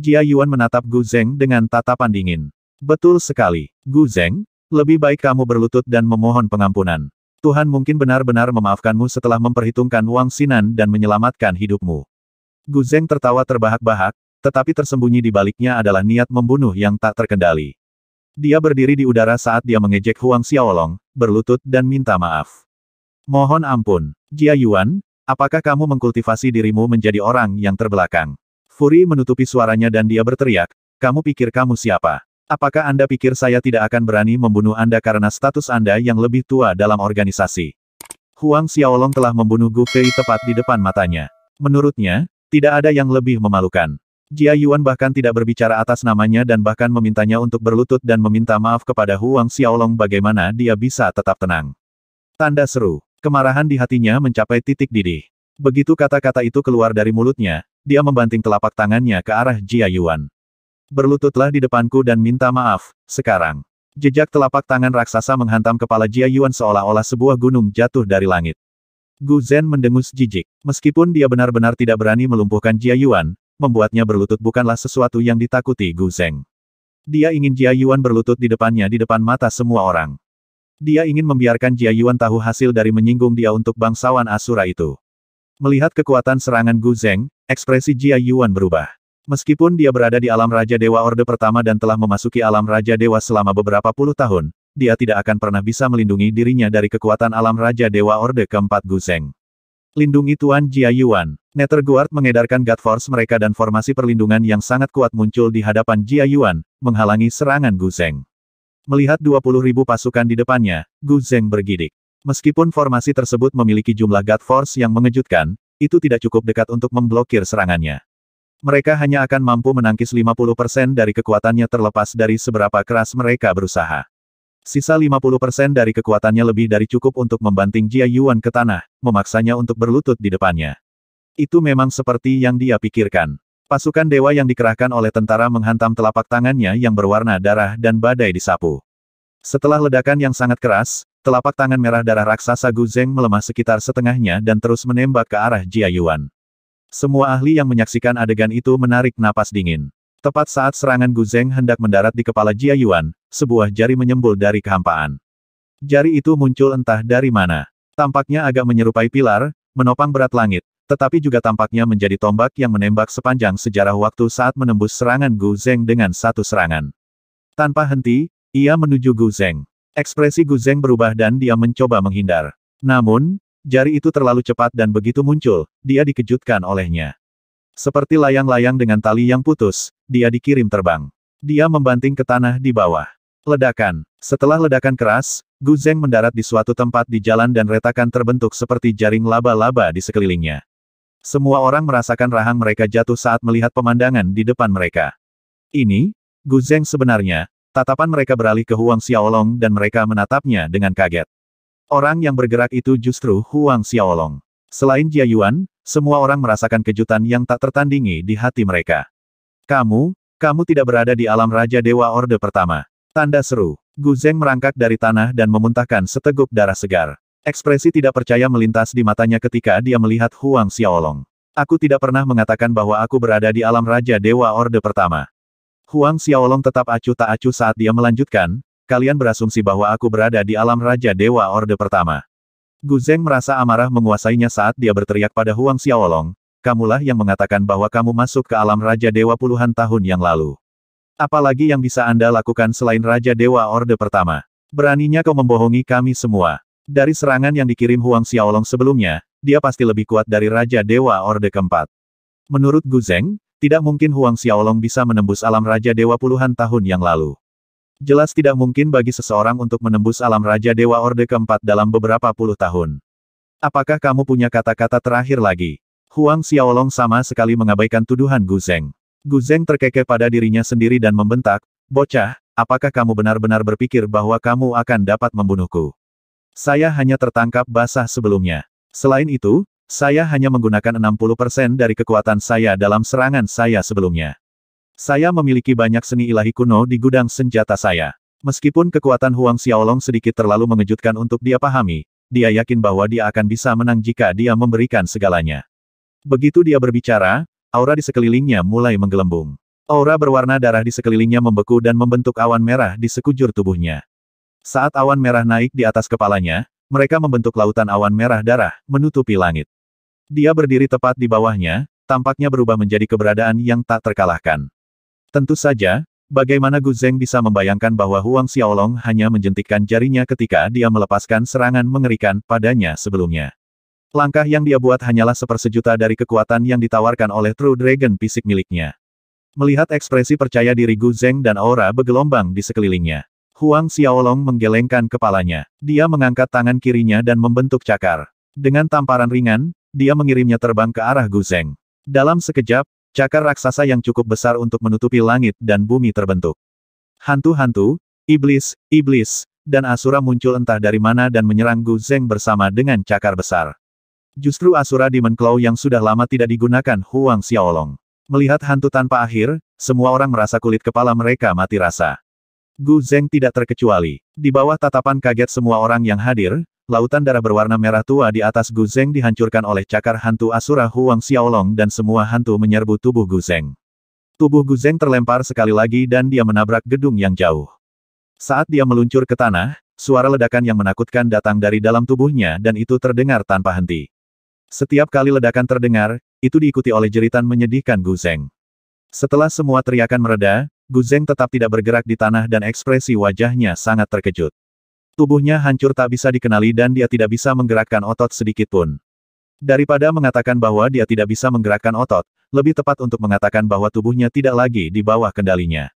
Jia Yuan menatap Gu Zeng dengan tatapan dingin. Betul sekali, Gu Zeng, lebih baik kamu berlutut dan memohon pengampunan. Tuhan mungkin benar-benar memaafkanmu setelah memperhitungkan Wang Sinan dan menyelamatkan hidupmu. Gu Zeng tertawa terbahak-bahak, tetapi tersembunyi di baliknya adalah niat membunuh yang tak terkendali. Dia berdiri di udara saat dia mengejek Huang Xiaolong, berlutut dan minta maaf. Mohon ampun, Jia Yuan, apakah kamu mengkultivasi dirimu menjadi orang yang terbelakang? Furi menutupi suaranya dan dia berteriak, kamu pikir kamu siapa? Apakah Anda pikir saya tidak akan berani membunuh Anda karena status Anda yang lebih tua dalam organisasi? Huang Xiaolong telah membunuh Gu Fei tepat di depan matanya. Menurutnya, tidak ada yang lebih memalukan. Jia Yuan bahkan tidak berbicara atas namanya dan bahkan memintanya untuk berlutut dan meminta maaf kepada Huang Xiaolong bagaimana dia bisa tetap tenang. Tanda seru. Kemarahan di hatinya mencapai titik didih. Begitu kata-kata itu keluar dari mulutnya, dia membanting telapak tangannya ke arah Jia Yuan. Berlututlah di depanku dan minta maaf, sekarang. Jejak telapak tangan raksasa menghantam kepala Jia Yuan seolah-olah sebuah gunung jatuh dari langit. Gu Zhen mendengus jijik. Meskipun dia benar-benar tidak berani melumpuhkan Jia Yuan, membuatnya berlutut bukanlah sesuatu yang ditakuti Gu Zeng. Dia ingin Jia Yuan berlutut di depannya di depan mata semua orang. Dia ingin membiarkan Jia Yuan tahu hasil dari menyinggung dia untuk bangsawan Asura itu. Melihat kekuatan serangan Gu Zeng, ekspresi Jia Yuan berubah. Meskipun dia berada di alam Raja Dewa Orde Pertama dan telah memasuki alam Raja Dewa selama beberapa puluh tahun, dia tidak akan pernah bisa melindungi dirinya dari kekuatan alam Raja Dewa Orde keempat Gu Zeng. Lindungi Tuan Jia Yuan. Nether Guard mengedarkan God Force mereka dan formasi perlindungan yang sangat kuat muncul di hadapan Jia Yuan, menghalangi serangan Gu Zeng. Melihat 20.000 pasukan di depannya, Gu Zeng bergidik. Meskipun formasi tersebut memiliki jumlah God Force yang mengejutkan, itu tidak cukup dekat untuk memblokir serangannya. Mereka hanya akan mampu menangkis 50% dari kekuatannya terlepas dari seberapa keras mereka berusaha. Sisa 50% dari kekuatannya lebih dari cukup untuk membanting Jia Yuan ke tanah, memaksanya untuk berlutut di depannya. Itu memang seperti yang dia pikirkan. Pasukan dewa yang dikerahkan oleh tentara menghantam telapak tangannya yang berwarna darah dan badai disapu. Setelah ledakan yang sangat keras, Telapak tangan merah darah raksasa Gu Zeng melemah sekitar setengahnya dan terus menembak ke arah Jia Yuan. Semua ahli yang menyaksikan adegan itu menarik napas dingin. Tepat saat serangan Gu Zeng hendak mendarat di kepala Jia Yuan, sebuah jari menyembul dari kehampaan. Jari itu muncul entah dari mana. Tampaknya agak menyerupai pilar, menopang berat langit, tetapi juga tampaknya menjadi tombak yang menembak sepanjang sejarah waktu saat menembus serangan Gu Zeng dengan satu serangan. Tanpa henti, ia menuju Gu Zeng. Ekspresi Gu Zeng berubah dan dia mencoba menghindar. Namun, jari itu terlalu cepat dan begitu muncul, dia dikejutkan olehnya. Seperti layang-layang dengan tali yang putus, dia dikirim terbang. Dia membanting ke tanah di bawah. Ledakan. Setelah ledakan keras, Gu Zeng mendarat di suatu tempat di jalan dan retakan terbentuk seperti jaring laba-laba di sekelilingnya. Semua orang merasakan rahang mereka jatuh saat melihat pemandangan di depan mereka. Ini, Gu Zeng sebenarnya, Tatapan mereka beralih ke Huang Xiaolong dan mereka menatapnya dengan kaget. Orang yang bergerak itu justru Huang Xiaolong. Selain Jia Yuan, semua orang merasakan kejutan yang tak tertandingi di hati mereka. Kamu, kamu tidak berada di alam Raja Dewa Orde Pertama. Tanda seru. Gu Zeng merangkak dari tanah dan memuntahkan seteguk darah segar. Ekspresi tidak percaya melintas di matanya ketika dia melihat Huang Xiaolong. Aku tidak pernah mengatakan bahwa aku berada di alam Raja Dewa Orde Pertama. Huang Xiaolong tetap acuh tak acuh saat dia melanjutkan, kalian berasumsi bahwa aku berada di alam Raja Dewa Orde Pertama. Gu Zeng merasa amarah menguasainya saat dia berteriak pada Huang Xiaolong, kamulah yang mengatakan bahwa kamu masuk ke alam Raja Dewa puluhan tahun yang lalu. Apalagi yang bisa Anda lakukan selain Raja Dewa Orde Pertama. Beraninya kau membohongi kami semua. Dari serangan yang dikirim Huang Xiaolong sebelumnya, dia pasti lebih kuat dari Raja Dewa Orde keempat. Menurut Gu Zeng, tidak mungkin Huang Xiaolong bisa menembus alam Raja Dewa puluhan tahun yang lalu. Jelas tidak mungkin bagi seseorang untuk menembus alam Raja Dewa Orde keempat dalam beberapa puluh tahun. Apakah kamu punya kata-kata terakhir lagi? Huang Xiaolong sama sekali mengabaikan tuduhan Gu Zeng. Gu Zeng terkekeh pada dirinya sendiri dan membentak, Bocah, apakah kamu benar-benar berpikir bahwa kamu akan dapat membunuhku? Saya hanya tertangkap basah sebelumnya. Selain itu, saya hanya menggunakan 60% dari kekuatan saya dalam serangan saya sebelumnya. Saya memiliki banyak seni ilahi kuno di gudang senjata saya. Meskipun kekuatan Huang Xiaolong sedikit terlalu mengejutkan untuk dia pahami, dia yakin bahwa dia akan bisa menang jika dia memberikan segalanya. Begitu dia berbicara, aura di sekelilingnya mulai menggelembung. Aura berwarna darah di sekelilingnya membeku dan membentuk awan merah di sekujur tubuhnya. Saat awan merah naik di atas kepalanya, mereka membentuk lautan awan merah darah, menutupi langit. Dia berdiri tepat di bawahnya, tampaknya berubah menjadi keberadaan yang tak terkalahkan. Tentu saja, bagaimana Gu Zeng bisa membayangkan bahwa Huang Xiaolong hanya menjentikkan jarinya ketika dia melepaskan serangan mengerikan padanya sebelumnya. Langkah yang dia buat hanyalah sepersejuta dari kekuatan yang ditawarkan oleh True Dragon fisik miliknya. Melihat ekspresi percaya diri Gu Zeng dan aura bergelombang di sekelilingnya, Huang Xiaolong menggelengkan kepalanya. Dia mengangkat tangan kirinya dan membentuk cakar. Dengan tamparan ringan, dia mengirimnya terbang ke arah Guzeng. Dalam sekejap, cakar raksasa yang cukup besar untuk menutupi langit dan bumi terbentuk. Hantu-hantu, iblis, iblis, dan Asura muncul entah dari mana dan menyerang Gu Zeng bersama dengan cakar besar. Justru Asura di Claw yang sudah lama tidak digunakan Huang Xiaolong. Melihat hantu tanpa akhir, semua orang merasa kulit kepala mereka mati rasa. Gu Zeng tidak terkecuali. Di bawah tatapan kaget semua orang yang hadir, lautan darah berwarna merah tua di atas Guzeng dihancurkan oleh cakar hantu Asura Huang Xiaolong dan semua hantu menyerbu tubuh Guzeng. Tubuh Guzeng terlempar sekali lagi dan dia menabrak gedung yang jauh. Saat dia meluncur ke tanah, suara ledakan yang menakutkan datang dari dalam tubuhnya dan itu terdengar tanpa henti. Setiap kali ledakan terdengar, itu diikuti oleh jeritan menyedihkan Guzeng. Setelah semua teriakan mereda, Guzeng tetap tidak bergerak di tanah dan ekspresi wajahnya sangat terkejut. Tubuhnya hancur tak bisa dikenali dan dia tidak bisa menggerakkan otot sedikit pun. Daripada mengatakan bahwa dia tidak bisa menggerakkan otot, lebih tepat untuk mengatakan bahwa tubuhnya tidak lagi di bawah kendalinya.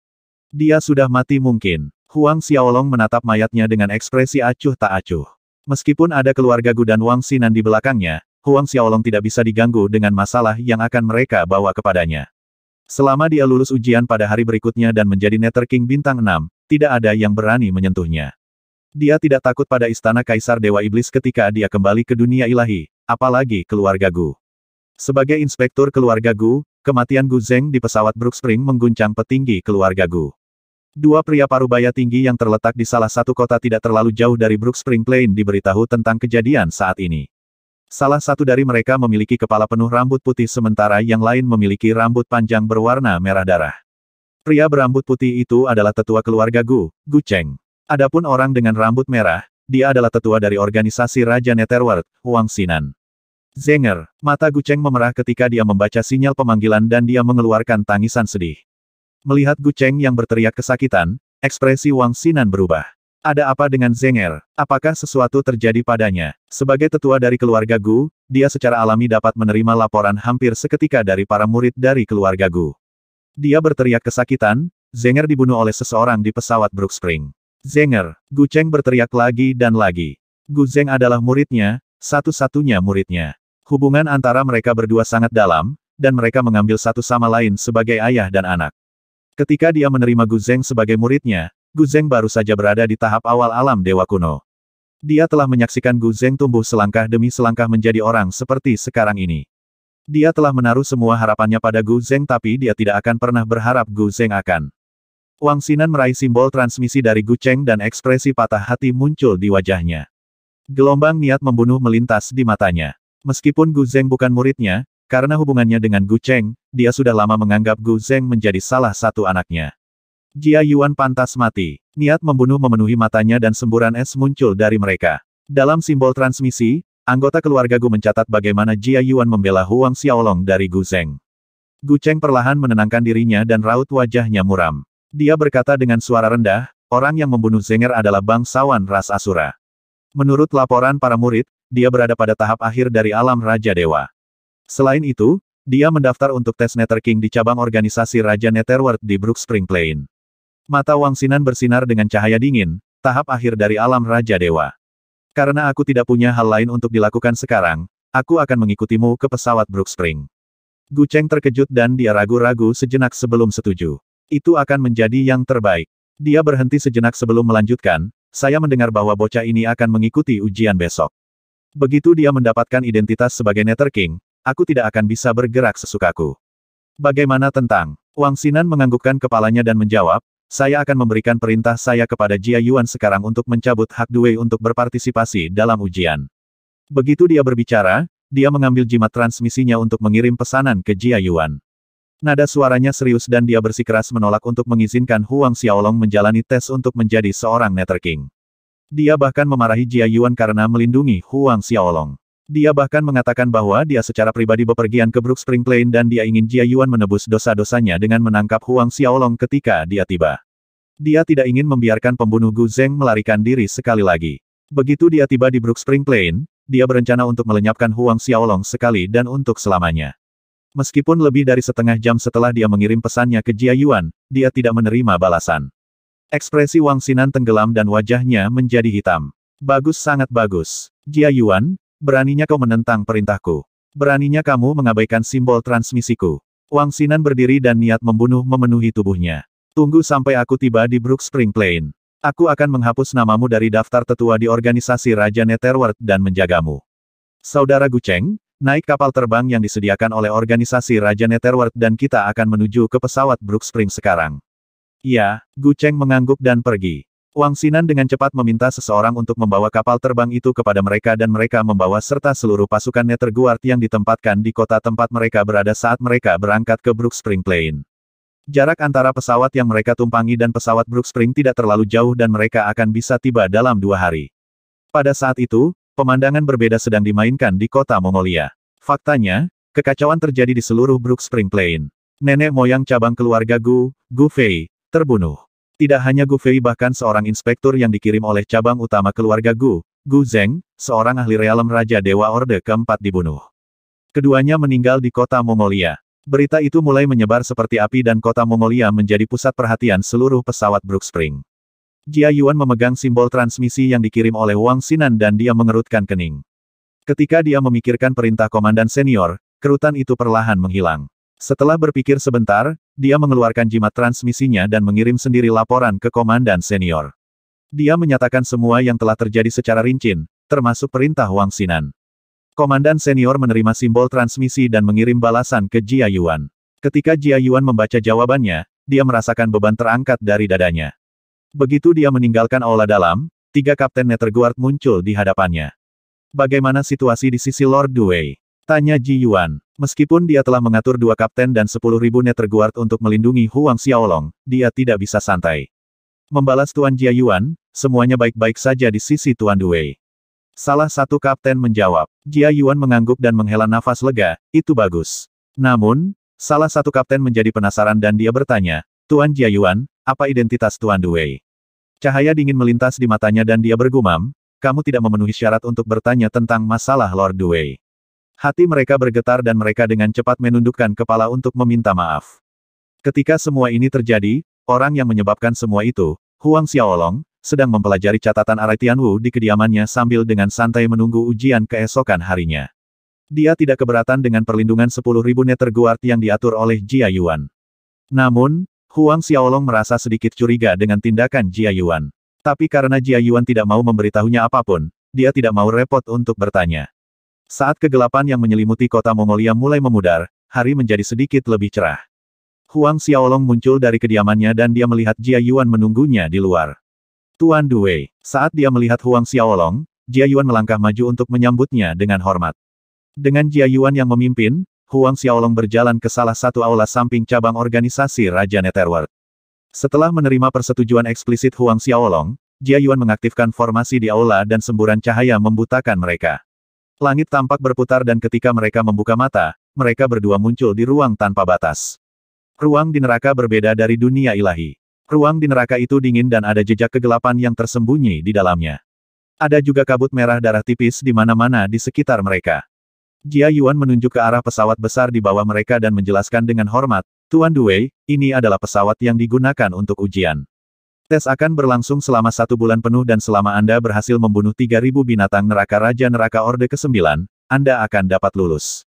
Dia sudah mati mungkin. Huang Xiaolong menatap mayatnya dengan ekspresi acuh tak acuh. Meskipun ada keluarga Gu dan Wang Sinan di belakangnya, Huang Xiaolong tidak bisa diganggu dengan masalah yang akan mereka bawa kepadanya. Selama dia lulus ujian pada hari berikutnya dan menjadi Nether King bintang 6, tidak ada yang berani menyentuhnya. Dia tidak takut pada istana Kaisar Dewa Iblis ketika dia kembali ke dunia ilahi, apalagi keluarga Gu. Sebagai inspektur keluarga Gu, kematian Gu Zeng di pesawat Brook Spring mengguncang petinggi keluarga Gu. Dua pria parubaya tinggi yang terletak di salah satu kota tidak terlalu jauh dari Brook Spring Plain diberitahu tentang kejadian saat ini. Salah satu dari mereka memiliki kepala penuh rambut putih sementara yang lain memiliki rambut panjang berwarna merah darah. Pria berambut putih itu adalah tetua keluarga Gu, Gu Cheng. Adapun orang dengan rambut merah, dia adalah tetua dari organisasi Raja Netherworld, Wang Sinan. Zenger, mata Gu Cheng memerah ketika dia membaca sinyal pemanggilan dan dia mengeluarkan tangisan sedih. Melihat Gu Cheng yang berteriak kesakitan, ekspresi Wang Sinan berubah. Ada apa dengan Zenger? Apakah sesuatu terjadi padanya? Sebagai tetua dari keluarga Gu, dia secara alami dapat menerima laporan hampir seketika dari para murid dari keluarga Gu. Dia berteriak kesakitan, Zenger dibunuh oleh seseorang di pesawat Brook Spring. Zenger, Gu Cheng berteriak lagi dan lagi. Guzeng adalah muridnya, satu-satunya muridnya. Hubungan antara mereka berdua sangat dalam, dan mereka mengambil satu sama lain sebagai ayah dan anak. Ketika dia menerima Gu Guzeng sebagai muridnya, Gu Guzeng baru saja berada di tahap awal alam Dewa Kuno. Dia telah menyaksikan Gu Guzeng tumbuh selangkah demi selangkah menjadi orang seperti sekarang ini. Dia telah menaruh semua harapannya pada Gu Guzeng tapi dia tidak akan pernah berharap Gu Guzeng akan Wang Sinan meraih simbol transmisi dari Gu Cheng dan ekspresi patah hati muncul di wajahnya. Gelombang niat membunuh melintas di matanya. Meskipun Gu Zeng bukan muridnya, karena hubungannya dengan Gu Cheng, dia sudah lama menganggap Gu Zeng menjadi salah satu anaknya. Jia Yuan pantas mati. Niat membunuh memenuhi matanya dan semburan es muncul dari mereka. Dalam simbol transmisi, anggota keluarga Gu mencatat bagaimana Jia Yuan membela Huang Xiaolong dari Gu Zeng. Gu Cheng perlahan menenangkan dirinya dan raut wajahnya muram. Dia berkata dengan suara rendah, orang yang membunuh Zenger adalah bangsawan ras Asura. Menurut laporan para murid, dia berada pada tahap akhir dari alam Raja Dewa. Selain itu, dia mendaftar untuk tes Nether King di cabang organisasi Raja Netherworld di Brook Spring Plain. Mata Wang Sinan bersinar dengan cahaya dingin, tahap akhir dari alam Raja Dewa. Karena aku tidak punya hal lain untuk dilakukan sekarang, aku akan mengikutimu ke pesawat Brook Spring. Gu Cheng terkejut dan dia ragu-ragu sejenak sebelum setuju. Itu akan menjadi yang terbaik. Dia berhenti sejenak sebelum melanjutkan, saya mendengar bahwa bocah ini akan mengikuti ujian besok. Begitu dia mendapatkan identitas sebagai Nether King, aku tidak akan bisa bergerak sesukaku. Bagaimana tentang? Wang Sinan menganggukkan kepalanya dan menjawab, saya akan memberikan perintah saya kepada Jia Yuan sekarang untuk mencabut hak Due untuk berpartisipasi dalam ujian. Begitu dia berbicara, dia mengambil jimat transmisinya untuk mengirim pesanan ke Jia Yuan. Nada suaranya serius dan dia bersikeras menolak untuk mengizinkan Huang Xiaolong menjalani tes untuk menjadi seorang Nether King. Dia bahkan memarahi Jia Yuan karena melindungi Huang Xiaolong. Dia bahkan mengatakan bahwa dia secara pribadi bepergian ke Brook Spring Plain dan dia ingin Jia Yuan menebus dosa-dosanya dengan menangkap Huang Xiaolong ketika dia tiba. Dia tidak ingin membiarkan pembunuh Gu Zeng melarikan diri sekali lagi. Begitu dia tiba di Brook Spring Plain, dia berencana untuk melenyapkan Huang Xiaolong sekali dan untuk selamanya. Meskipun lebih dari setengah jam setelah dia mengirim pesannya ke Jia Yuan, dia tidak menerima balasan. Ekspresi Wang Sinan tenggelam dan wajahnya menjadi hitam. Bagus sangat bagus. Jia Yuan, beraninya kau menentang perintahku. Beraninya kamu mengabaikan simbol transmisiku. Wang Sinan berdiri dan niat membunuh memenuhi tubuhnya. Tunggu sampai aku tiba di Brook Spring Plain. Aku akan menghapus namamu dari daftar tetua di organisasi Raja Netherworld dan menjagamu. Saudara Guceng, Naik kapal terbang yang disediakan oleh organisasi Raja Netherworld dan kita akan menuju ke pesawat Brook Spring sekarang. Ya, Gu Cheng mengangguk dan pergi. Wang Sinan dengan cepat meminta seseorang untuk membawa kapal terbang itu kepada mereka dan mereka membawa serta seluruh pasukan Netherguard yang ditempatkan di kota tempat mereka berada saat mereka berangkat ke Brook Spring Plain. Jarak antara pesawat yang mereka tumpangi dan pesawat Brook Spring tidak terlalu jauh dan mereka akan bisa tiba dalam dua hari. Pada saat itu, Pemandangan berbeda sedang dimainkan di kota Mongolia. Faktanya, kekacauan terjadi di seluruh Brook Spring Plain. Nenek moyang cabang keluarga Gu, Gu Fei, terbunuh. Tidak hanya Gu Fei bahkan seorang inspektur yang dikirim oleh cabang utama keluarga Gu, Gu Zeng, seorang ahli realem Raja Dewa Orde keempat dibunuh. Keduanya meninggal di kota Mongolia. Berita itu mulai menyebar seperti api dan kota Mongolia menjadi pusat perhatian seluruh pesawat Brook Spring. Jia Yuan memegang simbol transmisi yang dikirim oleh Wang Sinan dan dia mengerutkan kening. Ketika dia memikirkan perintah komandan senior, kerutan itu perlahan menghilang. Setelah berpikir sebentar, dia mengeluarkan jimat transmisinya dan mengirim sendiri laporan ke komandan senior. Dia menyatakan semua yang telah terjadi secara rinci, termasuk perintah Wang Sinan. Komandan senior menerima simbol transmisi dan mengirim balasan ke Jia Yuan. Ketika Jia Yuan membaca jawabannya, dia merasakan beban terangkat dari dadanya. Begitu dia meninggalkan aula dalam, tiga Kapten Netherguard muncul di hadapannya. Bagaimana situasi di sisi Lord Duwei? Tanya Ji Yuan. Meskipun dia telah mengatur dua kapten dan sepuluh ribu Netherguard untuk melindungi Huang Xiaolong, dia tidak bisa santai. Membalas Tuan Jia Yuan, semuanya baik-baik saja di sisi Tuan Duwei. Salah satu kapten menjawab. Jia Yuan mengangguk dan menghela nafas lega, itu bagus. Namun, salah satu kapten menjadi penasaran dan dia bertanya, Tuan Jia Yuan, apa identitas Tuan Duwei? Cahaya dingin melintas di matanya dan dia bergumam, kamu tidak memenuhi syarat untuk bertanya tentang masalah Lord Duwei. Hati mereka bergetar dan mereka dengan cepat menundukkan kepala untuk meminta maaf. Ketika semua ini terjadi, orang yang menyebabkan semua itu, Huang Xiaolong, sedang mempelajari catatan Arai Wu di kediamannya sambil dengan santai menunggu ujian keesokan harinya. Dia tidak keberatan dengan perlindungan 10.000 netter guard yang diatur oleh Jia Yuan. Namun, Huang Xiaolong merasa sedikit curiga dengan tindakan Jia Yuan. Tapi karena Jia Yuan tidak mau memberitahunya apapun, dia tidak mau repot untuk bertanya. Saat kegelapan yang menyelimuti kota Mongolia mulai memudar, hari menjadi sedikit lebih cerah. Huang Xiaolong muncul dari kediamannya dan dia melihat Jia Yuan menunggunya di luar. Tuan Dui, saat dia melihat Huang Xiaolong, Jia Yuan melangkah maju untuk menyambutnya dengan hormat. Dengan Jia Yuan yang memimpin, Huang Xiaolong berjalan ke salah satu aula samping cabang organisasi Raja Netherworld. Setelah menerima persetujuan eksplisit Huang Xiaolong, Jia Yuan mengaktifkan formasi di aula dan semburan cahaya membutakan mereka. Langit tampak berputar dan ketika mereka membuka mata, mereka berdua muncul di ruang tanpa batas. Ruang di neraka berbeda dari dunia ilahi. Ruang di neraka itu dingin dan ada jejak kegelapan yang tersembunyi di dalamnya. Ada juga kabut merah darah tipis di mana-mana di sekitar mereka. Jia Yuan menunjuk ke arah pesawat besar di bawah mereka dan menjelaskan dengan hormat, Tuan Duwei, ini adalah pesawat yang digunakan untuk ujian. Tes akan berlangsung selama satu bulan penuh dan selama Anda berhasil membunuh 3.000 binatang neraka Raja Neraka Orde ke-9, Anda akan dapat lulus.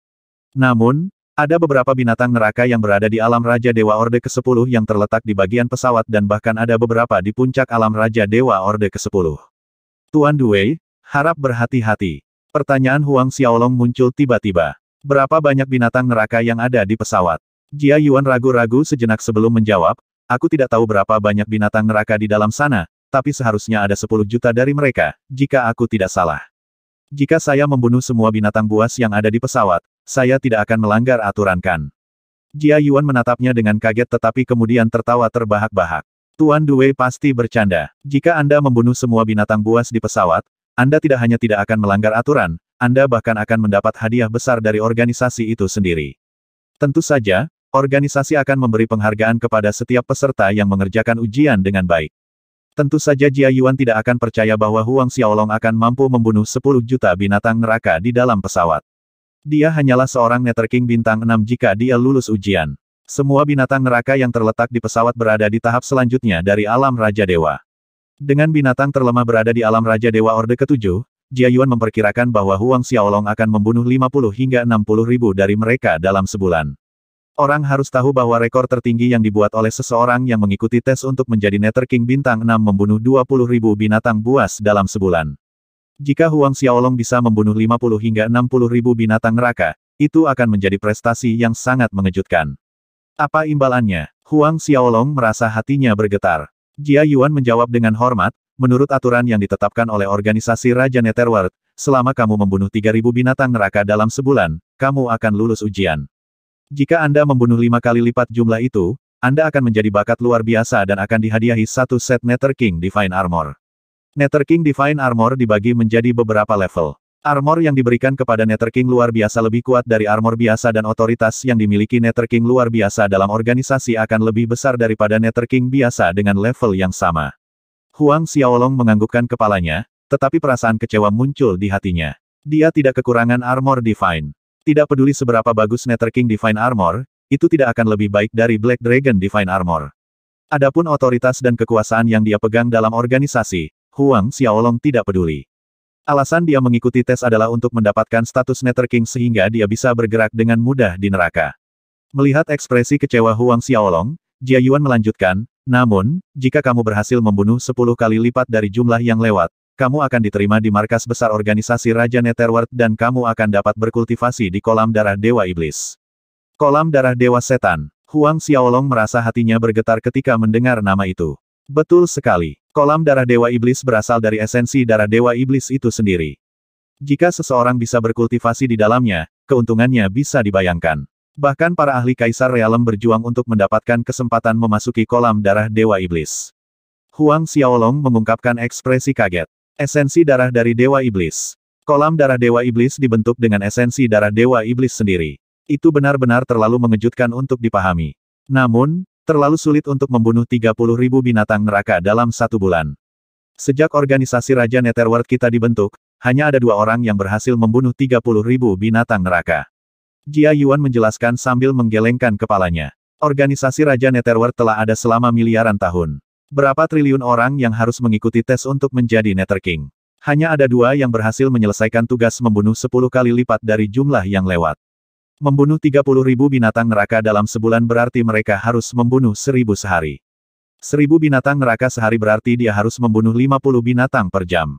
Namun, ada beberapa binatang neraka yang berada di alam Raja Dewa Orde ke-10 yang terletak di bagian pesawat dan bahkan ada beberapa di puncak alam Raja Dewa Orde ke-10. Tuan Duwei, harap berhati-hati. Pertanyaan Huang Xiaolong muncul tiba-tiba. Berapa banyak binatang neraka yang ada di pesawat? Jia Yuan ragu-ragu sejenak sebelum menjawab, aku tidak tahu berapa banyak binatang neraka di dalam sana, tapi seharusnya ada 10 juta dari mereka, jika aku tidak salah. Jika saya membunuh semua binatang buas yang ada di pesawat, saya tidak akan melanggar aturan kan. Jia Yuan menatapnya dengan kaget tetapi kemudian tertawa terbahak-bahak. Tuan Due pasti bercanda. Jika Anda membunuh semua binatang buas di pesawat, anda tidak hanya tidak akan melanggar aturan, Anda bahkan akan mendapat hadiah besar dari organisasi itu sendiri. Tentu saja, organisasi akan memberi penghargaan kepada setiap peserta yang mengerjakan ujian dengan baik. Tentu saja Jia Yuan tidak akan percaya bahwa Huang Xiaolong akan mampu membunuh 10 juta binatang neraka di dalam pesawat. Dia hanyalah seorang networking bintang 6 jika dia lulus ujian. Semua binatang neraka yang terletak di pesawat berada di tahap selanjutnya dari alam Raja Dewa. Dengan binatang terlemah berada di alam Raja Dewa Orde Ketujuh, Jia Yuan memperkirakan bahwa Huang Xiaolong akan membunuh 50 hingga 60 ribu dari mereka dalam sebulan. Orang harus tahu bahwa rekor tertinggi yang dibuat oleh seseorang yang mengikuti tes untuk menjadi Nether King Bintang 6 membunuh 20 ribu binatang buas dalam sebulan. Jika Huang Xiaolong bisa membunuh 50 hingga 60 ribu binatang neraka, itu akan menjadi prestasi yang sangat mengejutkan. Apa imbalannya? Huang Xiaolong merasa hatinya bergetar. Jia Yuan menjawab dengan hormat, menurut aturan yang ditetapkan oleh organisasi Raja Netherworld, selama kamu membunuh 3.000 binatang neraka dalam sebulan, kamu akan lulus ujian. Jika Anda membunuh lima kali lipat jumlah itu, Anda akan menjadi bakat luar biasa dan akan dihadiahi satu set Nether King Divine Armor. Nether King Divine Armor dibagi menjadi beberapa level. Armor yang diberikan kepada Nether King luar biasa lebih kuat dari armor biasa dan otoritas yang dimiliki Nether King luar biasa dalam organisasi akan lebih besar daripada Nether King biasa dengan level yang sama. Huang Xiaolong menganggukkan kepalanya, tetapi perasaan kecewa muncul di hatinya. Dia tidak kekurangan armor Divine. Tidak peduli seberapa bagus Nether King Divine Armor, itu tidak akan lebih baik dari Black Dragon Divine Armor. Adapun otoritas dan kekuasaan yang dia pegang dalam organisasi, Huang Xiaolong tidak peduli. Alasan dia mengikuti tes adalah untuk mendapatkan status King sehingga dia bisa bergerak dengan mudah di neraka. Melihat ekspresi kecewa Huang Xiaolong, Jia Yuan melanjutkan, namun, jika kamu berhasil membunuh 10 kali lipat dari jumlah yang lewat, kamu akan diterima di markas besar organisasi Raja Netherworld dan kamu akan dapat berkultivasi di kolam darah Dewa Iblis. Kolam darah Dewa Setan, Huang Xiaolong merasa hatinya bergetar ketika mendengar nama itu. Betul sekali. Kolam darah Dewa Iblis berasal dari esensi darah Dewa Iblis itu sendiri. Jika seseorang bisa berkultivasi di dalamnya, keuntungannya bisa dibayangkan. Bahkan para ahli kaisar realem berjuang untuk mendapatkan kesempatan memasuki kolam darah Dewa Iblis. Huang Xiaolong mengungkapkan ekspresi kaget. Esensi darah dari Dewa Iblis. Kolam darah Dewa Iblis dibentuk dengan esensi darah Dewa Iblis sendiri. Itu benar-benar terlalu mengejutkan untuk dipahami. Namun, Terlalu sulit untuk membunuh 30 ribu binatang neraka dalam satu bulan. Sejak organisasi Raja Netherworld kita dibentuk, hanya ada dua orang yang berhasil membunuh 30 ribu binatang neraka. Jia Yuan menjelaskan sambil menggelengkan kepalanya. Organisasi Raja Netherworld telah ada selama miliaran tahun. Berapa triliun orang yang harus mengikuti tes untuk menjadi Nether King? Hanya ada dua yang berhasil menyelesaikan tugas membunuh 10 kali lipat dari jumlah yang lewat. Membunuh 30 ribu binatang neraka dalam sebulan berarti mereka harus membunuh seribu sehari. Seribu binatang neraka sehari berarti dia harus membunuh 50 binatang per jam.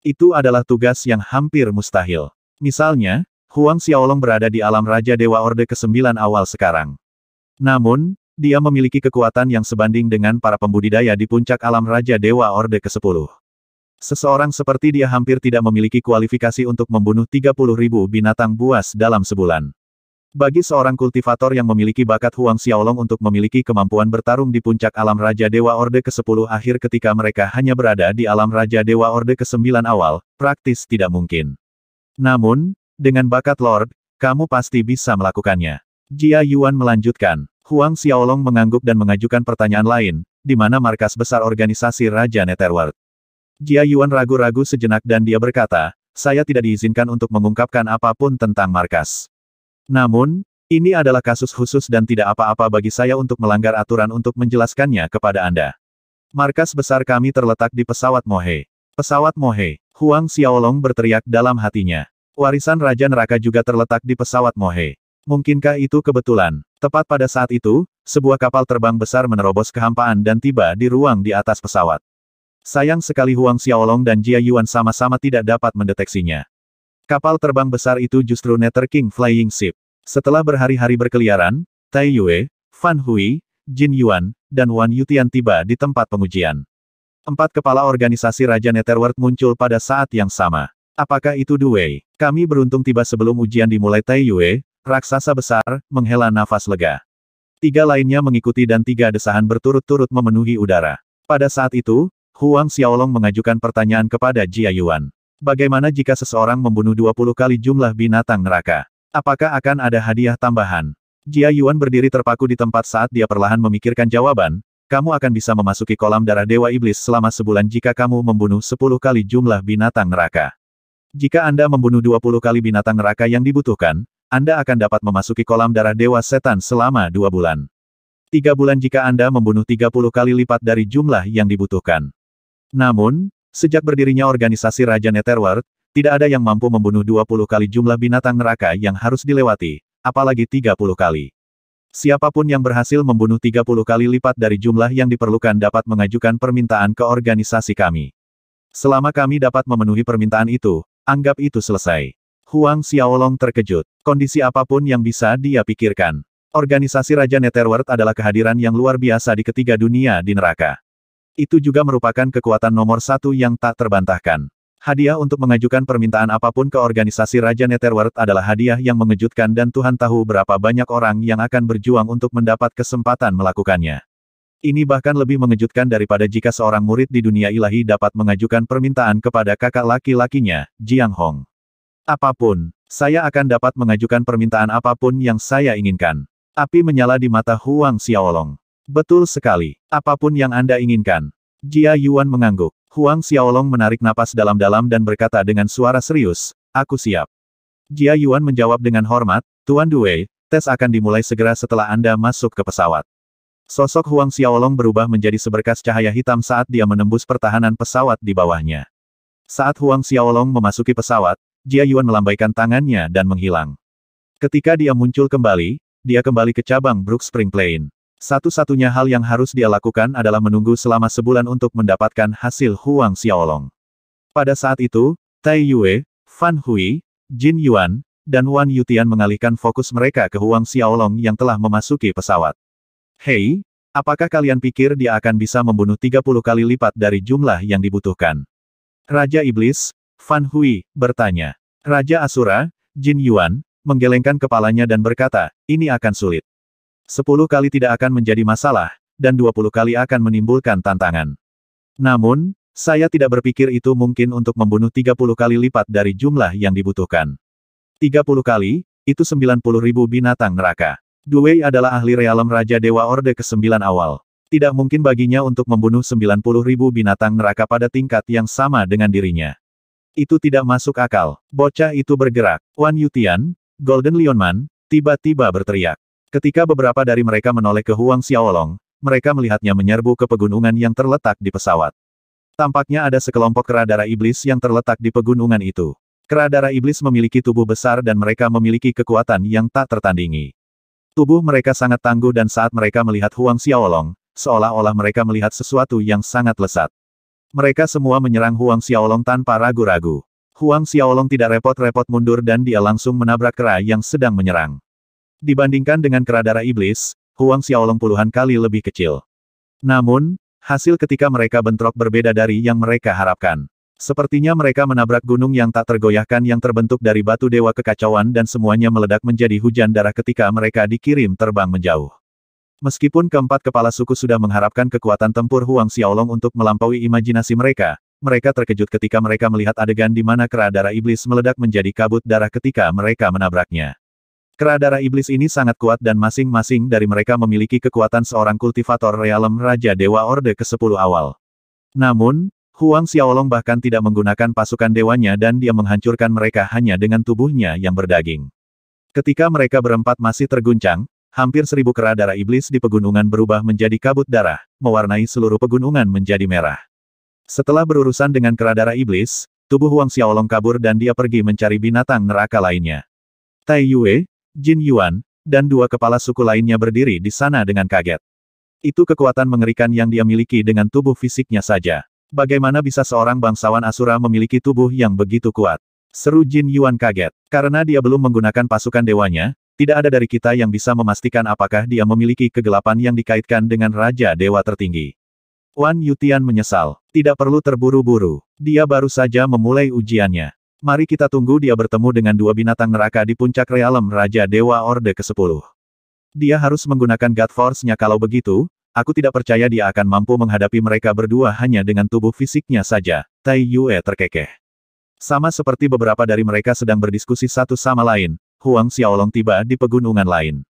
Itu adalah tugas yang hampir mustahil. Misalnya, Huang Xiaolong berada di alam Raja Dewa Orde ke-9 awal sekarang. Namun, dia memiliki kekuatan yang sebanding dengan para pembudidaya di puncak alam Raja Dewa Orde ke-10. Seseorang seperti dia hampir tidak memiliki kualifikasi untuk membunuh 30 ribu binatang buas dalam sebulan. Bagi seorang kultivator yang memiliki bakat Huang Xiaolong untuk memiliki kemampuan bertarung di puncak alam Raja Dewa Orde ke-10 akhir ketika mereka hanya berada di alam Raja Dewa Orde ke-9 awal, praktis tidak mungkin. Namun, dengan bakat Lord, kamu pasti bisa melakukannya. Jia Yuan melanjutkan, Huang Xiaolong mengangguk dan mengajukan pertanyaan lain, di mana markas besar organisasi Raja Netherworld. Jia Yuan ragu-ragu sejenak dan dia berkata, saya tidak diizinkan untuk mengungkapkan apapun tentang markas. Namun, ini adalah kasus khusus dan tidak apa-apa bagi saya untuk melanggar aturan untuk menjelaskannya kepada Anda. Markas besar kami terletak di pesawat Mohe. Pesawat Mohe, Huang Xiaolong berteriak dalam hatinya. Warisan Raja Neraka juga terletak di pesawat Mohe. Mungkinkah itu kebetulan? Tepat pada saat itu, sebuah kapal terbang besar menerobos kehampaan dan tiba di ruang di atas pesawat. Sayang sekali Huang Xiaolong dan Jia Yuan sama-sama tidak dapat mendeteksinya. Kapal terbang besar itu justru Nether King Flying Ship. Setelah berhari-hari berkeliaran, Tai Yue, Fan Hui, Jin Yuan, dan Wan Yutian tiba di tempat pengujian. Empat kepala organisasi Raja Netherworld muncul pada saat yang sama. Apakah itu Duwei? Kami beruntung tiba sebelum ujian dimulai Tai Yue, raksasa besar, menghela nafas lega. Tiga lainnya mengikuti dan tiga desahan berturut-turut memenuhi udara. Pada saat itu, Huang Xiaolong mengajukan pertanyaan kepada Jia Yuan. Bagaimana jika seseorang membunuh 20 kali jumlah binatang neraka? Apakah akan ada hadiah tambahan? Jia Yuan berdiri terpaku di tempat saat dia perlahan memikirkan jawaban, kamu akan bisa memasuki kolam darah Dewa Iblis selama sebulan jika kamu membunuh 10 kali jumlah binatang neraka. Jika Anda membunuh 20 kali binatang neraka yang dibutuhkan, Anda akan dapat memasuki kolam darah Dewa Setan selama dua bulan. Tiga bulan jika Anda membunuh 30 kali lipat dari jumlah yang dibutuhkan. Namun, Sejak berdirinya organisasi Raja Netherworld, tidak ada yang mampu membunuh 20 kali jumlah binatang neraka yang harus dilewati, apalagi 30 kali. Siapapun yang berhasil membunuh 30 kali lipat dari jumlah yang diperlukan dapat mengajukan permintaan ke organisasi kami. Selama kami dapat memenuhi permintaan itu, anggap itu selesai. Huang Xiaolong terkejut. Kondisi apapun yang bisa dia pikirkan. Organisasi Raja Netherworld adalah kehadiran yang luar biasa di ketiga dunia di neraka. Itu juga merupakan kekuatan nomor satu yang tak terbantahkan. Hadiah untuk mengajukan permintaan apapun ke organisasi Raja Netherworld adalah hadiah yang mengejutkan dan Tuhan tahu berapa banyak orang yang akan berjuang untuk mendapat kesempatan melakukannya. Ini bahkan lebih mengejutkan daripada jika seorang murid di dunia ilahi dapat mengajukan permintaan kepada kakak laki-lakinya, Jiang Hong. Apapun, saya akan dapat mengajukan permintaan apapun yang saya inginkan. Api menyala di mata Huang Xiaolong. Betul sekali. Apapun yang Anda inginkan. Jia Yuan mengangguk. Huang Xiaolong menarik napas dalam-dalam dan berkata dengan suara serius, Aku siap. Jia Yuan menjawab dengan hormat, Tuan Due, tes akan dimulai segera setelah Anda masuk ke pesawat. Sosok Huang Xiaolong berubah menjadi seberkas cahaya hitam saat dia menembus pertahanan pesawat di bawahnya. Saat Huang Xiaolong memasuki pesawat, Jia Yuan melambaikan tangannya dan menghilang. Ketika dia muncul kembali, dia kembali ke cabang Brook Spring Plain. Satu-satunya hal yang harus dia lakukan adalah menunggu selama sebulan untuk mendapatkan hasil Huang Xiaolong. Pada saat itu, Tai Yue, Fan Hui, Jin Yuan, dan Wan Yutian mengalihkan fokus mereka ke Huang Xiaolong yang telah memasuki pesawat. Hei, apakah kalian pikir dia akan bisa membunuh 30 kali lipat dari jumlah yang dibutuhkan? Raja Iblis, Fan Hui, bertanya. Raja Asura, Jin Yuan, menggelengkan kepalanya dan berkata, ini akan sulit. Sepuluh kali tidak akan menjadi masalah, dan dua puluh kali akan menimbulkan tantangan. Namun, saya tidak berpikir itu mungkin untuk membunuh tiga puluh kali lipat dari jumlah yang dibutuhkan. Tiga puluh kali, itu sembilan puluh ribu binatang neraka. Duwei adalah ahli realem Raja Dewa Orde ke-9 awal. Tidak mungkin baginya untuk membunuh sembilan puluh ribu binatang neraka pada tingkat yang sama dengan dirinya. Itu tidak masuk akal. Bocah itu bergerak. Wan Yutian, Golden Lionman, tiba-tiba berteriak. Ketika beberapa dari mereka menoleh ke Huang Xiaolong, mereka melihatnya menyerbu ke pegunungan yang terletak di pesawat. Tampaknya ada sekelompok darah iblis yang terletak di pegunungan itu. darah iblis memiliki tubuh besar dan mereka memiliki kekuatan yang tak tertandingi. Tubuh mereka sangat tangguh dan saat mereka melihat Huang Xiaolong, seolah-olah mereka melihat sesuatu yang sangat lesat. Mereka semua menyerang Huang Xiaolong tanpa ragu-ragu. Huang Xiaolong tidak repot-repot mundur dan dia langsung menabrak kera yang sedang menyerang. Dibandingkan dengan keradara iblis, Huang Xiaolong puluhan kali lebih kecil. Namun, hasil ketika mereka bentrok berbeda dari yang mereka harapkan. Sepertinya mereka menabrak gunung yang tak tergoyahkan yang terbentuk dari batu dewa kekacauan dan semuanya meledak menjadi hujan darah ketika mereka dikirim terbang menjauh. Meskipun keempat kepala suku sudah mengharapkan kekuatan tempur Huang Xiaolong untuk melampaui imajinasi mereka, mereka terkejut ketika mereka melihat adegan di mana keradara iblis meledak menjadi kabut darah ketika mereka menabraknya. Keradara iblis ini sangat kuat dan masing-masing dari mereka memiliki kekuatan seorang kultivator realem Raja Dewa Orde ke-10 awal. Namun, Huang Xiaolong bahkan tidak menggunakan pasukan dewanya dan dia menghancurkan mereka hanya dengan tubuhnya yang berdaging. Ketika mereka berempat masih terguncang, hampir seribu keradara iblis di pegunungan berubah menjadi kabut darah, mewarnai seluruh pegunungan menjadi merah. Setelah berurusan dengan keradara iblis, tubuh Huang Xiaolong kabur dan dia pergi mencari binatang neraka lainnya. Tai Yue, Jin Yuan, dan dua kepala suku lainnya berdiri di sana dengan kaget. Itu kekuatan mengerikan yang dia miliki dengan tubuh fisiknya saja. Bagaimana bisa seorang bangsawan Asura memiliki tubuh yang begitu kuat? Seru Jin Yuan kaget. Karena dia belum menggunakan pasukan dewanya, tidak ada dari kita yang bisa memastikan apakah dia memiliki kegelapan yang dikaitkan dengan Raja Dewa Tertinggi. Wan Yutian menyesal. Tidak perlu terburu-buru. Dia baru saja memulai ujiannya. Mari kita tunggu dia bertemu dengan dua binatang neraka di puncak realem Raja Dewa Orde ke-10. Dia harus menggunakan God Force-nya kalau begitu, aku tidak percaya dia akan mampu menghadapi mereka berdua hanya dengan tubuh fisiknya saja, Tai Yue terkekeh. Sama seperti beberapa dari mereka sedang berdiskusi satu sama lain, Huang Xiaolong tiba di pegunungan lain.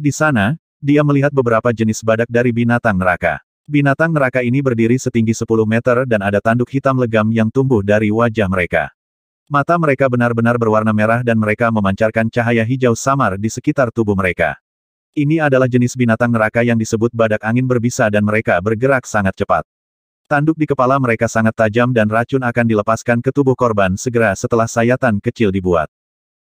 Di sana, dia melihat beberapa jenis badak dari binatang neraka. Binatang neraka ini berdiri setinggi 10 meter dan ada tanduk hitam legam yang tumbuh dari wajah mereka. Mata mereka benar-benar berwarna merah dan mereka memancarkan cahaya hijau samar di sekitar tubuh mereka. Ini adalah jenis binatang neraka yang disebut badak angin berbisa dan mereka bergerak sangat cepat. Tanduk di kepala mereka sangat tajam dan racun akan dilepaskan ke tubuh korban segera setelah sayatan kecil dibuat.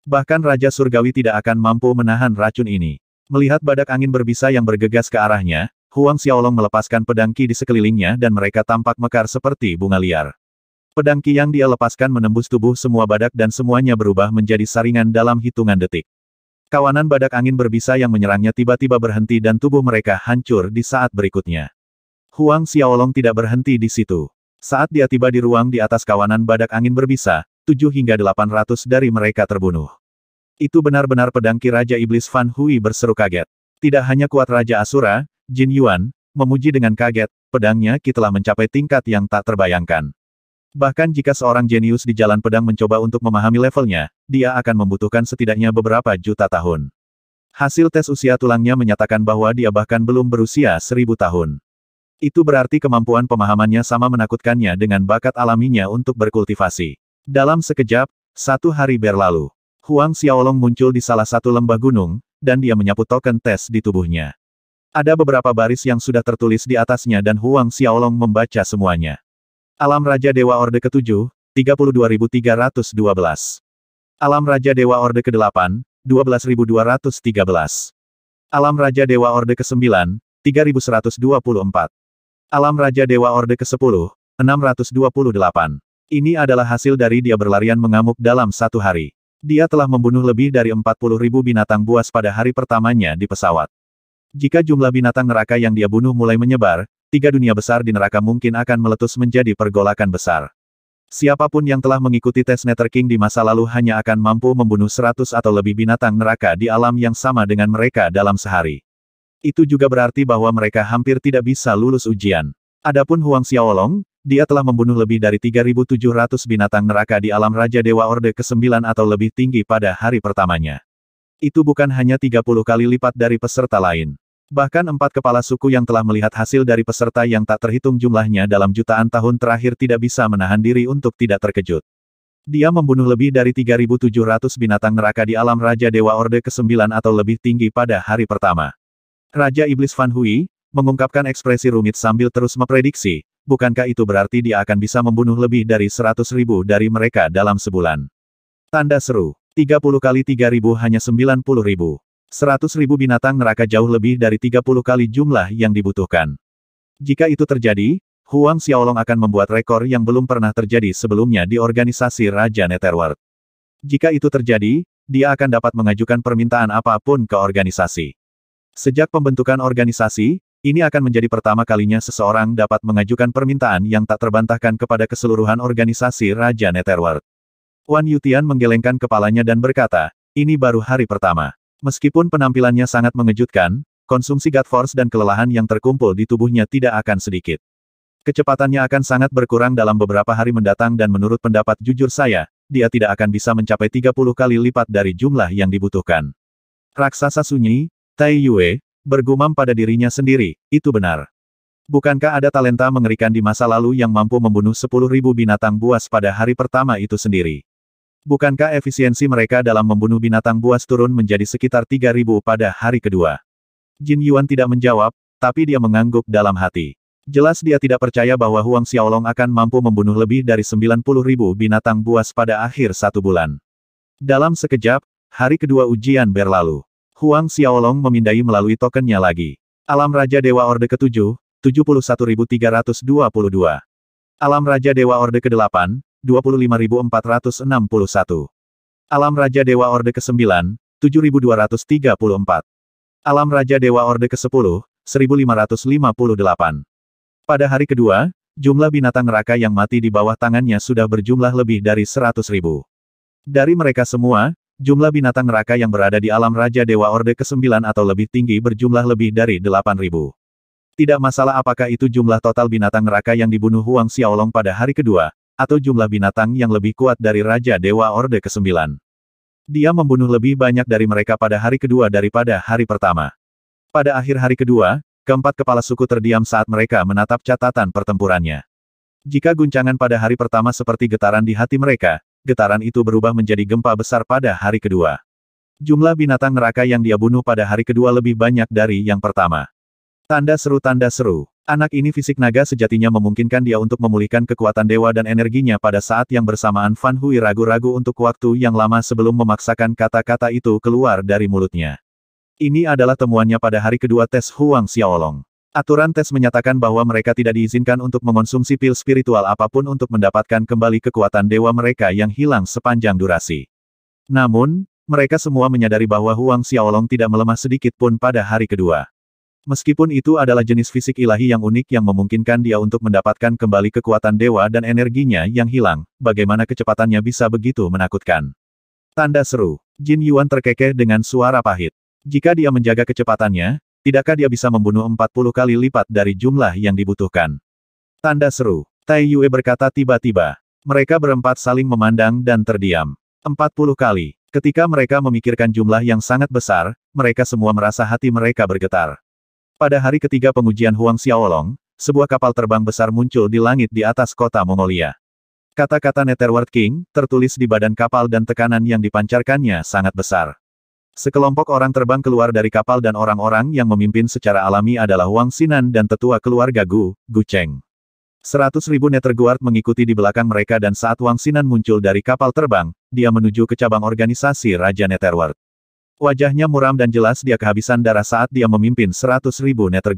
Bahkan Raja Surgawi tidak akan mampu menahan racun ini. Melihat badak angin berbisa yang bergegas ke arahnya, Huang Xiaolong melepaskan pedang ki di sekelilingnya dan mereka tampak mekar seperti bunga liar. Pedang Ki yang dia lepaskan menembus tubuh semua badak dan semuanya berubah menjadi saringan dalam hitungan detik. Kawanan badak angin berbisa yang menyerangnya tiba-tiba berhenti dan tubuh mereka hancur di saat berikutnya. Huang Xiaolong tidak berhenti di situ. Saat dia tiba di ruang di atas kawanan badak angin berbisa, 7 hingga 800 dari mereka terbunuh. Itu benar-benar pedang Ki Raja Iblis Fan Hui berseru kaget. Tidak hanya kuat Raja Asura, Jin Yuan, memuji dengan kaget, pedangnya Ki telah mencapai tingkat yang tak terbayangkan. Bahkan jika seorang jenius di jalan pedang mencoba untuk memahami levelnya, dia akan membutuhkan setidaknya beberapa juta tahun. Hasil tes usia tulangnya menyatakan bahwa dia bahkan belum berusia seribu tahun. Itu berarti kemampuan pemahamannya sama menakutkannya dengan bakat alaminya untuk berkultivasi. Dalam sekejap, satu hari berlalu. Huang Xiaolong muncul di salah satu lembah gunung, dan dia menyapu token tes di tubuhnya. Ada beberapa baris yang sudah tertulis di atasnya dan Huang Xiaolong membaca semuanya. Alam Raja Dewa Orde ke-7, 32312. Alam Raja Dewa Orde ke-8, 12213. Alam Raja Dewa Orde ke-9, 3124. Alam Raja Dewa Orde ke-10, 628. Ini adalah hasil dari dia berlarian mengamuk dalam satu hari. Dia telah membunuh lebih dari 40 ribu binatang buas pada hari pertamanya di pesawat. Jika jumlah binatang neraka yang dia bunuh mulai menyebar, tiga dunia besar di neraka mungkin akan meletus menjadi pergolakan besar. Siapapun yang telah mengikuti tes Nether King di masa lalu hanya akan mampu membunuh seratus atau lebih binatang neraka di alam yang sama dengan mereka dalam sehari. Itu juga berarti bahwa mereka hampir tidak bisa lulus ujian. Adapun Huang Xiaolong, dia telah membunuh lebih dari 3.700 binatang neraka di alam Raja Dewa Orde ke-9 atau lebih tinggi pada hari pertamanya. Itu bukan hanya 30 kali lipat dari peserta lain. Bahkan empat kepala suku yang telah melihat hasil dari peserta yang tak terhitung jumlahnya dalam jutaan tahun terakhir tidak bisa menahan diri untuk tidak terkejut. Dia membunuh lebih dari 3.700 binatang neraka di alam Raja Dewa Orde ke-9 atau lebih tinggi pada hari pertama. Raja Iblis Van Hui, mengungkapkan ekspresi rumit sambil terus memprediksi, bukankah itu berarti dia akan bisa membunuh lebih dari 100.000 dari mereka dalam sebulan. Tanda seru, 30 kali 3.000 hanya 90.000. Seratus ribu binatang neraka jauh lebih dari 30 kali jumlah yang dibutuhkan. Jika itu terjadi, Huang Xiaolong akan membuat rekor yang belum pernah terjadi sebelumnya di organisasi Raja Netherworld. Jika itu terjadi, dia akan dapat mengajukan permintaan apapun ke organisasi. Sejak pembentukan organisasi, ini akan menjadi pertama kalinya seseorang dapat mengajukan permintaan yang tak terbantahkan kepada keseluruhan organisasi Raja Netherworld. Wan Yutian menggelengkan kepalanya dan berkata, ini baru hari pertama. Meskipun penampilannya sangat mengejutkan, konsumsi God Force dan kelelahan yang terkumpul di tubuhnya tidak akan sedikit. Kecepatannya akan sangat berkurang dalam beberapa hari mendatang dan menurut pendapat jujur saya, dia tidak akan bisa mencapai 30 kali lipat dari jumlah yang dibutuhkan. Raksasa sunyi, Tai Yue, bergumam pada dirinya sendiri, itu benar. Bukankah ada talenta mengerikan di masa lalu yang mampu membunuh 10.000 binatang buas pada hari pertama itu sendiri? Bukankah efisiensi mereka dalam membunuh binatang buas turun menjadi sekitar 3.000 pada hari kedua? Jin Yuan tidak menjawab, tapi dia mengangguk dalam hati. Jelas dia tidak percaya bahwa Huang Xiaolong akan mampu membunuh lebih dari ribu binatang buas pada akhir satu bulan. Dalam sekejap, hari kedua ujian berlalu. Huang Xiaolong memindai melalui tokennya lagi. Alam Raja Dewa Orde ke-7, 71.322. Alam Raja Dewa Orde ke-8, 25461. Alam Raja Dewa Orde ke-9, 7234. Alam Raja Dewa Orde ke-10, 1558. Pada hari kedua, jumlah binatang neraka yang mati di bawah tangannya sudah berjumlah lebih dari seratus ribu. Dari mereka semua, jumlah binatang neraka yang berada di alam Raja Dewa Orde ke-9 atau lebih tinggi berjumlah lebih dari delapan ribu. Tidak masalah apakah itu jumlah total binatang neraka yang dibunuh Huang Xiaolong pada hari kedua, atau jumlah binatang yang lebih kuat dari Raja Dewa Orde ke-9. Dia membunuh lebih banyak dari mereka pada hari kedua daripada hari pertama. Pada akhir hari kedua, keempat kepala suku terdiam saat mereka menatap catatan pertempurannya. Jika guncangan pada hari pertama seperti getaran di hati mereka, getaran itu berubah menjadi gempa besar pada hari kedua. Jumlah binatang neraka yang dia bunuh pada hari kedua lebih banyak dari yang pertama. Tanda seru tanda seru. Anak ini fisik naga sejatinya memungkinkan dia untuk memulihkan kekuatan dewa dan energinya pada saat yang bersamaan Fan Hui ragu-ragu untuk waktu yang lama sebelum memaksakan kata-kata itu keluar dari mulutnya. Ini adalah temuannya pada hari kedua tes Huang Xiaolong. Aturan tes menyatakan bahwa mereka tidak diizinkan untuk mengonsumsi pil spiritual apapun untuk mendapatkan kembali kekuatan dewa mereka yang hilang sepanjang durasi. Namun, mereka semua menyadari bahwa Huang Xiaolong tidak melemah sedikit pun pada hari kedua. Meskipun itu adalah jenis fisik ilahi yang unik yang memungkinkan dia untuk mendapatkan kembali kekuatan dewa dan energinya yang hilang, bagaimana kecepatannya bisa begitu menakutkan. Tanda seru. Jin Yuan terkekeh dengan suara pahit. Jika dia menjaga kecepatannya, tidakkah dia bisa membunuh 40 kali lipat dari jumlah yang dibutuhkan? Tanda seru. Tai Yue berkata tiba-tiba. Mereka berempat saling memandang dan terdiam. 40 kali. Ketika mereka memikirkan jumlah yang sangat besar, mereka semua merasa hati mereka bergetar. Pada hari ketiga pengujian Huang Xiaolong, sebuah kapal terbang besar muncul di langit di atas kota Mongolia. Kata-kata Netherworld King tertulis di badan kapal dan tekanan yang dipancarkannya sangat besar. Sekelompok orang terbang keluar dari kapal dan orang-orang yang memimpin secara alami adalah Huang Sinan dan tetua keluarga Gu, Gu Cheng. Seratus ribu Netherguard mengikuti di belakang mereka dan saat Huang Sinan muncul dari kapal terbang, dia menuju ke cabang organisasi Raja Netherworld. Wajahnya muram dan jelas dia kehabisan darah saat dia memimpin seratus ribu netter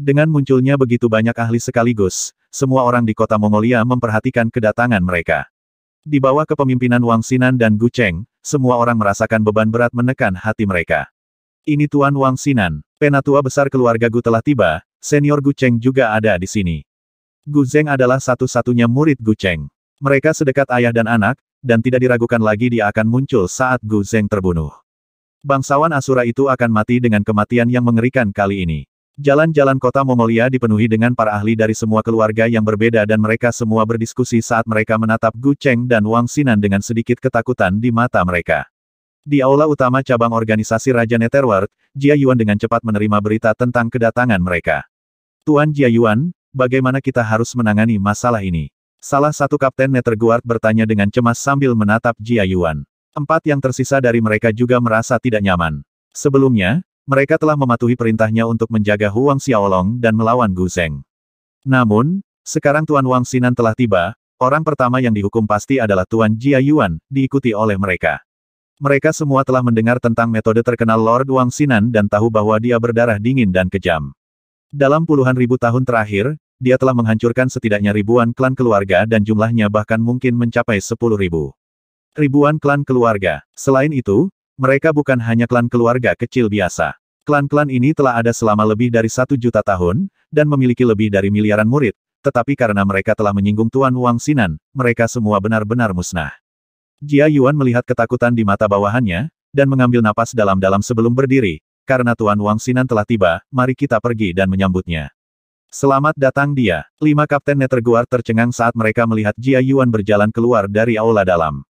Dengan munculnya begitu banyak ahli sekaligus, semua orang di kota Mongolia memperhatikan kedatangan mereka. Di bawah kepemimpinan Wang Sinan dan Gu Cheng, semua orang merasakan beban berat menekan hati mereka. Ini Tuan Wang Sinan, penatua besar keluarga Gu telah tiba, senior Gu Cheng juga ada di sini. Gu Zeng adalah satu-satunya murid Gu Cheng. Mereka sedekat ayah dan anak, dan tidak diragukan lagi dia akan muncul saat Gu Zeng terbunuh. Bangsawan Asura itu akan mati dengan kematian yang mengerikan kali ini. Jalan-jalan kota Mongolia dipenuhi dengan para ahli dari semua keluarga yang berbeda dan mereka semua berdiskusi saat mereka menatap Gu Cheng dan Wang Sinan dengan sedikit ketakutan di mata mereka. Di aula utama cabang organisasi Raja Netherworld, Jia Yuan dengan cepat menerima berita tentang kedatangan mereka. Tuan Jia Yuan, bagaimana kita harus menangani masalah ini? Salah satu kapten Netherguard bertanya dengan cemas sambil menatap Jia Yuan. Empat yang tersisa dari mereka juga merasa tidak nyaman. Sebelumnya, mereka telah mematuhi perintahnya untuk menjaga Huang Xiaolong dan melawan Gu Zeng. Namun, sekarang Tuan Wang Sinan telah tiba, orang pertama yang dihukum pasti adalah Tuan Jia Yuan, diikuti oleh mereka. Mereka semua telah mendengar tentang metode terkenal Lord Wang Sinan dan tahu bahwa dia berdarah dingin dan kejam. Dalam puluhan ribu tahun terakhir, dia telah menghancurkan setidaknya ribuan klan keluarga dan jumlahnya bahkan mungkin mencapai sepuluh ribu. Ribuan klan keluarga. Selain itu, mereka bukan hanya klan keluarga kecil biasa. Klan-klan ini telah ada selama lebih dari satu juta tahun, dan memiliki lebih dari miliaran murid, tetapi karena mereka telah menyinggung Tuan Wang Sinan, mereka semua benar-benar musnah. Jia Yuan melihat ketakutan di mata bawahannya, dan mengambil napas dalam-dalam sebelum berdiri, karena Tuan Wang Sinan telah tiba, mari kita pergi dan menyambutnya. Selamat datang dia. Lima kapten Neterguar tercengang saat mereka melihat Jia Yuan berjalan keluar dari aula dalam.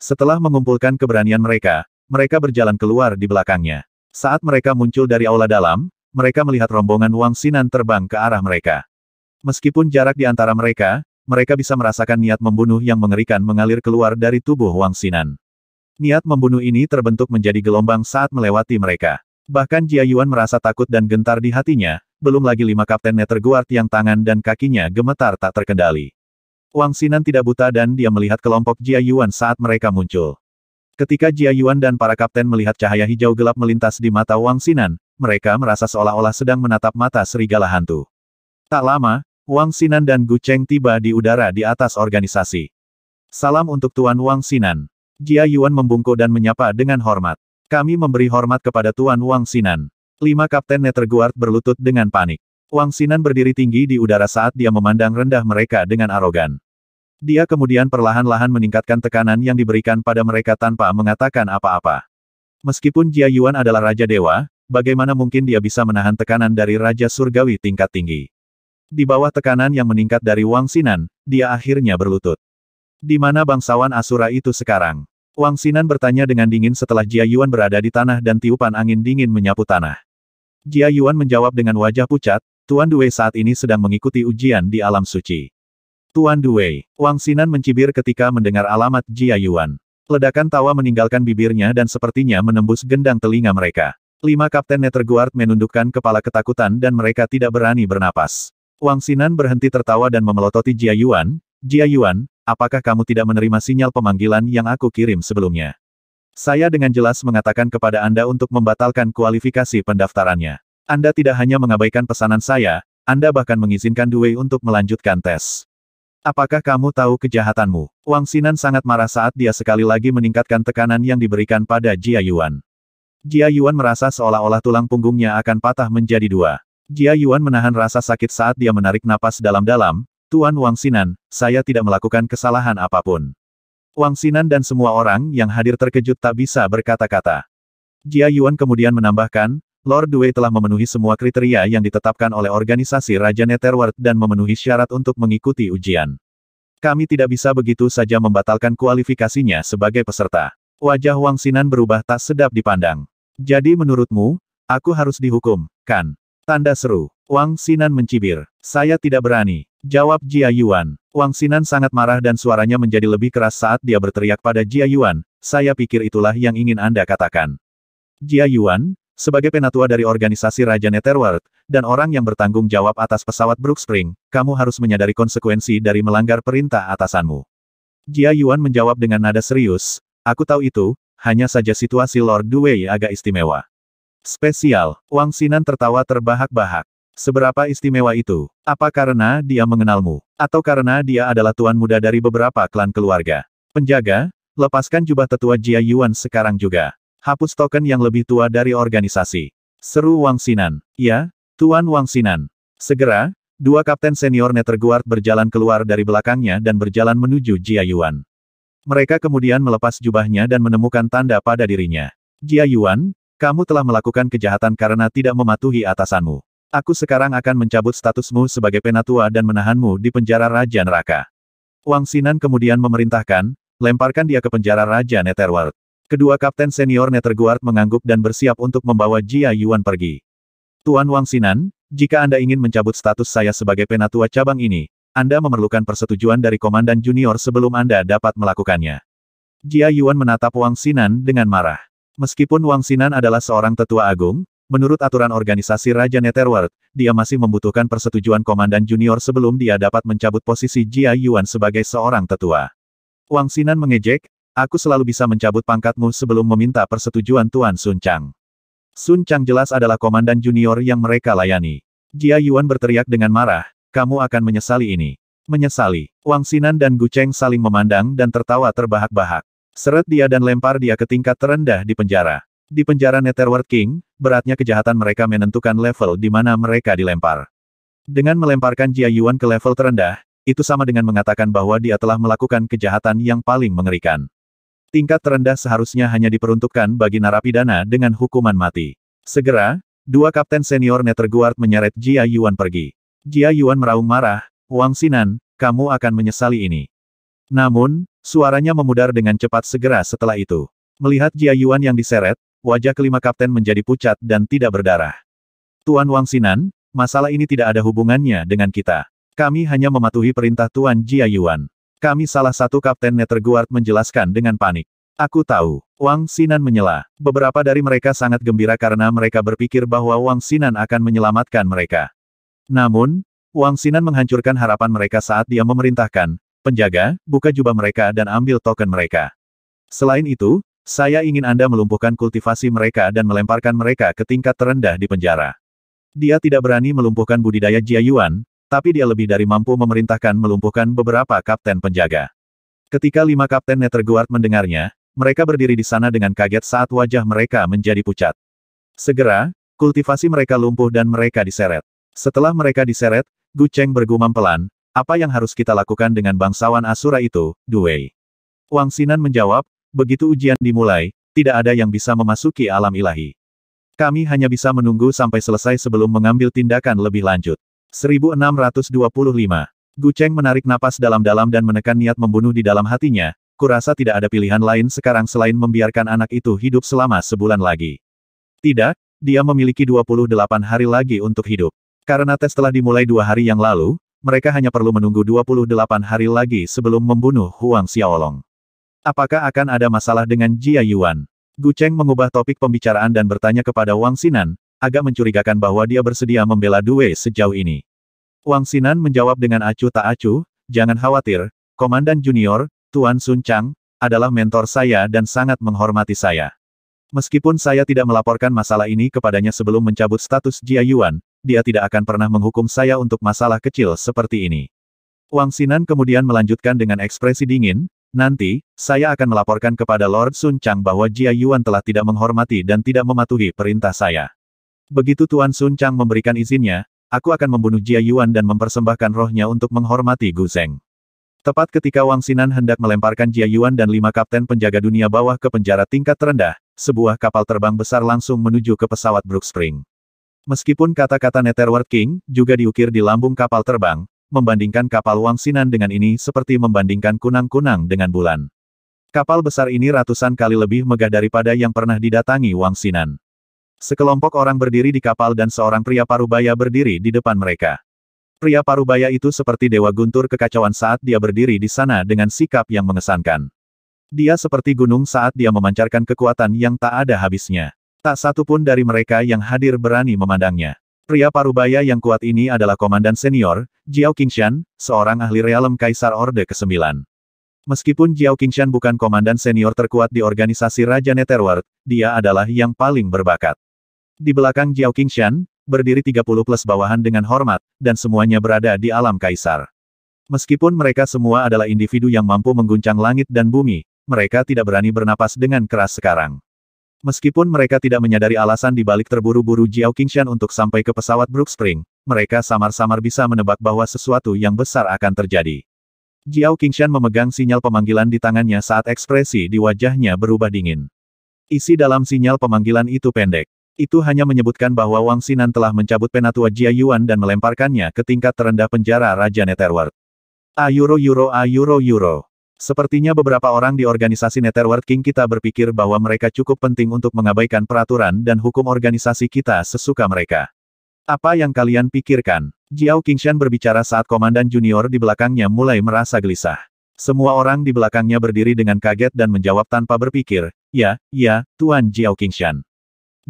Setelah mengumpulkan keberanian mereka, mereka berjalan keluar di belakangnya. Saat mereka muncul dari aula dalam, mereka melihat rombongan Wang Sinan terbang ke arah mereka. Meskipun jarak di antara mereka, mereka bisa merasakan niat membunuh yang mengerikan mengalir keluar dari tubuh Wang Sinan. Niat membunuh ini terbentuk menjadi gelombang saat melewati mereka. Bahkan Jia Yuan merasa takut dan gentar di hatinya, belum lagi lima kapten Netherguard yang tangan dan kakinya gemetar tak terkendali. Wang Sinan tidak buta dan dia melihat kelompok Jia Yuan saat mereka muncul. Ketika Jia Yuan dan para kapten melihat cahaya hijau gelap melintas di mata Wang Sinan, mereka merasa seolah-olah sedang menatap mata serigala hantu. Tak lama, Wang Sinan dan Gu Cheng tiba di udara di atas organisasi. Salam untuk Tuan Wang Sinan. Jia Yuan membungkuk dan menyapa dengan hormat. Kami memberi hormat kepada Tuan Wang Sinan. Lima kapten Netherguard berlutut dengan panik. Wang Sinan berdiri tinggi di udara saat dia memandang rendah mereka dengan arogan. Dia kemudian perlahan-lahan meningkatkan tekanan yang diberikan pada mereka tanpa mengatakan apa-apa. Meskipun Jia Yuan adalah Raja Dewa, bagaimana mungkin dia bisa menahan tekanan dari Raja Surgawi tingkat tinggi? Di bawah tekanan yang meningkat dari Wang Sinan, dia akhirnya berlutut. Di mana bangsawan Asura itu sekarang? Wang Sinan bertanya dengan dingin setelah Jia Yuan berada di tanah dan tiupan angin dingin menyapu tanah. Jia Yuan menjawab dengan wajah pucat, Tuan Due saat ini sedang mengikuti ujian di alam suci. Tuan Due, Wang Sinan mencibir ketika mendengar alamat Jia Yuan. Ledakan tawa meninggalkan bibirnya dan sepertinya menembus gendang telinga mereka. Lima kapten Netherguard menundukkan kepala ketakutan dan mereka tidak berani bernapas. Wang Sinan berhenti tertawa dan memelototi Jia Yuan, Jia Yuan, apakah kamu tidak menerima sinyal pemanggilan yang aku kirim sebelumnya? Saya dengan jelas mengatakan kepada Anda untuk membatalkan kualifikasi pendaftarannya. Anda tidak hanya mengabaikan pesanan saya, Anda bahkan mengizinkan Dewey untuk melanjutkan tes. Apakah kamu tahu kejahatanmu? Wang Sinan sangat marah saat dia sekali lagi meningkatkan tekanan yang diberikan pada Jia Yuan. Jia Yuan merasa seolah-olah tulang punggungnya akan patah menjadi dua. Jia Yuan menahan rasa sakit saat dia menarik napas dalam-dalam, Tuan Wang Sinan, saya tidak melakukan kesalahan apapun. Wang Sinan dan semua orang yang hadir terkejut tak bisa berkata-kata. Jia Yuan kemudian menambahkan, Lord Wei telah memenuhi semua kriteria yang ditetapkan oleh organisasi Raja Netherworld dan memenuhi syarat untuk mengikuti ujian. Kami tidak bisa begitu saja membatalkan kualifikasinya sebagai peserta. Wajah Wang Sinan berubah tak sedap dipandang. Jadi menurutmu, aku harus dihukum, kan? Tanda seru. Wang Sinan mencibir. Saya tidak berani. Jawab Jia Yuan. Wang Sinan sangat marah dan suaranya menjadi lebih keras saat dia berteriak pada Jia Yuan, saya pikir itulah yang ingin Anda katakan. Jia Yuan, sebagai penatua dari organisasi Raja Netherworld, dan orang yang bertanggung jawab atas pesawat Brookspring, kamu harus menyadari konsekuensi dari melanggar perintah atasanmu. Jia Yuan menjawab dengan nada serius, aku tahu itu, hanya saja situasi Lord Duwei agak istimewa. Spesial, Wang Sinan tertawa terbahak-bahak. Seberapa istimewa itu? Apa karena dia mengenalmu? Atau karena dia adalah tuan muda dari beberapa klan keluarga? Penjaga, lepaskan jubah tetua Jia Yuan sekarang juga. Hapus token yang lebih tua dari organisasi. Seru Wang Sinan. Ya, Tuan Wang Sinan. Segera, dua kapten senior Netherguard berjalan keluar dari belakangnya dan berjalan menuju Jia Yuan. Mereka kemudian melepas jubahnya dan menemukan tanda pada dirinya. Jia Yuan, kamu telah melakukan kejahatan karena tidak mematuhi atasanmu. Aku sekarang akan mencabut statusmu sebagai penatua dan menahanmu di penjara Raja Neraka. Wang Sinan kemudian memerintahkan, lemparkan dia ke penjara Raja Netherworld. Kedua kapten senior Netherguard mengangguk dan bersiap untuk membawa Jia Yuan pergi. Tuan Wang Sinan, jika Anda ingin mencabut status saya sebagai penatua cabang ini, Anda memerlukan persetujuan dari komandan junior sebelum Anda dapat melakukannya. Jia Yuan menatap Wang Sinan dengan marah. Meskipun Wang Sinan adalah seorang tetua agung, menurut aturan organisasi Raja Netherworld, dia masih membutuhkan persetujuan komandan junior sebelum dia dapat mencabut posisi Jia Yuan sebagai seorang tetua. Wang Sinan mengejek, aku selalu bisa mencabut pangkatmu sebelum meminta persetujuan Tuan Sun Chang. Sun Chang jelas adalah komandan junior yang mereka layani. Jia Yuan berteriak dengan marah, kamu akan menyesali ini. Menyesali. Wang Sinan dan Gu Cheng saling memandang dan tertawa terbahak-bahak. Seret dia dan lempar dia ke tingkat terendah di penjara. Di penjara Netherworld King, beratnya kejahatan mereka menentukan level di mana mereka dilempar. Dengan melemparkan Jia Yuan ke level terendah, itu sama dengan mengatakan bahwa dia telah melakukan kejahatan yang paling mengerikan. Tingkat terendah seharusnya hanya diperuntukkan bagi narapidana dengan hukuman mati. Segera, dua kapten senior Netherguard menyeret Jia Yuan pergi. Jia Yuan meraung marah, Wang Sinan, kamu akan menyesali ini. Namun, suaranya memudar dengan cepat segera setelah itu. Melihat Jia Yuan yang diseret, wajah kelima kapten menjadi pucat dan tidak berdarah. Tuan Wang Sinan, masalah ini tidak ada hubungannya dengan kita. Kami hanya mematuhi perintah Tuan Jia Yuan. Kami salah satu Kapten Netherguard menjelaskan dengan panik. Aku tahu. Wang Sinan menyela. Beberapa dari mereka sangat gembira karena mereka berpikir bahwa Wang Sinan akan menyelamatkan mereka. Namun, Wang Sinan menghancurkan harapan mereka saat dia memerintahkan, penjaga, buka jubah mereka dan ambil token mereka. Selain itu, saya ingin Anda melumpuhkan kultivasi mereka dan melemparkan mereka ke tingkat terendah di penjara. Dia tidak berani melumpuhkan budidaya Jia Yuan, tapi dia lebih dari mampu memerintahkan melumpuhkan beberapa kapten penjaga. Ketika lima kapten Netherguard mendengarnya, mereka berdiri di sana dengan kaget saat wajah mereka menjadi pucat. Segera, kultivasi mereka lumpuh dan mereka diseret. Setelah mereka diseret, Gu Cheng bergumam pelan, apa yang harus kita lakukan dengan bangsawan Asura itu, Duwei? Wang Sinan menjawab, begitu ujian dimulai, tidak ada yang bisa memasuki alam ilahi. Kami hanya bisa menunggu sampai selesai sebelum mengambil tindakan lebih lanjut. 1625. Gu Cheng menarik napas dalam-dalam dan menekan niat membunuh di dalam hatinya, kurasa tidak ada pilihan lain sekarang selain membiarkan anak itu hidup selama sebulan lagi. Tidak, dia memiliki 28 hari lagi untuk hidup. Karena tes telah dimulai dua hari yang lalu, mereka hanya perlu menunggu 28 hari lagi sebelum membunuh Huang Xiaolong. Apakah akan ada masalah dengan Jia Yuan? Gu Cheng mengubah topik pembicaraan dan bertanya kepada Wang Sinan, agak mencurigakan bahwa dia bersedia membela Due sejauh ini. Wang Sinan menjawab dengan acuh tak acuh, jangan khawatir, Komandan Junior, Tuan Sun Chang, adalah mentor saya dan sangat menghormati saya. Meskipun saya tidak melaporkan masalah ini kepadanya sebelum mencabut status Jia Yuan, dia tidak akan pernah menghukum saya untuk masalah kecil seperti ini. Wang Sinan kemudian melanjutkan dengan ekspresi dingin, nanti, saya akan melaporkan kepada Lord Sun Chang bahwa Jia Yuan telah tidak menghormati dan tidak mematuhi perintah saya. Begitu Tuan Sun Chang memberikan izinnya, aku akan membunuh Jia Yuan dan mempersembahkan rohnya untuk menghormati Gu Zeng. Tepat ketika Wang Sinan hendak melemparkan Jia Yuan dan lima kapten penjaga dunia bawah ke penjara tingkat terendah, sebuah kapal terbang besar langsung menuju ke pesawat Brook Spring. Meskipun kata-kata Netherworld King juga diukir di lambung kapal terbang, membandingkan kapal Wang Sinan dengan ini seperti membandingkan kunang-kunang dengan bulan. Kapal besar ini ratusan kali lebih megah daripada yang pernah didatangi Wang Sinan. Sekelompok orang berdiri di kapal dan seorang pria parubaya berdiri di depan mereka. Pria parubaya itu seperti dewa guntur kekacauan saat dia berdiri di sana dengan sikap yang mengesankan. Dia seperti gunung saat dia memancarkan kekuatan yang tak ada habisnya. Tak satu pun dari mereka yang hadir berani memandangnya. Pria parubaya yang kuat ini adalah komandan senior, Jiao Qingshan, seorang ahli realem Kaisar Orde ke-9. Meskipun Jiao Qingshan bukan komandan senior terkuat di organisasi Raja Netherworld, dia adalah yang paling berbakat. Di belakang Jiao Qingshan, berdiri 30 plus bawahan dengan hormat, dan semuanya berada di alam kaisar. Meskipun mereka semua adalah individu yang mampu mengguncang langit dan bumi, mereka tidak berani bernapas dengan keras sekarang. Meskipun mereka tidak menyadari alasan di balik terburu-buru Jiao Qingshan untuk sampai ke pesawat Brook Spring, mereka samar-samar bisa menebak bahwa sesuatu yang besar akan terjadi. Jiao Qingshan memegang sinyal pemanggilan di tangannya saat ekspresi di wajahnya berubah dingin. Isi dalam sinyal pemanggilan itu pendek itu hanya menyebutkan bahwa Wang Sinan telah mencabut penatua Jia Yuan dan melemparkannya ke tingkat terendah penjara Raja Netherworld. Ayuro ah, Yuro Ayuro ah, Yuro. Sepertinya beberapa orang di organisasi Netherworld King kita berpikir bahwa mereka cukup penting untuk mengabaikan peraturan dan hukum organisasi kita sesuka mereka. Apa yang kalian pikirkan? Jiao Qingshan berbicara saat komandan junior di belakangnya mulai merasa gelisah. Semua orang di belakangnya berdiri dengan kaget dan menjawab tanpa berpikir, ya, ya, Tuan Jiao Qingshan.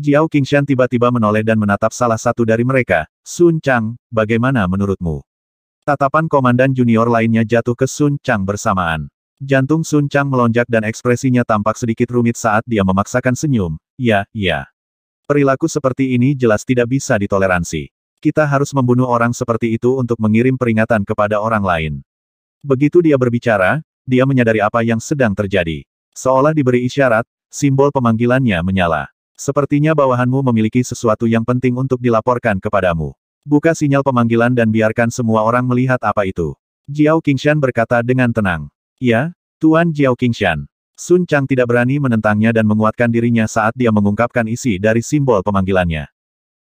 Jiao Qingshan tiba-tiba menoleh dan menatap salah satu dari mereka, Sun Chang, bagaimana menurutmu? Tatapan komandan junior lainnya jatuh ke Sun Chang bersamaan. Jantung Sun Chang melonjak dan ekspresinya tampak sedikit rumit saat dia memaksakan senyum, ya, ya. Perilaku seperti ini jelas tidak bisa ditoleransi. Kita harus membunuh orang seperti itu untuk mengirim peringatan kepada orang lain. Begitu dia berbicara, dia menyadari apa yang sedang terjadi. Seolah diberi isyarat, simbol pemanggilannya menyala. Sepertinya bawahanmu memiliki sesuatu yang penting untuk dilaporkan kepadamu. Buka sinyal pemanggilan dan biarkan semua orang melihat apa itu. Jiao Qingshan berkata dengan tenang. Ya, Tuan Jiao Qingshan. Sun Chang tidak berani menentangnya dan menguatkan dirinya saat dia mengungkapkan isi dari simbol pemanggilannya.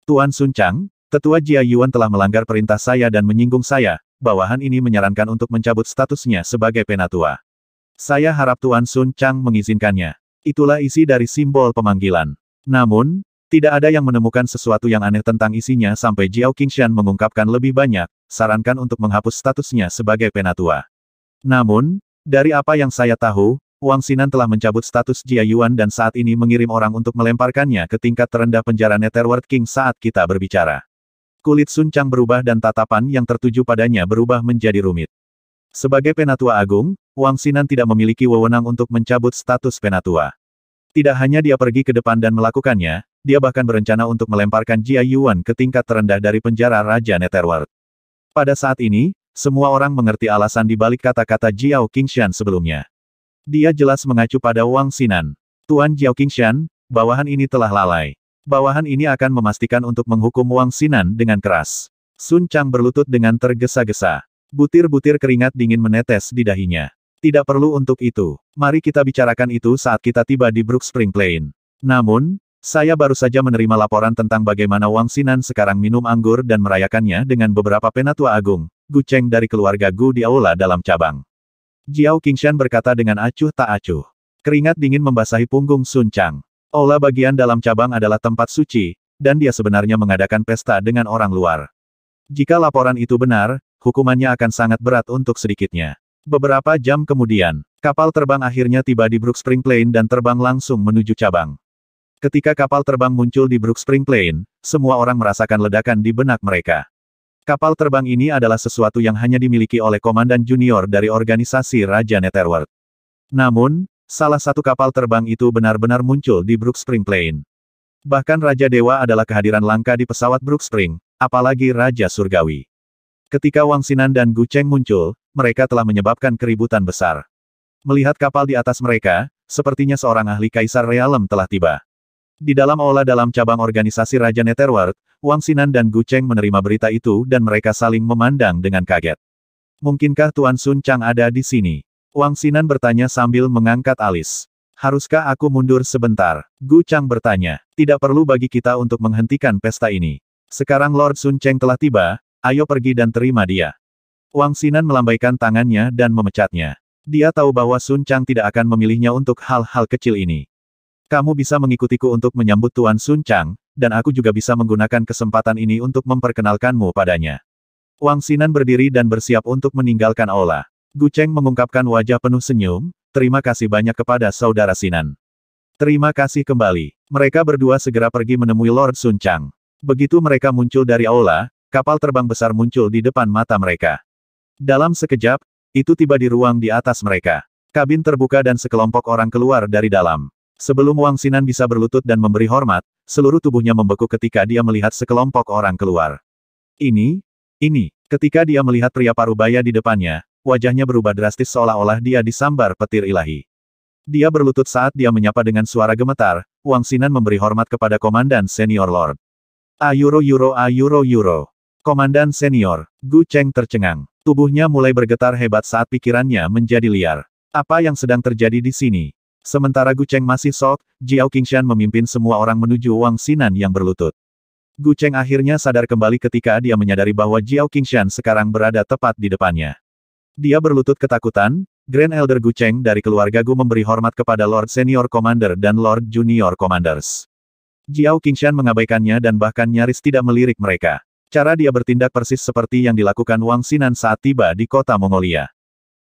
Tuan Sun Chang, Tetua Jia Yuan telah melanggar perintah saya dan menyinggung saya, bawahan ini menyarankan untuk mencabut statusnya sebagai penatua. Saya harap Tuan Sun Chang mengizinkannya. Itulah isi dari simbol pemanggilan. Namun, tidak ada yang menemukan sesuatu yang aneh tentang isinya sampai Jiao Qingshan mengungkapkan lebih banyak, sarankan untuk menghapus statusnya sebagai penatua. Namun, dari apa yang saya tahu, Wang Sinan telah mencabut status Jia Yuan dan saat ini mengirim orang untuk melemparkannya ke tingkat terendah penjara Netherworld King saat kita berbicara. Kulit Sun Chang berubah dan tatapan yang tertuju padanya berubah menjadi rumit. Sebagai penatua agung, Wang Sinan tidak memiliki wewenang untuk mencabut status penatua. Tidak hanya dia pergi ke depan dan melakukannya, dia bahkan berencana untuk melemparkan Jia Yuan ke tingkat terendah dari penjara Raja Netherworld. Pada saat ini, semua orang mengerti alasan di balik kata-kata Jiao Qingshan sebelumnya. Dia jelas mengacu pada Wang Sinan. Tuan Jiao Qingshan, bawahan ini telah lalai. Bawahan ini akan memastikan untuk menghukum Wang Sinan dengan keras. Sun Chang berlutut dengan tergesa-gesa. Butir-butir keringat dingin menetes di dahinya. Tidak perlu untuk itu. Mari kita bicarakan itu saat kita tiba di Brook Spring Plain. Namun, saya baru saja menerima laporan tentang bagaimana Wang Sinan sekarang minum anggur dan merayakannya dengan beberapa penatua agung, Gu Cheng dari keluarga Gu di aula dalam cabang. Jiao Qingshan berkata dengan acuh tak acuh. Keringat dingin membasahi punggung Sun Chang. Aula bagian dalam cabang adalah tempat suci, dan dia sebenarnya mengadakan pesta dengan orang luar. Jika laporan itu benar, hukumannya akan sangat berat untuk sedikitnya. Beberapa jam kemudian, kapal terbang akhirnya tiba di Brook Spring Plain dan terbang langsung menuju cabang. Ketika kapal terbang muncul di Brook Spring Plain, semua orang merasakan ledakan di benak mereka. Kapal terbang ini adalah sesuatu yang hanya dimiliki oleh komandan junior dari organisasi Raja Netherworld. Namun, salah satu kapal terbang itu benar-benar muncul di Brook Spring Plain. Bahkan Raja Dewa adalah kehadiran langka di pesawat Brook Spring, apalagi Raja Surgawi. Ketika Wang Sinan dan Gu Cheng muncul, mereka telah menyebabkan keributan besar. Melihat kapal di atas mereka, sepertinya seorang ahli kaisar realem telah tiba. Di dalam aula dalam cabang organisasi Raja Netherworld, Wang Sinan dan Gu Cheng menerima berita itu dan mereka saling memandang dengan kaget. Mungkinkah Tuan Sun Chang ada di sini? Wang Sinan bertanya sambil mengangkat alis. Haruskah aku mundur sebentar? Gu Chang bertanya. Tidak perlu bagi kita untuk menghentikan pesta ini. Sekarang Lord Sun Cheng telah tiba, ayo pergi dan terima dia. Wang Sinan melambaikan tangannya dan memecatnya. Dia tahu bahwa Sun Chang tidak akan memilihnya untuk hal-hal kecil ini. Kamu bisa mengikutiku untuk menyambut Tuan Sun Chang, dan aku juga bisa menggunakan kesempatan ini untuk memperkenalkanmu padanya. Wang Sinan berdiri dan bersiap untuk meninggalkan aula. Gu Cheng mengungkapkan wajah penuh senyum, terima kasih banyak kepada saudara Sinan. Terima kasih kembali. Mereka berdua segera pergi menemui Lord Sun Chang. Begitu mereka muncul dari aula, kapal terbang besar muncul di depan mata mereka. Dalam sekejap, itu tiba di ruang di atas mereka. Kabin terbuka dan sekelompok orang keluar dari dalam. Sebelum Wang Sinan bisa berlutut dan memberi hormat, seluruh tubuhnya membeku ketika dia melihat sekelompok orang keluar. Ini, ini, ketika dia melihat pria parubaya di depannya, wajahnya berubah drastis seolah-olah dia disambar petir ilahi. Dia berlutut saat dia menyapa dengan suara gemetar, Wang Sinan memberi hormat kepada Komandan Senior Lord. Ayuro Yuro Ayuro Yuro. Komandan Senior, Gu Cheng tercengang. Tubuhnya mulai bergetar hebat saat pikirannya menjadi liar. Apa yang sedang terjadi di sini? Sementara Gu Cheng masih sok, Jiao Qingshan memimpin semua orang menuju Wang Sinan yang berlutut. Gu Cheng akhirnya sadar kembali ketika dia menyadari bahwa Jiao Qingshan sekarang berada tepat di depannya. Dia berlutut ketakutan, Grand Elder Gu Cheng dari keluarga Gu memberi hormat kepada Lord Senior Commander dan Lord Junior Commanders. Jiao Qingshan mengabaikannya dan bahkan nyaris tidak melirik mereka. Cara dia bertindak persis seperti yang dilakukan Wang Sinan saat tiba di kota Mongolia.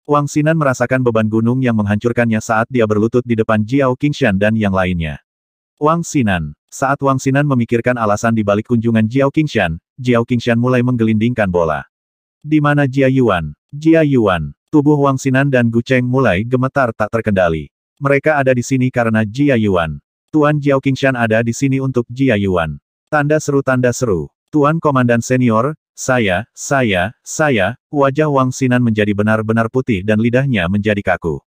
Wang Sinan merasakan beban gunung yang menghancurkannya saat dia berlutut di depan Jiao Qingshan dan yang lainnya. Wang Sinan Saat Wang Sinan memikirkan alasan di balik kunjungan Jiao Qingshan, Jiao Qingshan mulai menggelindingkan bola. Di mana Jia Yuan? Jia Yuan, tubuh Wang Sinan dan Gu Cheng mulai gemetar tak terkendali. Mereka ada di sini karena Jia Yuan. Tuan Jiao Qingshan ada di sini untuk Jia Yuan. Tanda seru tanda seru. Tuan Komandan Senior, saya, saya, saya, wajah Wang Sinan menjadi benar-benar putih dan lidahnya menjadi kaku.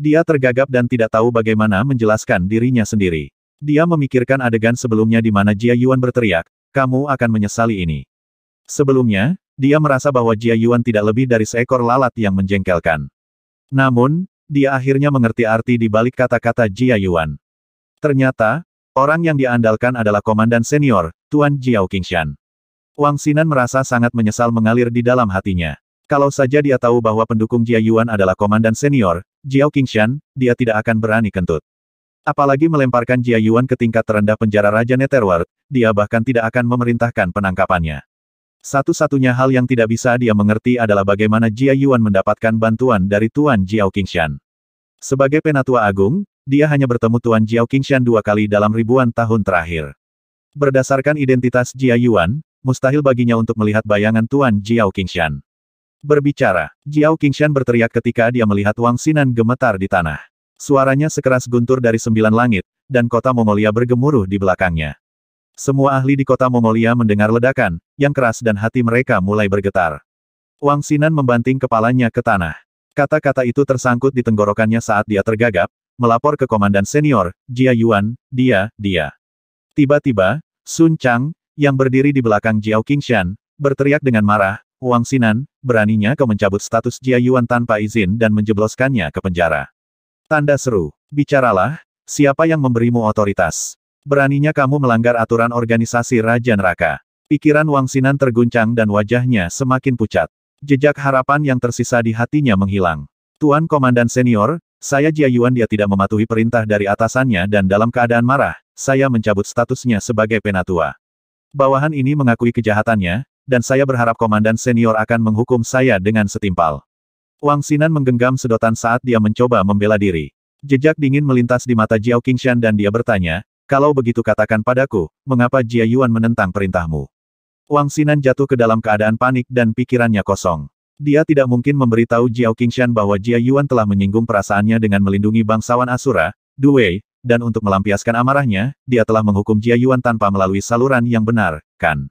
Dia tergagap dan tidak tahu bagaimana menjelaskan dirinya sendiri. Dia memikirkan adegan sebelumnya di mana Jia Yuan berteriak, kamu akan menyesali ini. Sebelumnya, dia merasa bahwa Jia Yuan tidak lebih dari seekor lalat yang menjengkelkan. Namun, dia akhirnya mengerti arti di balik kata-kata Jia Yuan. Ternyata, orang yang diandalkan adalah komandan senior, Tuan Jiao Qingshan. Wang Sinan merasa sangat menyesal mengalir di dalam hatinya. Kalau saja dia tahu bahwa pendukung Jia Yuan adalah komandan senior, Jiao Qingshan, dia tidak akan berani kentut. Apalagi melemparkan Jia Yuan ke tingkat terendah penjara Raja Netherworld, dia bahkan tidak akan memerintahkan penangkapannya. Satu-satunya hal yang tidak bisa dia mengerti adalah bagaimana Jia Yuan mendapatkan bantuan dari Tuan Jiao Qingshan. Sebagai penatua agung, dia hanya bertemu Tuan Jiao Qingshan dua kali dalam ribuan tahun terakhir. Berdasarkan identitas Jia Yuan, mustahil baginya untuk melihat bayangan Tuan Jiao Qingshan. Berbicara, Jiao Qingshan berteriak ketika dia melihat Wang Sinan gemetar di tanah. Suaranya sekeras guntur dari sembilan langit, dan kota Mongolia bergemuruh di belakangnya. Semua ahli di kota Mongolia mendengar ledakan, yang keras dan hati mereka mulai bergetar. Wang Sinan membanting kepalanya ke tanah. Kata-kata itu tersangkut di tenggorokannya saat dia tergagap, melapor ke komandan senior, Jia Yuan, dia, dia. Tiba-tiba, Sun Chang, yang berdiri di belakang Jiao Qingshan, berteriak dengan marah, Wang Sinan, beraninya kau mencabut status Jia Yuan tanpa izin dan menjebloskannya ke penjara. Tanda seru, bicaralah, siapa yang memberimu otoritas? Beraninya kamu melanggar aturan organisasi Raja Neraka. Pikiran Wang Sinan terguncang dan wajahnya semakin pucat. Jejak harapan yang tersisa di hatinya menghilang. Tuan Komandan Senior, saya Jia Yuan dia tidak mematuhi perintah dari atasannya dan dalam keadaan marah, saya mencabut statusnya sebagai penatua. Bawahan ini mengakui kejahatannya, dan saya berharap komandan senior akan menghukum saya dengan setimpal. Wang Sinan menggenggam sedotan saat dia mencoba membela diri. Jejak dingin melintas di mata Jiao Qingshan dan dia bertanya, kalau begitu katakan padaku, mengapa Jia Yuan menentang perintahmu? Wang Sinan jatuh ke dalam keadaan panik dan pikirannya kosong. Dia tidak mungkin memberitahu Jiao Qingshan bahwa Jia Yuan telah menyinggung perasaannya dengan melindungi bangsawan Asura, Duwei, dan untuk melampiaskan amarahnya, dia telah menghukum Jia Yuan tanpa melalui saluran yang benar, kan?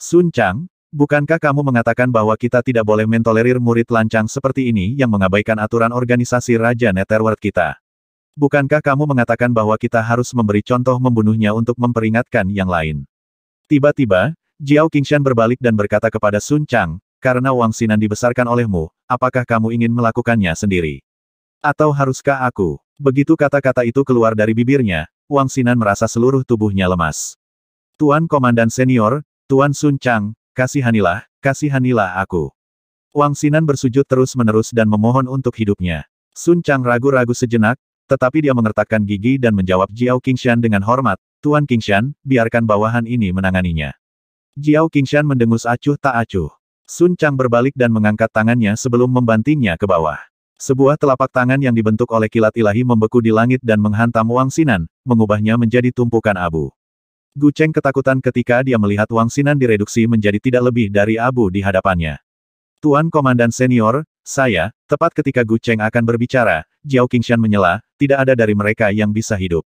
Sun Chang, bukankah kamu mengatakan bahwa kita tidak boleh mentolerir murid lancang seperti ini yang mengabaikan aturan organisasi Raja Netherworld kita? Bukankah kamu mengatakan bahwa kita harus memberi contoh membunuhnya untuk memperingatkan yang lain? Tiba-tiba, Jiao Qingshan berbalik dan berkata kepada Sun Chang, karena Wang Sinan dibesarkan olehmu, apakah kamu ingin melakukannya sendiri? Atau haruskah aku? Begitu kata-kata itu keluar dari bibirnya, Wang Sinan merasa seluruh tubuhnya lemas. Tuan Komandan Senior, Tuan Sun Chang, kasihanilah, kasihanilah aku. Wang Sinan bersujud terus-menerus dan memohon untuk hidupnya. Sun Chang ragu-ragu sejenak, tetapi dia mengertakkan gigi dan menjawab Jiao Qingshan dengan hormat, Tuan Qingshan, biarkan bawahan ini menanganinya. Jiao Qingshan mendengus acuh tak acuh. Sun Chang berbalik dan mengangkat tangannya sebelum membantingnya ke bawah. Sebuah telapak tangan yang dibentuk oleh kilat ilahi membeku di langit dan menghantam Wang Sinan, mengubahnya menjadi tumpukan abu. Gu Cheng ketakutan ketika dia melihat Wang Sinan direduksi menjadi tidak lebih dari abu di hadapannya. Tuan Komandan Senior, saya, tepat ketika Gu Cheng akan berbicara, Jiao Qingshan menyela, tidak ada dari mereka yang bisa hidup.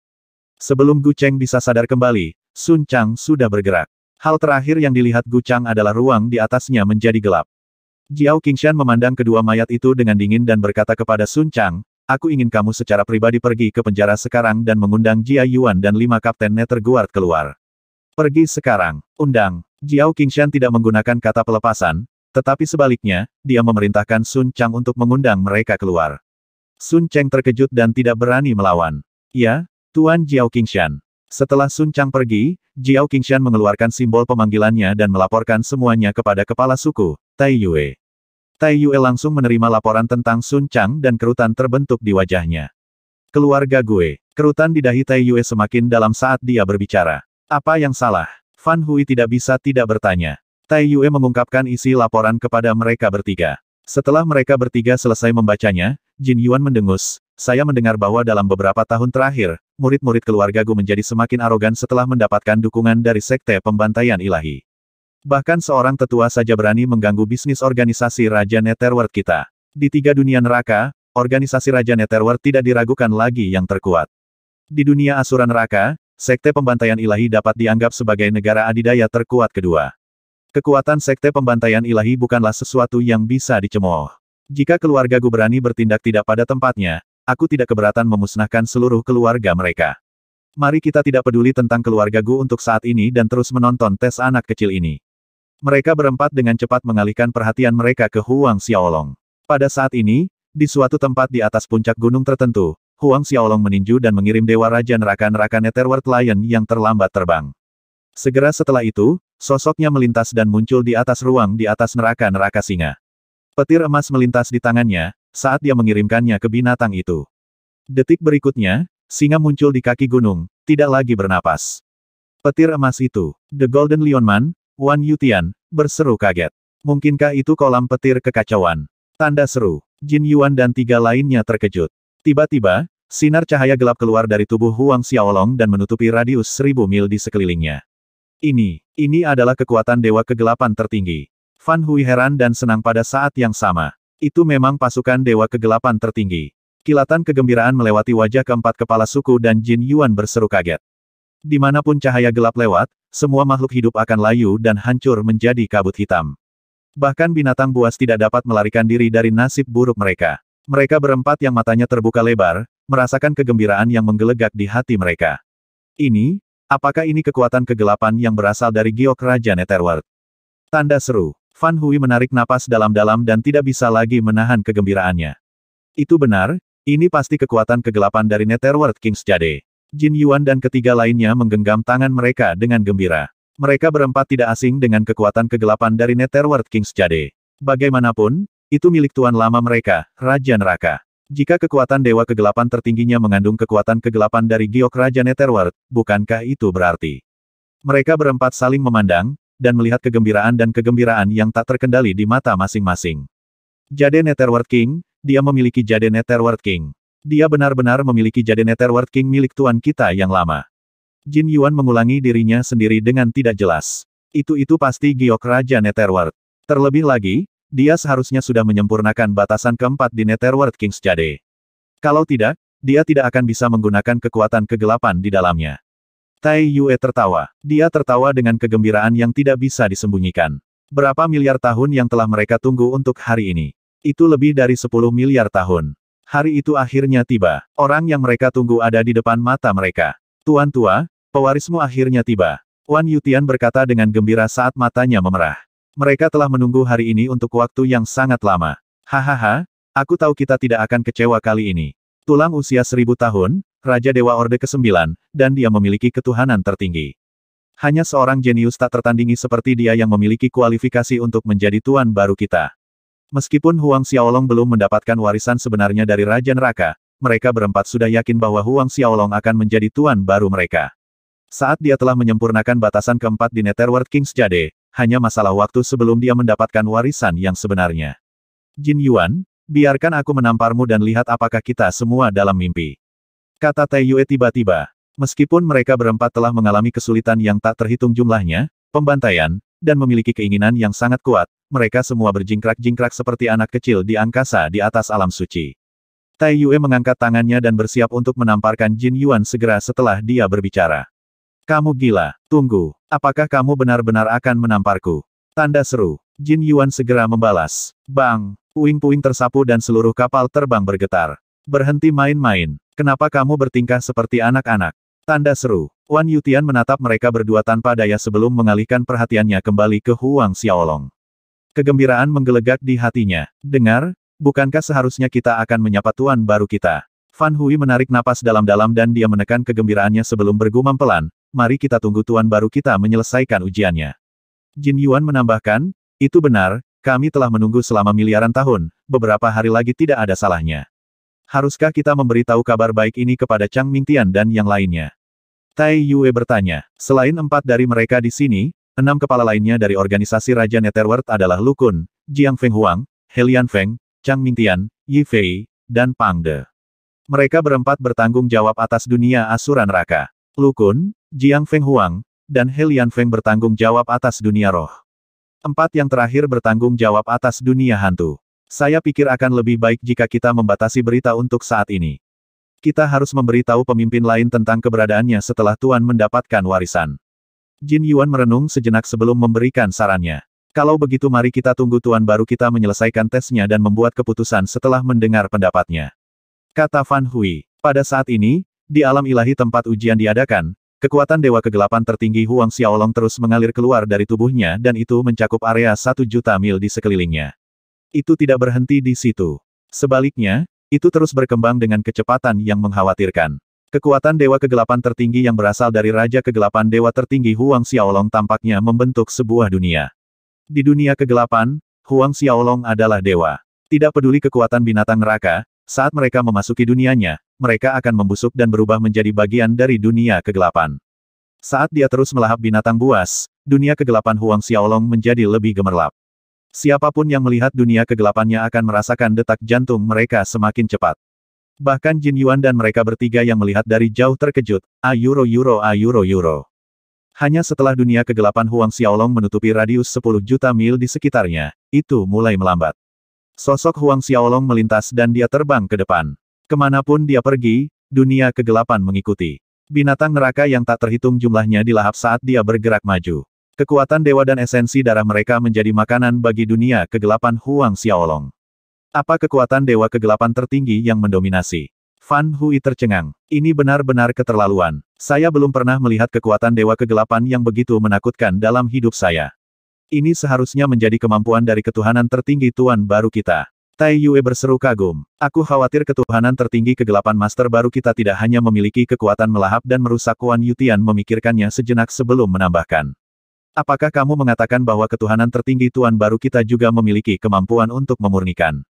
Sebelum Gu Cheng bisa sadar kembali, Sun Chang sudah bergerak. Hal terakhir yang dilihat Gu Chang adalah ruang di atasnya menjadi gelap. Jiao Qingshan memandang kedua mayat itu dengan dingin dan berkata kepada Sun Chang, aku ingin kamu secara pribadi pergi ke penjara sekarang dan mengundang Jia Yuan dan lima kapten Nether Guard keluar. Pergi sekarang, undang. Jiao Qingshan tidak menggunakan kata pelepasan, tetapi sebaliknya, dia memerintahkan Sun Chang untuk mengundang mereka keluar. Sun Cheng terkejut dan tidak berani melawan. Ya, Tuan Jiao Qingshan. Setelah Sun Chang pergi, Jiao Qingshan mengeluarkan simbol pemanggilannya dan melaporkan semuanya kepada kepala suku, Tai Yue. Tai Yue langsung menerima laporan tentang Sun Chang dan kerutan terbentuk di wajahnya. Keluarga gue. Kerutan di dahi Tai Yue semakin dalam saat dia berbicara. Apa yang salah? Fan Hui tidak bisa tidak bertanya. Tai Yue mengungkapkan isi laporan kepada mereka bertiga. Setelah mereka bertiga selesai membacanya, Jin Yuan mendengus, saya mendengar bahwa dalam beberapa tahun terakhir, murid-murid keluarga Gu menjadi semakin arogan setelah mendapatkan dukungan dari Sekte Pembantaian Ilahi. Bahkan seorang tetua saja berani mengganggu bisnis organisasi Raja Netherworld kita. Di tiga dunia neraka, organisasi Raja Netherworld tidak diragukan lagi yang terkuat. Di dunia asuran neraka, Sekte Pembantaian Ilahi dapat dianggap sebagai negara adidaya terkuat kedua. Kekuatan Sekte Pembantaian Ilahi bukanlah sesuatu yang bisa dicemooh. Jika keluarga Gu berani bertindak tidak pada tempatnya, aku tidak keberatan memusnahkan seluruh keluarga mereka. Mari kita tidak peduli tentang keluarga Gu untuk saat ini dan terus menonton tes anak kecil ini. Mereka berempat dengan cepat mengalihkan perhatian mereka ke Huang Xiaolong. Pada saat ini, di suatu tempat di atas puncak gunung tertentu, Huang Xiaolong meninju dan mengirim Dewa Raja neraka-neraka Netherworld Lion yang terlambat terbang. Segera setelah itu, sosoknya melintas dan muncul di atas ruang di atas neraka-neraka singa. Petir emas melintas di tangannya, saat dia mengirimkannya ke binatang itu. Detik berikutnya, singa muncul di kaki gunung, tidak lagi bernapas. Petir emas itu, The Golden Lion Man, Wan Yutian, berseru kaget. Mungkinkah itu kolam petir kekacauan? Tanda seru. Jin Yuan dan tiga lainnya terkejut. Tiba-tiba, sinar cahaya gelap keluar dari tubuh Huang Xiaolong dan menutupi radius seribu mil di sekelilingnya. Ini, ini adalah kekuatan dewa kegelapan tertinggi. Fan Hui heran dan senang pada saat yang sama. Itu memang pasukan dewa kegelapan tertinggi. Kilatan kegembiraan melewati wajah keempat kepala suku dan Jin Yuan berseru kaget. Dimanapun cahaya gelap lewat, semua makhluk hidup akan layu dan hancur menjadi kabut hitam. Bahkan binatang buas tidak dapat melarikan diri dari nasib buruk mereka. Mereka berempat yang matanya terbuka lebar, merasakan kegembiraan yang menggelegak di hati mereka. Ini, apakah ini kekuatan kegelapan yang berasal dari giok Raja Netherworld? Tanda seru. Fan Hui menarik napas dalam-dalam dan tidak bisa lagi menahan kegembiraannya. Itu benar, ini pasti kekuatan kegelapan dari Netherworld Kings Jade. Jin Yuan dan ketiga lainnya menggenggam tangan mereka dengan gembira. Mereka berempat tidak asing dengan kekuatan kegelapan dari Netherworld Kings Jade. Bagaimanapun, itu milik tuan lama mereka, Raja Neraka. Jika kekuatan Dewa Kegelapan tertingginya mengandung kekuatan kegelapan dari Giok Raja Netherworld, bukankah itu berarti? Mereka berempat saling memandang, dan melihat kegembiraan dan kegembiraan yang tak terkendali di mata masing-masing. Jade Netherworld King, dia memiliki Jade Netherworld King. Dia benar-benar memiliki jade Netherworld King milik tuan kita yang lama. Jin Yuan mengulangi dirinya sendiri dengan tidak jelas. Itu-itu pasti giok Raja Netherworld. Terlebih lagi, dia seharusnya sudah menyempurnakan batasan keempat di Netherworld King's Jade. Kalau tidak, dia tidak akan bisa menggunakan kekuatan kegelapan di dalamnya. Tai Yue tertawa. Dia tertawa dengan kegembiraan yang tidak bisa disembunyikan. Berapa miliar tahun yang telah mereka tunggu untuk hari ini? Itu lebih dari 10 miliar tahun. Hari itu akhirnya tiba. Orang yang mereka tunggu ada di depan mata mereka. Tuan tua, pewarismu akhirnya tiba. Wan Yutian berkata dengan gembira saat matanya memerah. Mereka telah menunggu hari ini untuk waktu yang sangat lama. Hahaha, aku tahu kita tidak akan kecewa kali ini. Tulang usia seribu tahun, Raja Dewa Orde ke-9, dan dia memiliki ketuhanan tertinggi. Hanya seorang jenius tak tertandingi seperti dia yang memiliki kualifikasi untuk menjadi tuan baru kita. Meskipun Huang Xiaolong belum mendapatkan warisan sebenarnya dari Raja Neraka, mereka berempat sudah yakin bahwa Huang Xiaolong akan menjadi tuan baru mereka. Saat dia telah menyempurnakan batasan keempat di Netherworld King's Jade, hanya masalah waktu sebelum dia mendapatkan warisan yang sebenarnya. Jin Yuan, biarkan aku menamparmu dan lihat apakah kita semua dalam mimpi. Kata Tai Yue tiba-tiba. Meskipun mereka berempat telah mengalami kesulitan yang tak terhitung jumlahnya, pembantaian, dan memiliki keinginan yang sangat kuat, mereka semua berjingkrak-jingkrak seperti anak kecil di angkasa di atas alam suci. Tai Yue mengangkat tangannya dan bersiap untuk menamparkan Jin Yuan segera setelah dia berbicara. Kamu gila, tunggu, apakah kamu benar-benar akan menamparku? Tanda seru, Jin Yuan segera membalas. Bang, puing-puing tersapu dan seluruh kapal terbang bergetar. Berhenti main-main, kenapa kamu bertingkah seperti anak-anak? Tanda seru. Wan Yutian menatap mereka berdua tanpa daya sebelum mengalihkan perhatiannya kembali ke Huang Xiaolong. Kegembiraan menggelegak di hatinya. Dengar, bukankah seharusnya kita akan menyapa tuan baru kita? Fan Hui menarik napas dalam-dalam dan dia menekan kegembiraannya sebelum bergumam pelan, mari kita tunggu tuan baru kita menyelesaikan ujiannya. Jin Yuan menambahkan, itu benar, kami telah menunggu selama miliaran tahun, beberapa hari lagi tidak ada salahnya. Haruskah kita memberitahu kabar baik ini kepada Chang Mingtian dan yang lainnya? Tai Yue bertanya. Selain empat dari mereka di sini, enam kepala lainnya dari organisasi Raja Netherworld adalah Lu Kun, Jiang Feng Huang, Helian Feng, Chang Mingtian, Yi Fei, dan Pang De. Mereka berempat bertanggung jawab atas dunia raka. Lu Kun, Jiang Feng Huang, dan Helian Feng bertanggung jawab atas dunia roh. Empat yang terakhir bertanggung jawab atas dunia hantu. Saya pikir akan lebih baik jika kita membatasi berita untuk saat ini. Kita harus memberitahu pemimpin lain tentang keberadaannya setelah Tuan mendapatkan warisan. Jin Yuan merenung sejenak sebelum memberikan sarannya. Kalau begitu mari kita tunggu Tuan baru kita menyelesaikan tesnya dan membuat keputusan setelah mendengar pendapatnya. Kata Fan Hui. Pada saat ini, di alam ilahi tempat ujian diadakan, kekuatan Dewa Kegelapan tertinggi Huang Xiaolong terus mengalir keluar dari tubuhnya dan itu mencakup area satu juta mil di sekelilingnya. Itu tidak berhenti di situ. Sebaliknya, itu terus berkembang dengan kecepatan yang mengkhawatirkan. Kekuatan Dewa Kegelapan Tertinggi yang berasal dari Raja Kegelapan Dewa Tertinggi Huang Xiaolong tampaknya membentuk sebuah dunia. Di dunia kegelapan, Huang Xiaolong adalah dewa. Tidak peduli kekuatan binatang neraka, saat mereka memasuki dunianya, mereka akan membusuk dan berubah menjadi bagian dari dunia kegelapan. Saat dia terus melahap binatang buas, dunia kegelapan Huang Xiaolong menjadi lebih gemerlap. Siapapun yang melihat dunia kegelapannya akan merasakan detak jantung mereka semakin cepat. Bahkan Jin Yuan dan mereka bertiga yang melihat dari jauh terkejut, ayuro ah, yuro ayuro ah, yuro. Hanya setelah dunia kegelapan Huang Xiaolong menutupi radius 10 juta mil di sekitarnya, itu mulai melambat. Sosok Huang Xiaolong melintas dan dia terbang ke depan. Kemanapun dia pergi, dunia kegelapan mengikuti. Binatang neraka yang tak terhitung jumlahnya dilahap saat dia bergerak maju. Kekuatan dewa dan esensi darah mereka menjadi makanan bagi dunia kegelapan Huang Xiaolong. Apa kekuatan dewa kegelapan tertinggi yang mendominasi? Fan Hui tercengang. Ini benar-benar keterlaluan. Saya belum pernah melihat kekuatan dewa kegelapan yang begitu menakutkan dalam hidup saya. Ini seharusnya menjadi kemampuan dari ketuhanan tertinggi tuan baru kita. Tai Yue berseru kagum. Aku khawatir ketuhanan tertinggi kegelapan master baru kita tidak hanya memiliki kekuatan melahap dan merusak Wan Yutian memikirkannya sejenak sebelum menambahkan. Apakah kamu mengatakan bahwa ketuhanan tertinggi Tuan baru kita juga memiliki kemampuan untuk memurnikan?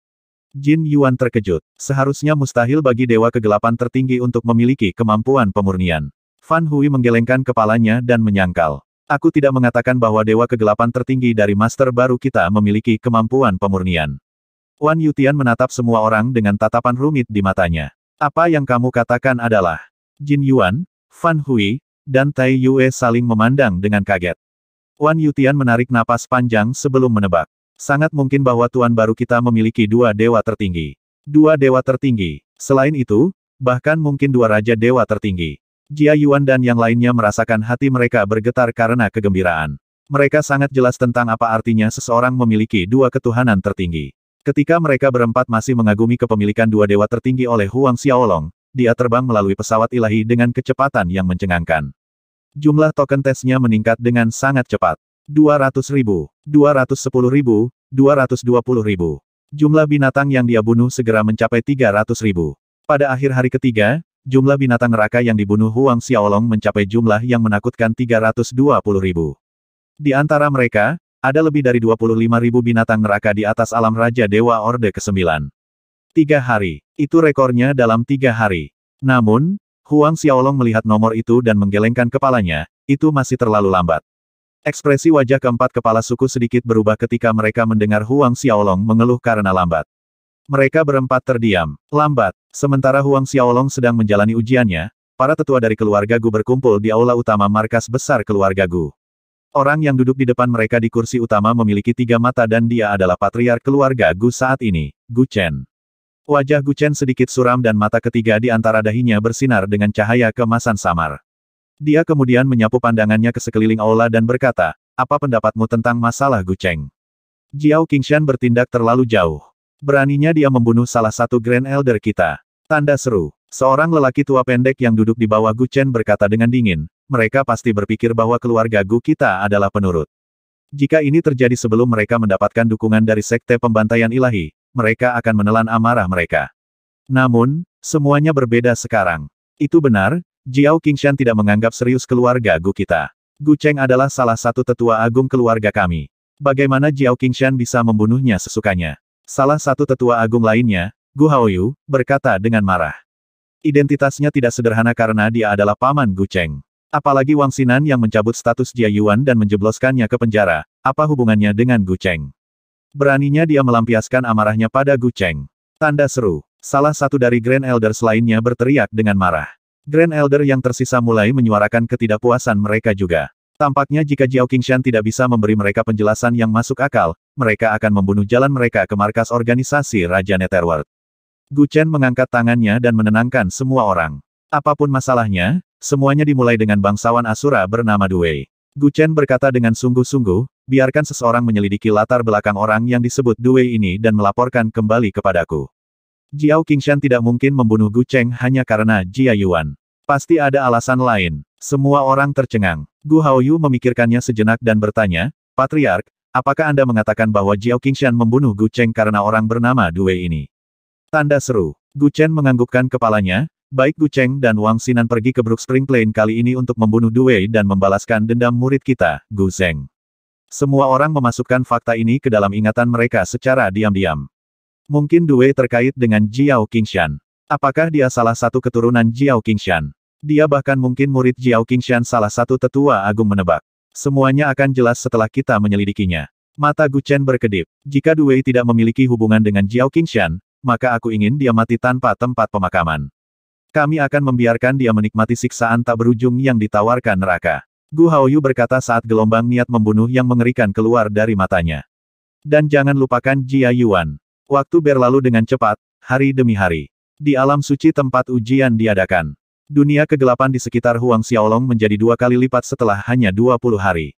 Jin Yuan terkejut. Seharusnya mustahil bagi dewa kegelapan tertinggi untuk memiliki kemampuan pemurnian. Fan Hui menggelengkan kepalanya dan menyangkal. Aku tidak mengatakan bahwa dewa kegelapan tertinggi dari master baru kita memiliki kemampuan pemurnian. Wan Yutian menatap semua orang dengan tatapan rumit di matanya. Apa yang kamu katakan adalah Jin Yuan, Fan Hui, dan Tai Yue saling memandang dengan kaget. Wan Yutian menarik napas panjang sebelum menebak. Sangat mungkin bahwa Tuan baru kita memiliki dua dewa tertinggi. Dua dewa tertinggi. Selain itu, bahkan mungkin dua raja dewa tertinggi. Jia Yuan dan yang lainnya merasakan hati mereka bergetar karena kegembiraan. Mereka sangat jelas tentang apa artinya seseorang memiliki dua ketuhanan tertinggi. Ketika mereka berempat masih mengagumi kepemilikan dua dewa tertinggi oleh Huang Xiaolong, dia terbang melalui pesawat ilahi dengan kecepatan yang mencengangkan. Jumlah token tesnya meningkat dengan sangat cepat. 200 ribu, 210 ribu, 220 ribu. Jumlah binatang yang dia bunuh segera mencapai 300 ribu. Pada akhir hari ketiga, jumlah binatang neraka yang dibunuh Huang Xiaolong mencapai jumlah yang menakutkan 320 ribu. Di antara mereka, ada lebih dari 25 ribu binatang neraka di atas alam Raja Dewa Orde ke-9. Tiga hari. Itu rekornya dalam tiga hari. Namun, Huang Xiaolong melihat nomor itu dan menggelengkan kepalanya, itu masih terlalu lambat. Ekspresi wajah keempat kepala suku sedikit berubah ketika mereka mendengar Huang Xiaolong mengeluh karena lambat. Mereka berempat terdiam, lambat, sementara Huang Xiaolong sedang menjalani ujiannya, para tetua dari keluarga Gu berkumpul di aula utama markas besar keluarga Gu. Orang yang duduk di depan mereka di kursi utama memiliki tiga mata dan dia adalah patriark keluarga Gu saat ini, Gu Chen. Wajah Gu Chen sedikit suram dan mata ketiga di antara dahinya bersinar dengan cahaya kemasan samar. Dia kemudian menyapu pandangannya ke sekeliling aula dan berkata, apa pendapatmu tentang masalah Gu Cheng? Jiao Qingshan bertindak terlalu jauh. Beraninya dia membunuh salah satu Grand Elder kita. Tanda seru. Seorang lelaki tua pendek yang duduk di bawah Gu Chen berkata dengan dingin, mereka pasti berpikir bahwa keluarga Gu kita adalah penurut. Jika ini terjadi sebelum mereka mendapatkan dukungan dari Sekte Pembantaian Ilahi, mereka akan menelan amarah mereka. Namun, semuanya berbeda sekarang. Itu benar, Jiao Qingshan tidak menganggap serius keluarga Gu kita. Gu Cheng adalah salah satu tetua agung keluarga kami. Bagaimana Jiao Qingshan bisa membunuhnya sesukanya? Salah satu tetua agung lainnya, Gu Haoyu, berkata dengan marah. Identitasnya tidak sederhana karena dia adalah paman Gu Cheng. Apalagi Wang Sinan yang mencabut status Jia Yuan dan menjebloskannya ke penjara, apa hubungannya dengan Gu Cheng? Beraninya dia melampiaskan amarahnya pada Gu Cheng. Tanda seru. Salah satu dari Grand Elder selainnya berteriak dengan marah. Grand Elder yang tersisa mulai menyuarakan ketidakpuasan mereka juga. Tampaknya jika Jiao Qingshan tidak bisa memberi mereka penjelasan yang masuk akal, mereka akan membunuh jalan mereka ke markas organisasi Raja Netherworld. Gu Chen mengangkat tangannya dan menenangkan semua orang. Apapun masalahnya, semuanya dimulai dengan bangsawan Asura bernama Duwei. Gu Chen berkata dengan sungguh-sungguh, biarkan seseorang menyelidiki latar belakang orang yang disebut Due ini dan melaporkan kembali kepadaku. Jiao Qingshan tidak mungkin membunuh Gu Cheng hanya karena Jia Yuan. Pasti ada alasan lain. Semua orang tercengang. Gu Haoyu memikirkannya sejenak dan bertanya, Patriark, apakah Anda mengatakan bahwa Jiao Qingshan membunuh Gu Cheng karena orang bernama Due ini? Tanda seru. Gu Chen menganggukkan kepalanya, Baik Gu Cheng dan Wang Sinan pergi ke Brook Spring Plain kali ini untuk membunuh Due dan membalaskan dendam murid kita, Gu Zeng. Semua orang memasukkan fakta ini ke dalam ingatan mereka secara diam-diam. Mungkin Due terkait dengan Jiao Qingshan. Apakah dia salah satu keturunan Jiao Qingshan? Dia bahkan mungkin murid Jiao Qingshan salah satu tetua agung menebak. Semuanya akan jelas setelah kita menyelidikinya. Mata Gu Chen berkedip. Jika Due tidak memiliki hubungan dengan Jiao Qingshan, maka aku ingin dia mati tanpa tempat pemakaman. Kami akan membiarkan dia menikmati siksaan tak berujung yang ditawarkan neraka. Gu Haoyu berkata saat gelombang niat membunuh yang mengerikan keluar dari matanya. Dan jangan lupakan Jia Yuan. Waktu berlalu dengan cepat, hari demi hari. Di alam suci tempat ujian diadakan. Dunia kegelapan di sekitar Huang Xiaolong menjadi dua kali lipat setelah hanya 20 hari.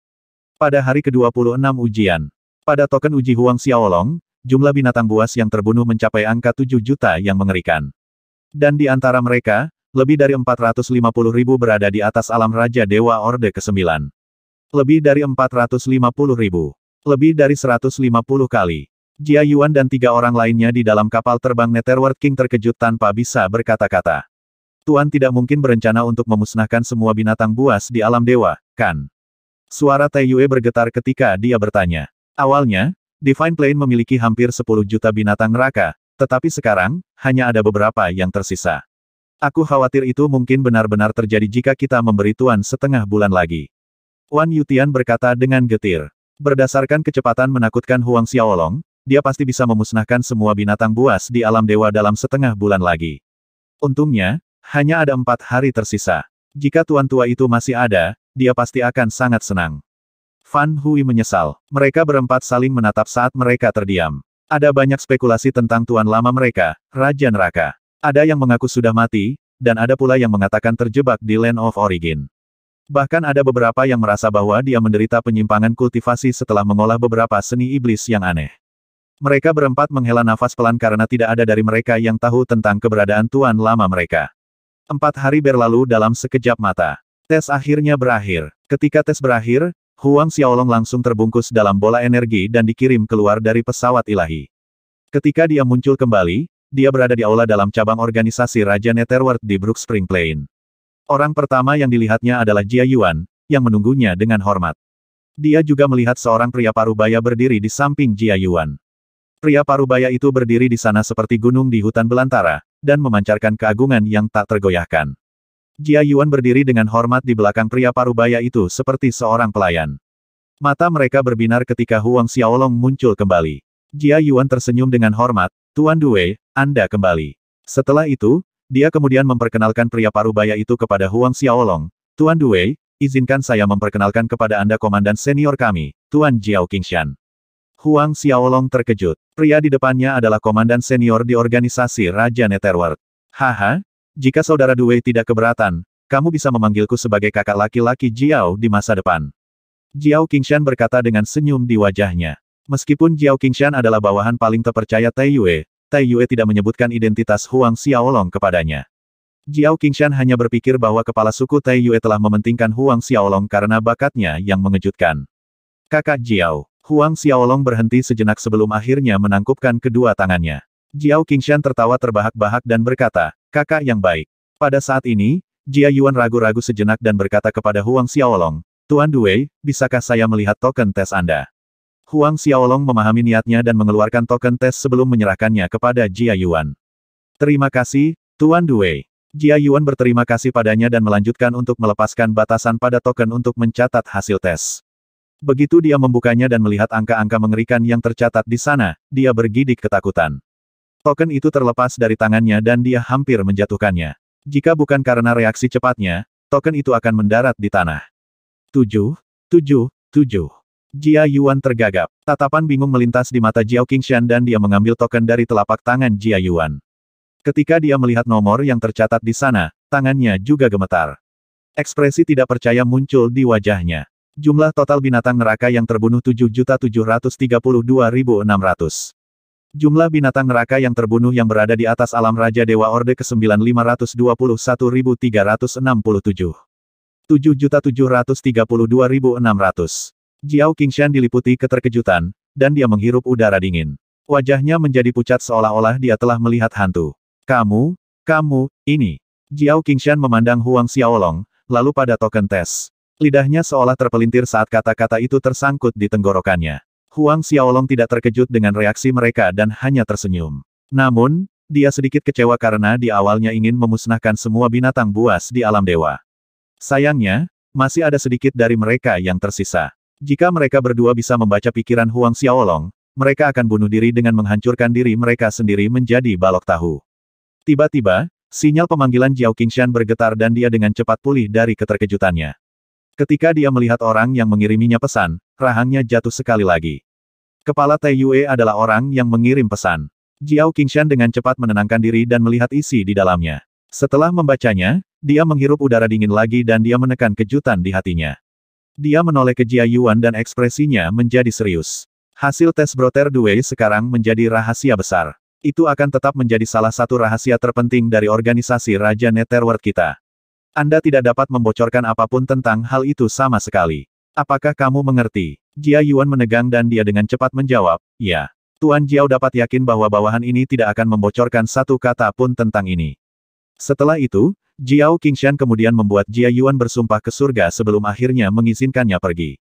Pada hari ke-26 ujian. Pada token uji Huang Xiaolong, jumlah binatang buas yang terbunuh mencapai angka 7 juta yang mengerikan. Dan di antara mereka, lebih dari 450 ribu berada di atas alam Raja Dewa Orde ke-9. Lebih dari 450 ribu. Lebih dari 150 kali. Jia Yuan dan tiga orang lainnya di dalam kapal terbang Netherworld King terkejut tanpa bisa berkata-kata. Tuan tidak mungkin berencana untuk memusnahkan semua binatang buas di alam dewa, kan? Suara Tai Yue bergetar ketika dia bertanya. Awalnya, Divine Plane memiliki hampir 10 juta binatang neraka, tetapi sekarang, hanya ada beberapa yang tersisa. Aku khawatir itu mungkin benar-benar terjadi jika kita memberi Tuan setengah bulan lagi. Wan Yutian berkata dengan getir. Berdasarkan kecepatan menakutkan Huang Xiaolong, dia pasti bisa memusnahkan semua binatang buas di alam dewa dalam setengah bulan lagi. Untungnya, hanya ada empat hari tersisa. Jika Tuan Tua itu masih ada, dia pasti akan sangat senang. Fan Hui menyesal. Mereka berempat saling menatap saat mereka terdiam. Ada banyak spekulasi tentang Tuan Lama mereka, Raja Neraka. Ada yang mengaku sudah mati, dan ada pula yang mengatakan terjebak di Land of Origin. Bahkan ada beberapa yang merasa bahwa dia menderita penyimpangan kultivasi setelah mengolah beberapa seni iblis yang aneh. Mereka berempat menghela nafas pelan karena tidak ada dari mereka yang tahu tentang keberadaan tuan lama mereka. Empat hari berlalu dalam sekejap mata. Tes akhirnya berakhir. Ketika tes berakhir, Huang Xiaolong langsung terbungkus dalam bola energi dan dikirim keluar dari pesawat ilahi. Ketika dia muncul kembali, dia berada di aula dalam cabang organisasi Raja Netherworld di Brook Spring Plain. Orang pertama yang dilihatnya adalah Jia Yuan, yang menunggunya dengan hormat. Dia juga melihat seorang pria parubaya berdiri di samping Jia Yuan. Pria parubaya itu berdiri di sana seperti gunung di hutan belantara, dan memancarkan keagungan yang tak tergoyahkan. Jia Yuan berdiri dengan hormat di belakang pria parubaya itu seperti seorang pelayan. Mata mereka berbinar ketika Huang Xiaolong muncul kembali. Jia Yuan tersenyum dengan hormat, Tuan Dui, anda kembali. Setelah itu, dia kemudian memperkenalkan pria parubaya itu kepada Huang Xiaolong. Tuan Duwei. izinkan saya memperkenalkan kepada Anda komandan senior kami, Tuan Jiao Qingshan. Huang Xiaolong terkejut. Pria di depannya adalah komandan senior di organisasi Raja Netherworld. Haha, jika saudara Duwei tidak keberatan, kamu bisa memanggilku sebagai kakak laki-laki Jiao di masa depan. Jiao Qingshan berkata dengan senyum di wajahnya. Meskipun Jiao Qingshan adalah bawahan paling terpercaya Taiyue, Tai Yue tidak menyebutkan identitas Huang Xiaolong kepadanya. Jiao Qingshan hanya berpikir bahwa kepala suku Tai Yue telah mementingkan Huang Xiaolong karena bakatnya yang mengejutkan. Kakak Jiao, Huang Xiaolong berhenti sejenak sebelum akhirnya menangkupkan kedua tangannya. Jiao Qingshan tertawa terbahak-bahak dan berkata, kakak yang baik. Pada saat ini, Jia Yuan ragu-ragu sejenak dan berkata kepada Huang Xiaolong, Tuan Dui, bisakah saya melihat token tes Anda? Huang Xiaolong memahami niatnya dan mengeluarkan token tes sebelum menyerahkannya kepada Jia Yuan. Terima kasih, Tuan Due. Jia Yuan berterima kasih padanya dan melanjutkan untuk melepaskan batasan pada token untuk mencatat hasil tes. Begitu dia membukanya dan melihat angka-angka mengerikan yang tercatat di sana, dia bergidik ketakutan. Token itu terlepas dari tangannya dan dia hampir menjatuhkannya. Jika bukan karena reaksi cepatnya, token itu akan mendarat di tanah. 7, 7, 7. Jia Yuan tergagap. Tatapan bingung melintas di mata Jiao Qingshan dan dia mengambil token dari telapak tangan Jia Yuan. Ketika dia melihat nomor yang tercatat di sana, tangannya juga gemetar. Ekspresi tidak percaya muncul di wajahnya. Jumlah total binatang neraka yang terbunuh 7.732.600. Jumlah binatang neraka yang terbunuh yang berada di atas alam Raja Dewa Orde ke-9 521.367. 7.732.600. Jiao Qingshan diliputi keterkejutan, dan dia menghirup udara dingin. Wajahnya menjadi pucat seolah-olah dia telah melihat hantu. Kamu, kamu, ini. Jiao Qingshan memandang Huang Xiaolong, lalu pada token tes. Lidahnya seolah terpelintir saat kata-kata itu tersangkut di tenggorokannya. Huang Xiaolong tidak terkejut dengan reaksi mereka dan hanya tersenyum. Namun, dia sedikit kecewa karena di awalnya ingin memusnahkan semua binatang buas di alam dewa. Sayangnya, masih ada sedikit dari mereka yang tersisa. Jika mereka berdua bisa membaca pikiran Huang Xiaolong, mereka akan bunuh diri dengan menghancurkan diri mereka sendiri menjadi balok tahu. Tiba-tiba, sinyal pemanggilan Jiao Qingshan bergetar dan dia dengan cepat pulih dari keterkejutannya. Ketika dia melihat orang yang mengiriminya pesan, rahangnya jatuh sekali lagi. Kepala Tai Yue adalah orang yang mengirim pesan. Jiao Qingshan dengan cepat menenangkan diri dan melihat isi di dalamnya. Setelah membacanya, dia menghirup udara dingin lagi dan dia menekan kejutan di hatinya. Dia menoleh ke Jia Yuan dan ekspresinya menjadi serius. Hasil tes Broter Due sekarang menjadi rahasia besar. Itu akan tetap menjadi salah satu rahasia terpenting dari organisasi Raja Netherworld kita. Anda tidak dapat membocorkan apapun tentang hal itu sama sekali. Apakah kamu mengerti? Jia Yuan menegang dan dia dengan cepat menjawab, ya. Tuan Jiao dapat yakin bahwa bawahan ini tidak akan membocorkan satu kata pun tentang ini. Setelah itu, Jiao Qingshan kemudian membuat Jia Yuan bersumpah ke surga sebelum akhirnya mengizinkannya pergi.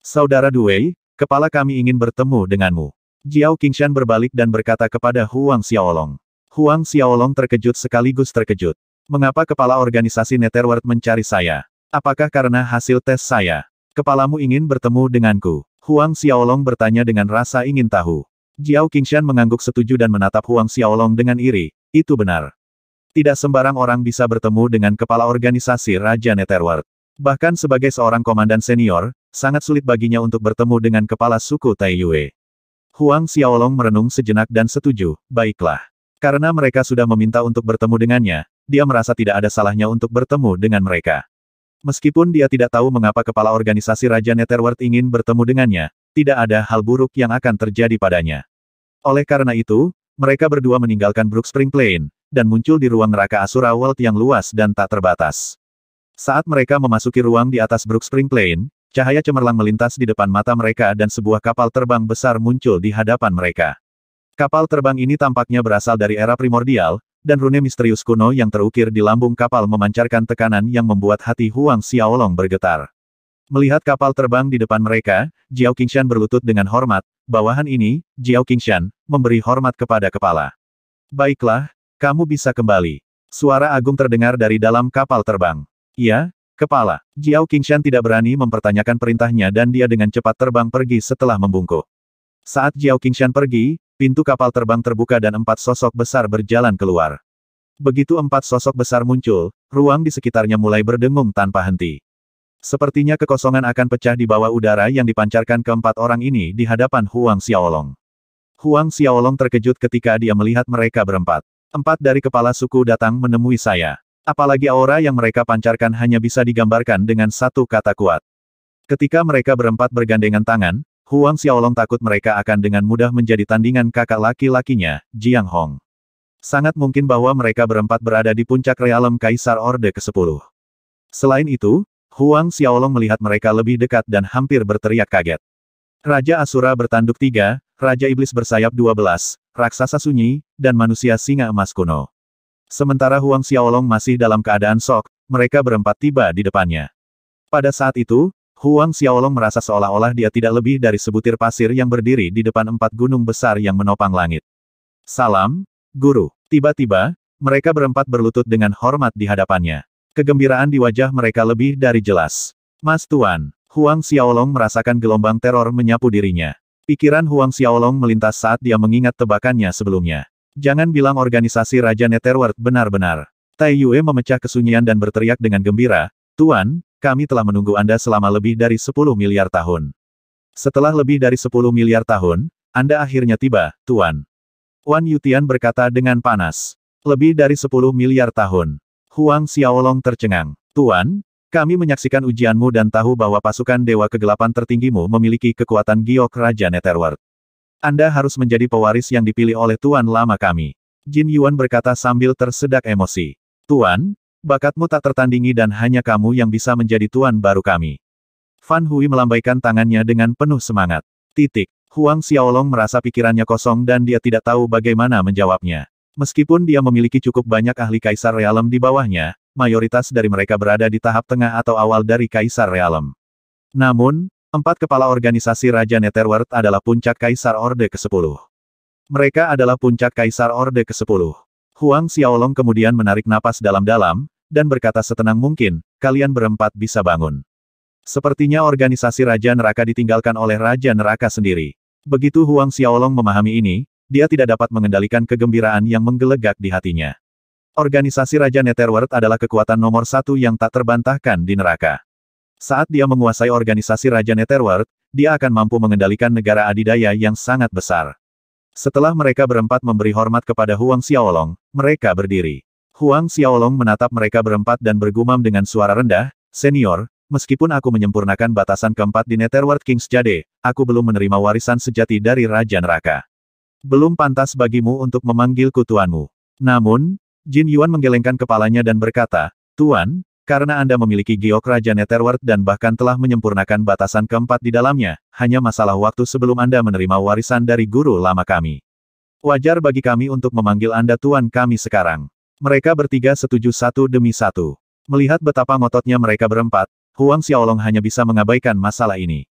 Saudara Duwei, kepala kami ingin bertemu denganmu. Jiao Qingshan berbalik dan berkata kepada Huang Xiaolong. Huang Xiaolong terkejut sekaligus terkejut. Mengapa kepala organisasi Netherworld mencari saya? Apakah karena hasil tes saya? Kepalamu ingin bertemu denganku. Huang Xiaolong bertanya dengan rasa ingin tahu. Jiao Qingshan mengangguk setuju dan menatap Huang Xiaolong dengan iri. Itu benar. Tidak sembarang orang bisa bertemu dengan kepala organisasi Raja Netherworld. Bahkan sebagai seorang komandan senior, sangat sulit baginya untuk bertemu dengan kepala suku Taiyue. Huang Xiaolong merenung sejenak dan setuju, baiklah. Karena mereka sudah meminta untuk bertemu dengannya, dia merasa tidak ada salahnya untuk bertemu dengan mereka. Meskipun dia tidak tahu mengapa kepala organisasi Raja Netherworld ingin bertemu dengannya, tidak ada hal buruk yang akan terjadi padanya. Oleh karena itu, mereka berdua meninggalkan Brook Spring Plain, dan muncul di ruang neraka Asura World yang luas dan tak terbatas. Saat mereka memasuki ruang di atas Brook Spring Plain, cahaya cemerlang melintas di depan mata mereka dan sebuah kapal terbang besar muncul di hadapan mereka. Kapal terbang ini tampaknya berasal dari era primordial, dan rune misterius kuno yang terukir di lambung kapal memancarkan tekanan yang membuat hati Huang Xiaolong bergetar. Melihat kapal terbang di depan mereka, Jiao Qingshan berlutut dengan hormat, bawahan ini, Jiao Qingshan, memberi hormat kepada kepala. Baiklah, kamu bisa kembali. Suara agung terdengar dari dalam kapal terbang. Iya, kepala. Jiao Qingshan tidak berani mempertanyakan perintahnya dan dia dengan cepat terbang pergi setelah membungkuk. Saat Jiao Qingshan pergi, pintu kapal terbang terbuka dan empat sosok besar berjalan keluar. Begitu empat sosok besar muncul, ruang di sekitarnya mulai berdengung tanpa henti. Sepertinya kekosongan akan pecah di bawah udara yang dipancarkan keempat orang ini di hadapan Huang Xiaolong. Huang Xiaolong terkejut ketika dia melihat mereka berempat. Empat dari kepala suku datang menemui saya. Apalagi aura yang mereka pancarkan hanya bisa digambarkan dengan satu kata kuat. Ketika mereka berempat bergandengan tangan, Huang Xiaolong takut mereka akan dengan mudah menjadi tandingan kakak laki-lakinya, Jiang Hong. Sangat mungkin bahwa mereka berempat berada di puncak realem Kaisar Orde ke-10. Selain itu, Huang Xiaolong melihat mereka lebih dekat dan hampir berteriak kaget. Raja Asura bertanduk tiga, Raja Iblis bersayap dua belas raksasa sunyi, dan manusia singa emas kuno. Sementara Huang Xiaolong masih dalam keadaan sok, mereka berempat tiba di depannya. Pada saat itu, Huang Xiaolong merasa seolah-olah dia tidak lebih dari sebutir pasir yang berdiri di depan empat gunung besar yang menopang langit. Salam, Guru. Tiba-tiba, mereka berempat berlutut dengan hormat di hadapannya. Kegembiraan di wajah mereka lebih dari jelas. Mas Tuan, Huang Xiaolong merasakan gelombang teror menyapu dirinya. Pikiran Huang Xiaolong melintas saat dia mengingat tebakannya sebelumnya. Jangan bilang organisasi Raja Netherworld benar-benar. Tai Yue memecah kesunyian dan berteriak dengan gembira, Tuan, kami telah menunggu Anda selama lebih dari 10 miliar tahun. Setelah lebih dari 10 miliar tahun, Anda akhirnya tiba, Tuan. Wan Yutian berkata dengan panas. Lebih dari 10 miliar tahun. Huang Xiaolong tercengang. Tuan, kami menyaksikan ujianmu dan tahu bahwa pasukan Dewa Kegelapan tertinggimu memiliki kekuatan giok Raja Netherworld. Anda harus menjadi pewaris yang dipilih oleh Tuan Lama kami. Jin Yuan berkata sambil tersedak emosi. Tuan, bakatmu tak tertandingi dan hanya kamu yang bisa menjadi tuan baru kami. Fan Hui melambaikan tangannya dengan penuh semangat. Titik. Huang Xiaolong merasa pikirannya kosong dan dia tidak tahu bagaimana menjawabnya. Meskipun dia memiliki cukup banyak ahli kaisar realem di bawahnya, mayoritas dari mereka berada di tahap tengah atau awal dari kaisar realem. Namun, empat kepala organisasi Raja Netherworld adalah puncak kaisar Orde ke-10. Mereka adalah puncak kaisar Orde ke-10. Huang Xiaolong kemudian menarik napas dalam-dalam, dan berkata setenang mungkin, kalian berempat bisa bangun. Sepertinya organisasi Raja Neraka ditinggalkan oleh Raja Neraka sendiri. Begitu Huang Xiaolong memahami ini, dia tidak dapat mengendalikan kegembiraan yang menggelegak di hatinya. Organisasi Raja Netherworld adalah kekuatan nomor satu yang tak terbantahkan di neraka. Saat dia menguasai organisasi Raja Netherworld, dia akan mampu mengendalikan negara adidaya yang sangat besar. Setelah mereka berempat memberi hormat kepada Huang Xiaolong, mereka berdiri. Huang Xiaolong menatap mereka berempat dan bergumam dengan suara rendah, Senior, meskipun aku menyempurnakan batasan keempat di Netherworld King's Jade, aku belum menerima warisan sejati dari Raja Neraka belum pantas bagimu untuk memanggilku tuanmu. Namun, Jin Yuan menggelengkan kepalanya dan berkata, Tuan, karena Anda memiliki giok Raja Netherworld dan bahkan telah menyempurnakan batasan keempat di dalamnya, hanya masalah waktu sebelum Anda menerima warisan dari guru lama kami. Wajar bagi kami untuk memanggil Anda Tuan kami sekarang. Mereka bertiga setuju satu demi satu. Melihat betapa ngototnya mereka berempat, Huang Xiaolong hanya bisa mengabaikan masalah ini.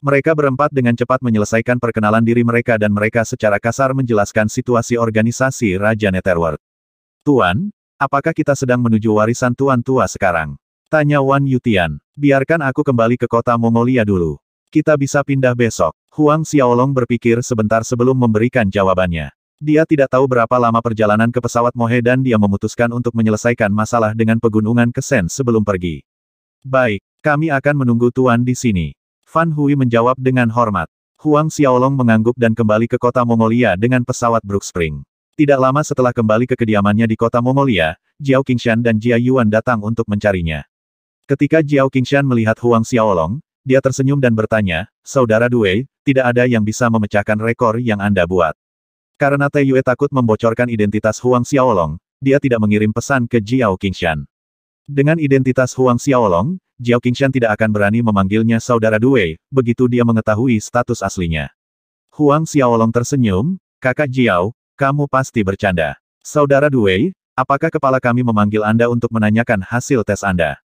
Mereka berempat dengan cepat menyelesaikan perkenalan diri mereka dan mereka secara kasar menjelaskan situasi organisasi Raja Netherworld. Tuan, apakah kita sedang menuju warisan Tuan Tua sekarang? Tanya Wan Yutian. Biarkan aku kembali ke kota Mongolia dulu. Kita bisa pindah besok. Huang Xiaolong berpikir sebentar sebelum memberikan jawabannya. Dia tidak tahu berapa lama perjalanan ke pesawat Mohe dan dia memutuskan untuk menyelesaikan masalah dengan pegunungan Kesen sebelum pergi. Baik, kami akan menunggu Tuan di sini. Fan Hui menjawab dengan hormat. Huang Xiaolong mengangguk dan kembali ke kota Mongolia dengan pesawat Brook Spring. Tidak lama setelah kembali ke kediamannya di kota Mongolia, Jiao Qingshan dan Jia Yuan datang untuk mencarinya. Ketika Jiao Qingshan melihat Huang Xiaolong, dia tersenyum dan bertanya, Saudara Duwei, tidak ada yang bisa memecahkan rekor yang Anda buat. Karena Tai Yue takut membocorkan identitas Huang Xiaolong, dia tidak mengirim pesan ke Jiao Qingshan. Dengan identitas Huang Xiaolong, Jiao Qingshan tidak akan berani memanggilnya saudara Duwei begitu dia mengetahui status aslinya. Huang Xiaolong tersenyum, kakak Jiao, kamu pasti bercanda. Saudara Duwei, apakah kepala kami memanggil Anda untuk menanyakan hasil tes Anda?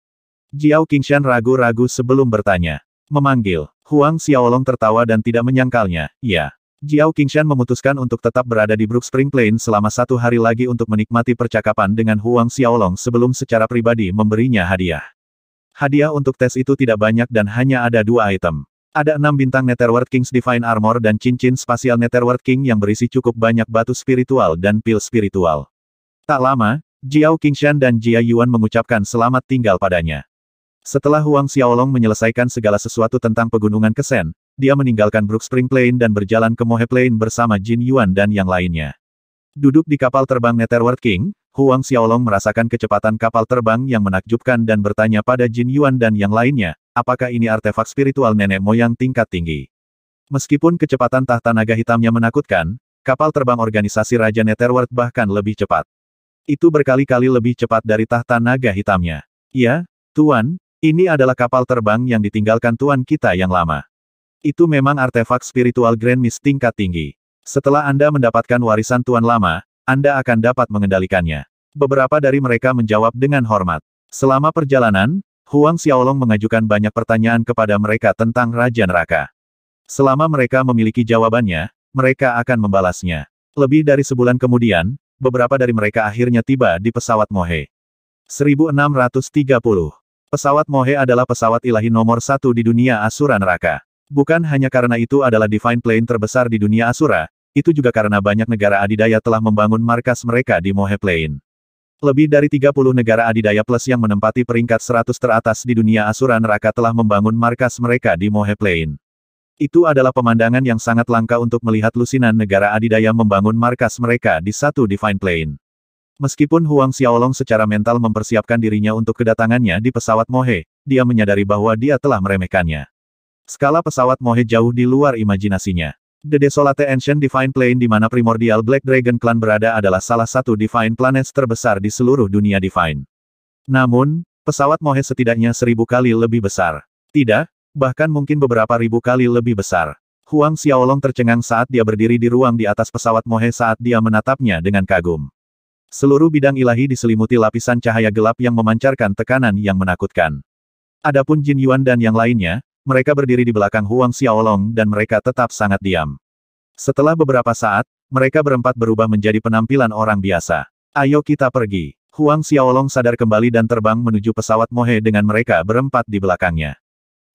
Jiao Qingshan ragu-ragu sebelum bertanya. Memanggil, Huang Xiaolong tertawa dan tidak menyangkalnya, ya. Jiao Qingshan memutuskan untuk tetap berada di Brook Spring Plain selama satu hari lagi untuk menikmati percakapan dengan Huang Xiaolong sebelum secara pribadi memberinya hadiah. Hadiah untuk tes itu tidak banyak dan hanya ada dua item. Ada enam bintang Netherworld King's Divine Armor dan cincin spasial Netherworld King yang berisi cukup banyak batu spiritual dan pil spiritual. Tak lama, Jiao Qingshan dan Jia Yuan mengucapkan selamat tinggal padanya. Setelah Huang Xiaolong menyelesaikan segala sesuatu tentang pegunungan Kesen, dia meninggalkan Brook Spring Plain dan berjalan ke Mohe Plain bersama Jin Yuan dan yang lainnya. Duduk di kapal terbang Netherworld King, Huang Xiaolong merasakan kecepatan kapal terbang yang menakjubkan dan bertanya pada Jin Yuan dan yang lainnya, apakah ini artefak spiritual nenek moyang tingkat tinggi. Meskipun kecepatan tahta naga hitamnya menakutkan, kapal terbang organisasi Raja Netherworld bahkan lebih cepat. Itu berkali-kali lebih cepat dari tahta naga hitamnya. Ya, Tuan, ini adalah kapal terbang yang ditinggalkan Tuan kita yang lama. Itu memang artefak spiritual Grand Mist tingkat tinggi. Setelah Anda mendapatkan warisan Tuan Lama, Anda akan dapat mengendalikannya. Beberapa dari mereka menjawab dengan hormat. Selama perjalanan, Huang Xiaolong mengajukan banyak pertanyaan kepada mereka tentang Raja Neraka. Selama mereka memiliki jawabannya, mereka akan membalasnya. Lebih dari sebulan kemudian, beberapa dari mereka akhirnya tiba di pesawat Mohe. 1630. Pesawat Mohe adalah pesawat ilahi nomor satu di dunia Asura Neraka. Bukan hanya karena itu adalah Divine Plane terbesar di dunia Asura, itu juga karena banyak negara adidaya telah membangun markas mereka di Mohe Plain. Lebih dari 30 negara adidaya plus yang menempati peringkat 100 teratas di dunia asuransi Neraka telah membangun markas mereka di Mohe Plain. Itu adalah pemandangan yang sangat langka untuk melihat lusinan negara adidaya membangun markas mereka di satu Divine Plain. Meskipun Huang Xiaolong secara mental mempersiapkan dirinya untuk kedatangannya di pesawat Mohe, dia menyadari bahwa dia telah meremehkannya. Skala pesawat Mohe jauh di luar imajinasinya. The Desolate Ancient Divine Plane di mana primordial Black Dragon Clan berada adalah salah satu Divine Planets terbesar di seluruh dunia Divine. Namun, pesawat Mohe setidaknya seribu kali lebih besar. Tidak, bahkan mungkin beberapa ribu kali lebih besar. Huang Xiaolong tercengang saat dia berdiri di ruang di atas pesawat Mohe saat dia menatapnya dengan kagum. Seluruh bidang ilahi diselimuti lapisan cahaya gelap yang memancarkan tekanan yang menakutkan. Adapun Jin Yuan dan yang lainnya, mereka berdiri di belakang Huang Xiaolong dan mereka tetap sangat diam. Setelah beberapa saat, mereka berempat berubah menjadi penampilan orang biasa. Ayo kita pergi. Huang Xiaolong sadar kembali dan terbang menuju pesawat Mohe dengan mereka berempat di belakangnya.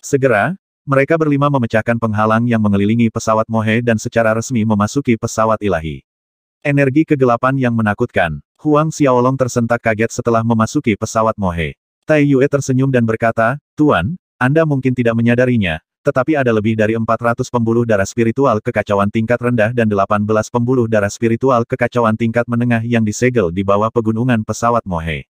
Segera, mereka berlima memecahkan penghalang yang mengelilingi pesawat Mohe dan secara resmi memasuki pesawat ilahi. Energi kegelapan yang menakutkan. Huang Xiaolong tersentak kaget setelah memasuki pesawat Mohe. Tai Yue tersenyum dan berkata, Tuan, anda mungkin tidak menyadarinya, tetapi ada lebih dari 400 pembuluh darah spiritual kekacauan tingkat rendah dan 18 pembuluh darah spiritual kekacauan tingkat menengah yang disegel di bawah pegunungan pesawat Mohe.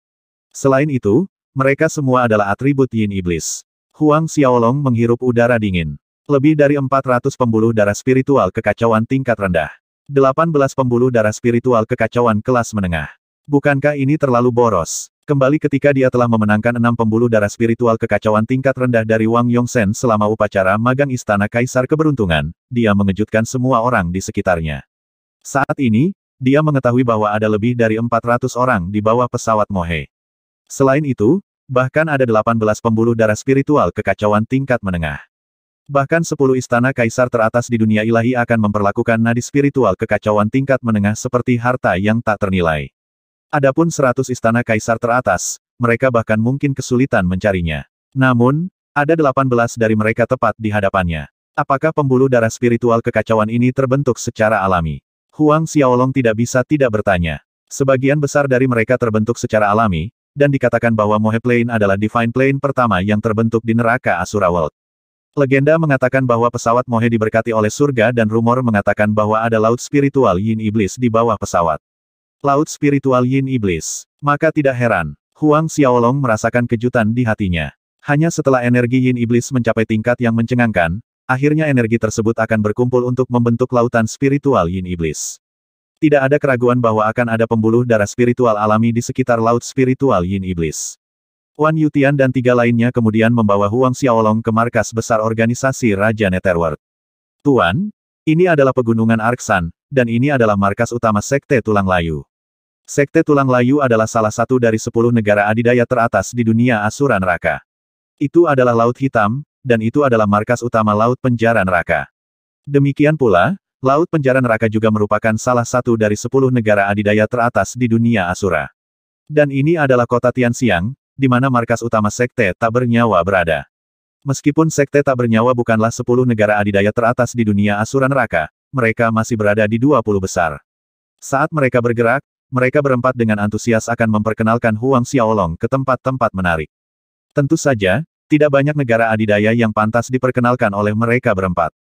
Selain itu, mereka semua adalah atribut yin iblis. Huang Xiaolong menghirup udara dingin. Lebih dari 400 pembuluh darah spiritual kekacauan tingkat rendah. 18 pembuluh darah spiritual kekacauan kelas menengah. Bukankah ini terlalu boros? Kembali ketika dia telah memenangkan enam pembuluh darah spiritual kekacauan tingkat rendah dari Wang Yongsen selama upacara magang Istana Kaisar Keberuntungan, dia mengejutkan semua orang di sekitarnya. Saat ini, dia mengetahui bahwa ada lebih dari 400 orang di bawah pesawat Mohe. Selain itu, bahkan ada 18 pembuluh darah spiritual kekacauan tingkat menengah. Bahkan 10 istana kaisar teratas di dunia ilahi akan memperlakukan nadi spiritual kekacauan tingkat menengah seperti harta yang tak ternilai. Adapun seratus istana kaisar teratas, mereka bahkan mungkin kesulitan mencarinya. Namun, ada delapan belas dari mereka tepat di hadapannya. Apakah pembuluh darah spiritual kekacauan ini terbentuk secara alami? Huang Xiaolong tidak bisa tidak bertanya. Sebagian besar dari mereka terbentuk secara alami, dan dikatakan bahwa Mohe Plane adalah Divine Plane pertama yang terbentuk di neraka Asura World. Legenda mengatakan bahwa pesawat Mohe diberkati oleh surga dan rumor mengatakan bahwa ada laut spiritual Yin Iblis di bawah pesawat. Laut spiritual Yin Iblis. Maka tidak heran, Huang Xiaolong merasakan kejutan di hatinya. Hanya setelah energi Yin Iblis mencapai tingkat yang mencengangkan, akhirnya energi tersebut akan berkumpul untuk membentuk lautan spiritual Yin Iblis. Tidak ada keraguan bahwa akan ada pembuluh darah spiritual alami di sekitar laut spiritual Yin Iblis. Wan Yutian dan tiga lainnya kemudian membawa Huang Xiaolong ke markas besar organisasi Raja Netherworld. Tuan, ini adalah pegunungan Arksan, dan ini adalah markas utama Sekte Tulang Layu. Sekte Tulang Layu adalah salah satu dari sepuluh negara adidaya teratas di dunia Asura Neraka. Itu adalah Laut Hitam, dan itu adalah markas utama Laut Penjara Neraka. Demikian pula, Laut Penjara Neraka juga merupakan salah satu dari sepuluh negara adidaya teratas di dunia Asura. Dan ini adalah kota Tianxiang, di mana markas utama Sekte Tak Bernyawa berada. Meskipun Sekte Tak Bernyawa bukanlah sepuluh negara adidaya teratas di dunia Asura Neraka, mereka masih berada di 20 besar. Saat mereka bergerak, mereka berempat dengan antusias akan memperkenalkan Huang Xiaolong ke tempat-tempat menarik. Tentu saja, tidak banyak negara adidaya yang pantas diperkenalkan oleh mereka berempat.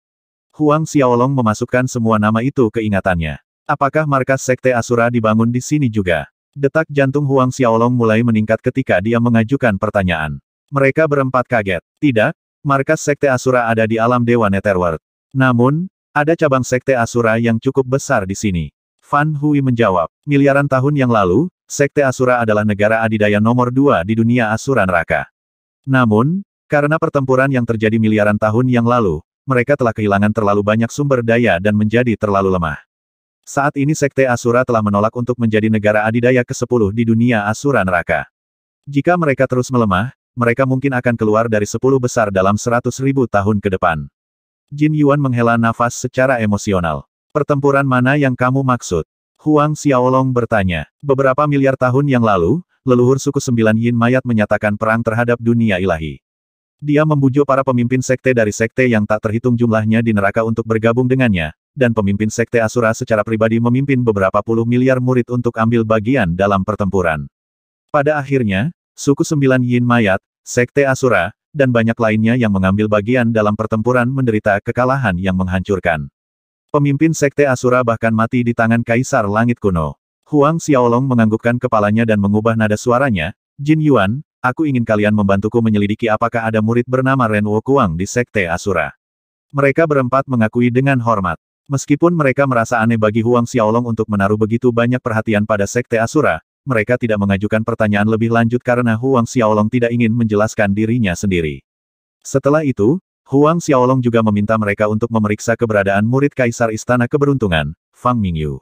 Huang Xiaolong memasukkan semua nama itu ke ingatannya. Apakah markas Sekte Asura dibangun di sini juga? Detak jantung Huang Xiaolong mulai meningkat ketika dia mengajukan pertanyaan. Mereka berempat kaget. Tidak, markas Sekte Asura ada di alam Dewa Netherworld. Namun, ada cabang sekte Asura yang cukup besar di sini. Fan Hui menjawab, miliaran tahun yang lalu, sekte Asura adalah negara adidaya nomor dua di dunia Asura neraka. Namun, karena pertempuran yang terjadi miliaran tahun yang lalu, mereka telah kehilangan terlalu banyak sumber daya dan menjadi terlalu lemah. Saat ini Sekte Asura telah menolak untuk menjadi negara adidaya ke-10 di dunia Asura neraka. Jika mereka terus melemah, mereka mungkin akan keluar dari 10 besar dalam 100 ribu tahun ke depan. Jin Yuan menghela nafas secara emosional. Pertempuran mana yang kamu maksud? Huang Xiaolong bertanya. Beberapa miliar tahun yang lalu, leluhur suku Sembilan Yin Mayat menyatakan perang terhadap dunia ilahi. Dia membujuk para pemimpin sekte dari sekte yang tak terhitung jumlahnya di neraka untuk bergabung dengannya, dan pemimpin sekte Asura secara pribadi memimpin beberapa puluh miliar murid untuk ambil bagian dalam pertempuran. Pada akhirnya, suku Sembilan Yin Mayat, sekte Asura, dan banyak lainnya yang mengambil bagian dalam pertempuran menderita kekalahan yang menghancurkan. Pemimpin Sekte Asura bahkan mati di tangan Kaisar Langit Kuno. Huang Xiaolong menganggukkan kepalanya dan mengubah nada suaranya, Jin Yuan, aku ingin kalian membantuku menyelidiki apakah ada murid bernama Ren Wokuang di Sekte Asura. Mereka berempat mengakui dengan hormat. Meskipun mereka merasa aneh bagi Huang Xiaolong untuk menaruh begitu banyak perhatian pada Sekte Asura, mereka tidak mengajukan pertanyaan lebih lanjut karena Huang Xiaolong tidak ingin menjelaskan dirinya sendiri. Setelah itu, Huang Xiaolong juga meminta mereka untuk memeriksa keberadaan murid Kaisar Istana Keberuntungan, Fang Mingyu.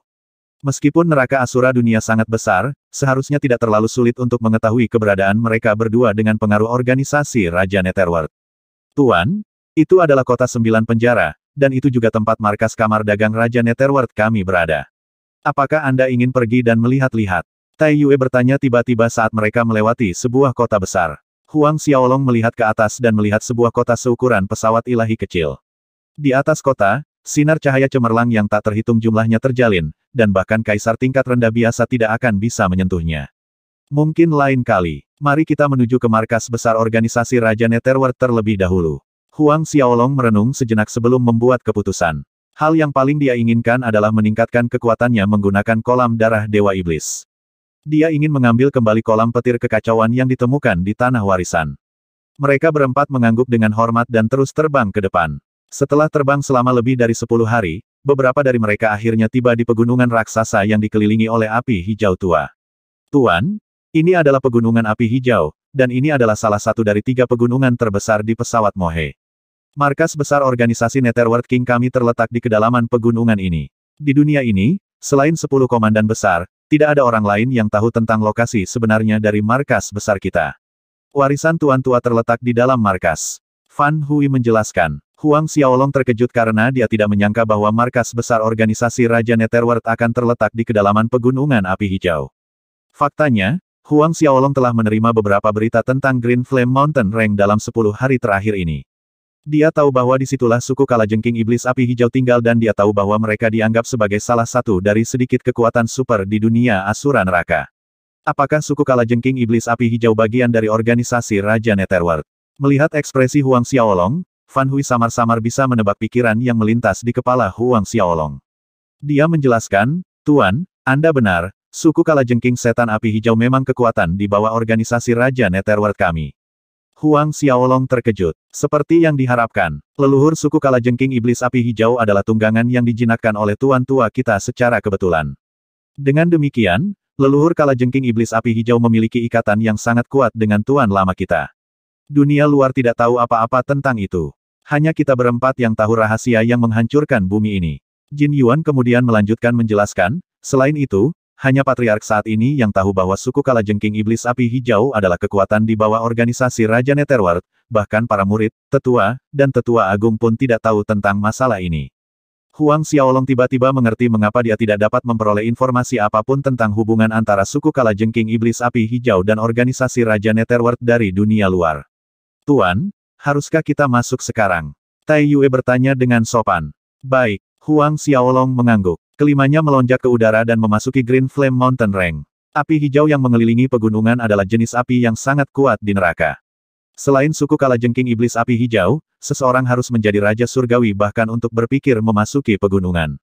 Meskipun neraka Asura dunia sangat besar, seharusnya tidak terlalu sulit untuk mengetahui keberadaan mereka berdua dengan pengaruh organisasi Raja Netherworld. Tuan, itu adalah kota sembilan penjara, dan itu juga tempat markas kamar dagang Raja Netherworld kami berada. Apakah Anda ingin pergi dan melihat-lihat? Tai Yue bertanya tiba-tiba saat mereka melewati sebuah kota besar. Huang Xiaolong melihat ke atas dan melihat sebuah kota seukuran pesawat ilahi kecil. Di atas kota, sinar cahaya cemerlang yang tak terhitung jumlahnya terjalin, dan bahkan kaisar tingkat rendah biasa tidak akan bisa menyentuhnya. Mungkin lain kali, mari kita menuju ke markas besar organisasi Raja Netherworld terlebih dahulu. Huang Xiaolong merenung sejenak sebelum membuat keputusan. Hal yang paling dia inginkan adalah meningkatkan kekuatannya menggunakan kolam darah Dewa Iblis. Dia ingin mengambil kembali kolam petir kekacauan yang ditemukan di tanah warisan. Mereka berempat mengangguk dengan hormat dan terus terbang ke depan. Setelah terbang selama lebih dari sepuluh hari, beberapa dari mereka akhirnya tiba di pegunungan raksasa yang dikelilingi oleh api hijau tua. Tuan, ini adalah pegunungan api hijau, dan ini adalah salah satu dari tiga pegunungan terbesar di pesawat Mohe. Markas besar organisasi Netherworld King kami terletak di kedalaman pegunungan ini. Di dunia ini, Selain sepuluh komandan besar, tidak ada orang lain yang tahu tentang lokasi sebenarnya dari markas besar kita. Warisan tuan tua terletak di dalam markas. Fan Hui menjelaskan, Huang Xiaolong terkejut karena dia tidak menyangka bahwa markas besar organisasi Raja Netherworld akan terletak di kedalaman pegunungan api hijau. Faktanya, Huang Xiaolong telah menerima beberapa berita tentang Green Flame Mountain Range dalam 10 hari terakhir ini. Dia tahu bahwa disitulah suku Kalajengking Iblis Api Hijau tinggal dan dia tahu bahwa mereka dianggap sebagai salah satu dari sedikit kekuatan super di dunia Asura Neraka. Apakah suku Kalajengking Iblis Api Hijau bagian dari organisasi Raja Netherworld? Melihat ekspresi Huang Xiaolong, Fan Hui samar-samar bisa menebak pikiran yang melintas di kepala Huang Xiaolong. Dia menjelaskan, Tuan, Anda benar, suku Kalajengking Setan Api Hijau memang kekuatan di bawah organisasi Raja Netherworld kami. Huang Xiaolong terkejut. Seperti yang diharapkan, leluhur suku Kalajengking Iblis Api Hijau adalah tunggangan yang dijinakkan oleh tuan tua kita secara kebetulan. Dengan demikian, leluhur Kalajengking Iblis Api Hijau memiliki ikatan yang sangat kuat dengan tuan lama kita. Dunia luar tidak tahu apa-apa tentang itu. Hanya kita berempat yang tahu rahasia yang menghancurkan bumi ini. Jin Yuan kemudian melanjutkan menjelaskan, selain itu, hanya patriark saat ini yang tahu bahwa suku Kalajengking Iblis Api Hijau adalah kekuatan di bawah organisasi Raja Netherworld, bahkan para murid, tetua, dan tetua agung pun tidak tahu tentang masalah ini. Huang Xiaolong tiba-tiba mengerti mengapa dia tidak dapat memperoleh informasi apapun tentang hubungan antara suku Kalajengking Iblis Api Hijau dan organisasi Raja Netherworld dari dunia luar. Tuan, haruskah kita masuk sekarang? Tai Yue bertanya dengan sopan. Baik, Huang Xiaolong mengangguk. Kelimanya melonjak ke udara dan memasuki Green Flame Mountain Range. Api hijau yang mengelilingi pegunungan adalah jenis api yang sangat kuat di neraka. Selain suku Kalajengking Iblis Api Hijau, seseorang harus menjadi Raja Surgawi bahkan untuk berpikir memasuki pegunungan.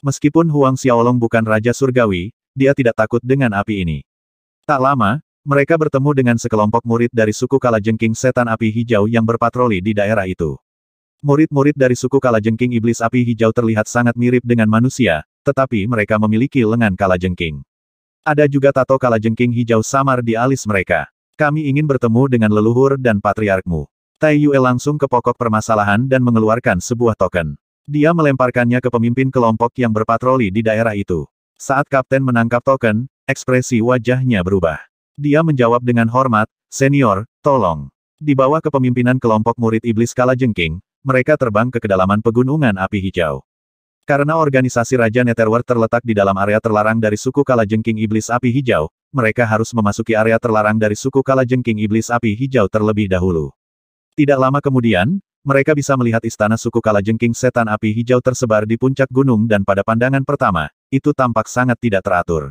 Meskipun Huang Xiaolong bukan Raja Surgawi, dia tidak takut dengan api ini. Tak lama, mereka bertemu dengan sekelompok murid dari suku Kalajengking Setan Api Hijau yang berpatroli di daerah itu. Murid-murid dari suku Kalajengking Iblis Api Hijau terlihat sangat mirip dengan manusia, tetapi mereka memiliki lengan Kalajengking. Ada juga tato Kalajengking hijau samar di alis mereka. Kami ingin bertemu dengan leluhur dan patriarkmu. Tai Yue langsung ke pokok permasalahan dan mengeluarkan sebuah token. Dia melemparkannya ke pemimpin kelompok yang berpatroli di daerah itu. Saat kapten menangkap token, ekspresi wajahnya berubah. Dia menjawab dengan hormat, Senior, tolong. Di bawah kepemimpinan kelompok murid iblis Kalajengking, mereka terbang ke kedalaman pegunungan api hijau. Karena organisasi Raja Netherworld terletak di dalam area terlarang dari suku Kalajengking Iblis Api Hijau, mereka harus memasuki area terlarang dari suku Kalajengking Iblis Api Hijau terlebih dahulu. Tidak lama kemudian, mereka bisa melihat istana suku Kalajengking Setan Api Hijau tersebar di puncak gunung dan pada pandangan pertama, itu tampak sangat tidak teratur.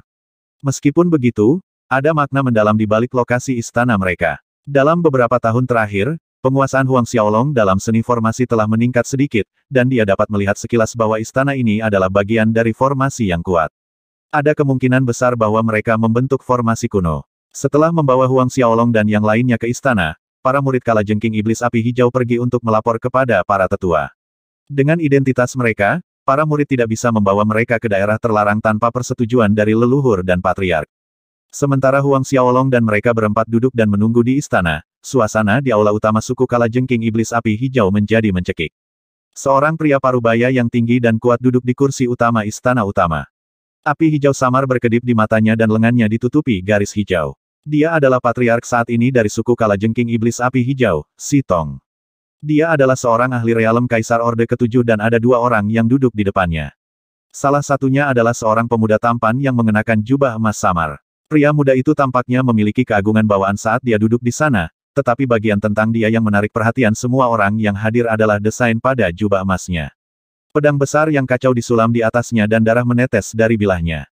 Meskipun begitu, ada makna mendalam di balik lokasi istana mereka. Dalam beberapa tahun terakhir, Penguasaan Huang Xiaolong dalam seni formasi telah meningkat sedikit, dan dia dapat melihat sekilas bahwa istana ini adalah bagian dari formasi yang kuat. Ada kemungkinan besar bahwa mereka membentuk formasi kuno. Setelah membawa Huang Xiaolong dan yang lainnya ke istana, para murid Jengking iblis api hijau pergi untuk melapor kepada para tetua. Dengan identitas mereka, para murid tidak bisa membawa mereka ke daerah terlarang tanpa persetujuan dari leluhur dan patriark. Sementara Huang Xiaolong dan mereka berempat duduk dan menunggu di istana, suasana di aula utama suku Kalajengking Iblis Api Hijau menjadi mencekik. Seorang pria parubaya yang tinggi dan kuat duduk di kursi utama istana utama. Api hijau samar berkedip di matanya dan lengannya ditutupi garis hijau. Dia adalah patriark saat ini dari suku Kalajengking Iblis Api Hijau, Sitong. Dia adalah seorang ahli realem Kaisar Orde Ketujuh dan ada dua orang yang duduk di depannya. Salah satunya adalah seorang pemuda tampan yang mengenakan jubah emas samar. Pria muda itu tampaknya memiliki keagungan bawaan saat dia duduk di sana, tetapi bagian tentang dia yang menarik perhatian semua orang yang hadir adalah desain pada jubah emasnya. Pedang besar yang kacau disulam di atasnya dan darah menetes dari bilahnya.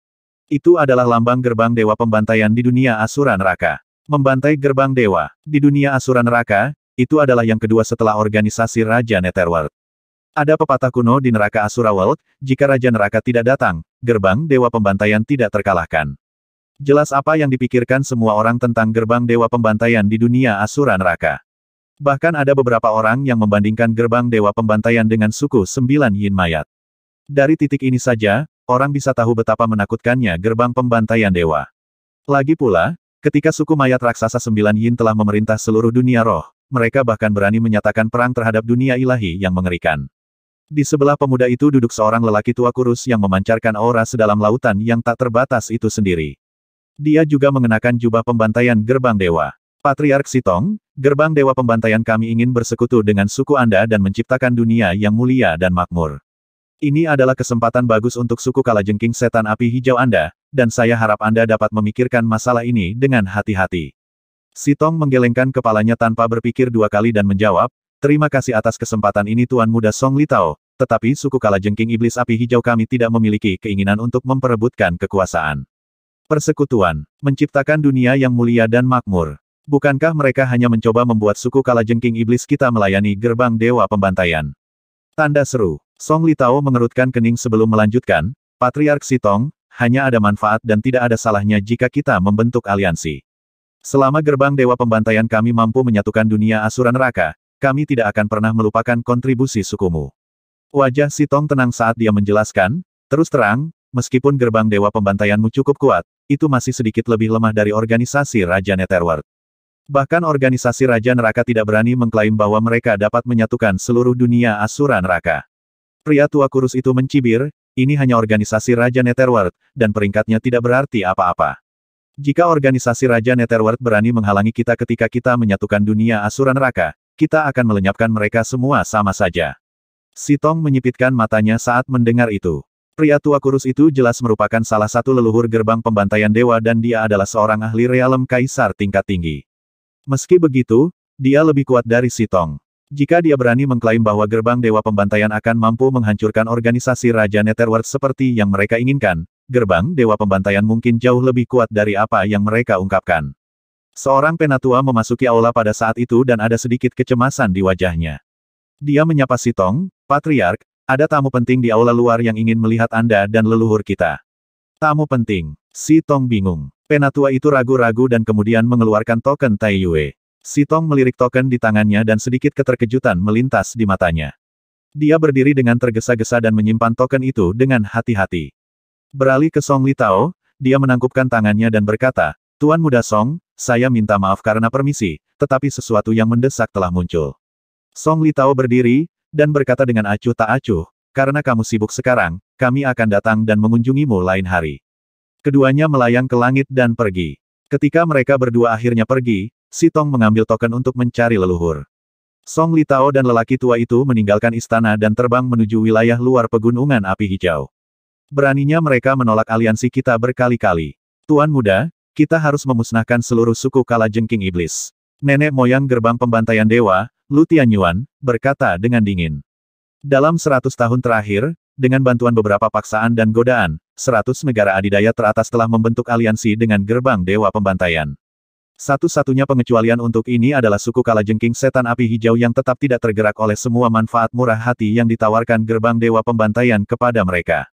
Itu adalah lambang gerbang dewa pembantaian di dunia Asura Neraka. Membantai gerbang dewa. Di dunia Asura Neraka, itu adalah yang kedua setelah organisasi Raja Netherworld. Ada pepatah kuno di neraka Asura World, jika Raja Neraka tidak datang, gerbang dewa pembantaian tidak terkalahkan. Jelas apa yang dipikirkan semua orang tentang gerbang Dewa Pembantaian di dunia Asura Neraka. Bahkan ada beberapa orang yang membandingkan gerbang Dewa Pembantaian dengan suku sembilan Yin Mayat. Dari titik ini saja, orang bisa tahu betapa menakutkannya gerbang pembantaian dewa. Lagi pula, ketika suku mayat raksasa sembilan Yin telah memerintah seluruh dunia roh, mereka bahkan berani menyatakan perang terhadap dunia ilahi yang mengerikan. Di sebelah pemuda itu duduk seorang lelaki tua kurus yang memancarkan aura sedalam lautan yang tak terbatas itu sendiri. Dia juga mengenakan jubah pembantaian gerbang dewa. Patriark Sitong, gerbang dewa pembantaian kami ingin bersekutu dengan suku Anda dan menciptakan dunia yang mulia dan makmur. Ini adalah kesempatan bagus untuk suku kalajengking setan api hijau Anda, dan saya harap Anda dapat memikirkan masalah ini dengan hati-hati. Sitong menggelengkan kepalanya tanpa berpikir dua kali dan menjawab, Terima kasih atas kesempatan ini Tuan Muda Song Litao, tetapi suku kalajengking iblis api hijau kami tidak memiliki keinginan untuk memperebutkan kekuasaan. Persekutuan. Menciptakan dunia yang mulia dan makmur. Bukankah mereka hanya mencoba membuat suku kalajengking iblis kita melayani gerbang dewa pembantaian? Tanda seru. Song Li Litao mengerutkan kening sebelum melanjutkan, Patriark Sitong, hanya ada manfaat dan tidak ada salahnya jika kita membentuk aliansi. Selama gerbang dewa pembantaian kami mampu menyatukan dunia asuran neraka, kami tidak akan pernah melupakan kontribusi sukumu. Wajah Sitong tenang saat dia menjelaskan, terus terang, meskipun gerbang dewa pembantaianmu cukup kuat, itu masih sedikit lebih lemah dari organisasi Raja Netherworld. Bahkan organisasi Raja Neraka tidak berani mengklaim bahwa mereka dapat menyatukan seluruh dunia Asura Neraka. Pria tua kurus itu mencibir, ini hanya organisasi Raja Netherworld, dan peringkatnya tidak berarti apa-apa. Jika organisasi Raja Netherworld berani menghalangi kita ketika kita menyatukan dunia Asura Neraka, kita akan melenyapkan mereka semua sama saja. Sitong menyipitkan matanya saat mendengar itu. Pria tua kurus itu jelas merupakan salah satu leluhur gerbang pembantaian dewa dan dia adalah seorang ahli realem kaisar tingkat tinggi. Meski begitu, dia lebih kuat dari Sitong. Jika dia berani mengklaim bahwa gerbang dewa pembantaian akan mampu menghancurkan organisasi Raja Netherworld seperti yang mereka inginkan, gerbang dewa pembantaian mungkin jauh lebih kuat dari apa yang mereka ungkapkan. Seorang penatua memasuki aula pada saat itu dan ada sedikit kecemasan di wajahnya. Dia menyapa Sitong, Patriark, ada tamu penting di aula luar yang ingin melihat Anda dan leluhur kita. Tamu penting. Si Tong bingung. Penatua itu ragu-ragu dan kemudian mengeluarkan token Tai Yue. Si Tong melirik token di tangannya dan sedikit keterkejutan melintas di matanya. Dia berdiri dengan tergesa-gesa dan menyimpan token itu dengan hati-hati. Beralih ke Song Li Tao, dia menangkupkan tangannya dan berkata, Tuan Muda Song, saya minta maaf karena permisi, tetapi sesuatu yang mendesak telah muncul. Song Li Tao berdiri, dan berkata dengan acuh tak acuh, karena kamu sibuk sekarang, kami akan datang dan mengunjungimu lain hari. Keduanya melayang ke langit dan pergi. Ketika mereka berdua akhirnya pergi, Sitong mengambil token untuk mencari leluhur. Song Li Tao dan lelaki tua itu meninggalkan istana dan terbang menuju wilayah luar pegunungan api hijau. Beraninya mereka menolak aliansi kita berkali-kali. Tuan muda, kita harus memusnahkan seluruh suku kala jengking iblis. Nenek moyang gerbang pembantaian dewa, Lu Tianyuan, berkata dengan dingin. Dalam seratus tahun terakhir, dengan bantuan beberapa paksaan dan godaan, seratus negara adidaya teratas telah membentuk aliansi dengan gerbang Dewa Pembantaian. Satu-satunya pengecualian untuk ini adalah suku Kalajengking Setan Api Hijau yang tetap tidak tergerak oleh semua manfaat murah hati yang ditawarkan gerbang Dewa Pembantaian kepada mereka.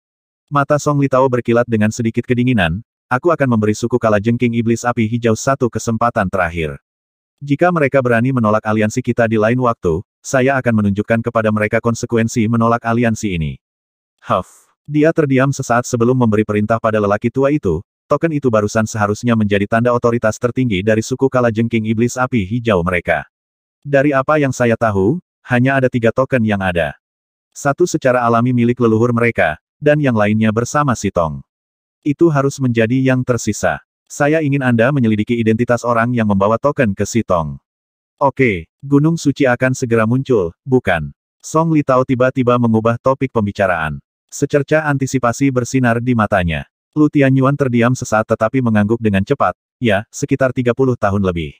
Mata Song Litao berkilat dengan sedikit kedinginan, aku akan memberi suku Kalajengking Iblis Api Hijau satu kesempatan terakhir. Jika mereka berani menolak aliansi kita di lain waktu, saya akan menunjukkan kepada mereka konsekuensi menolak aliansi ini. Huff. Dia terdiam sesaat sebelum memberi perintah pada lelaki tua itu, token itu barusan seharusnya menjadi tanda otoritas tertinggi dari suku Kalajengking Iblis Api Hijau mereka. Dari apa yang saya tahu, hanya ada tiga token yang ada. Satu secara alami milik leluhur mereka, dan yang lainnya bersama Sitong. Itu harus menjadi yang tersisa. Saya ingin Anda menyelidiki identitas orang yang membawa token ke Sitong. Oke, Gunung Suci akan segera muncul, bukan? Song Li Tao tiba-tiba mengubah topik pembicaraan. Secerca antisipasi bersinar di matanya. Lu Tianyuan terdiam sesaat tetapi mengangguk dengan cepat, ya, sekitar 30 tahun lebih.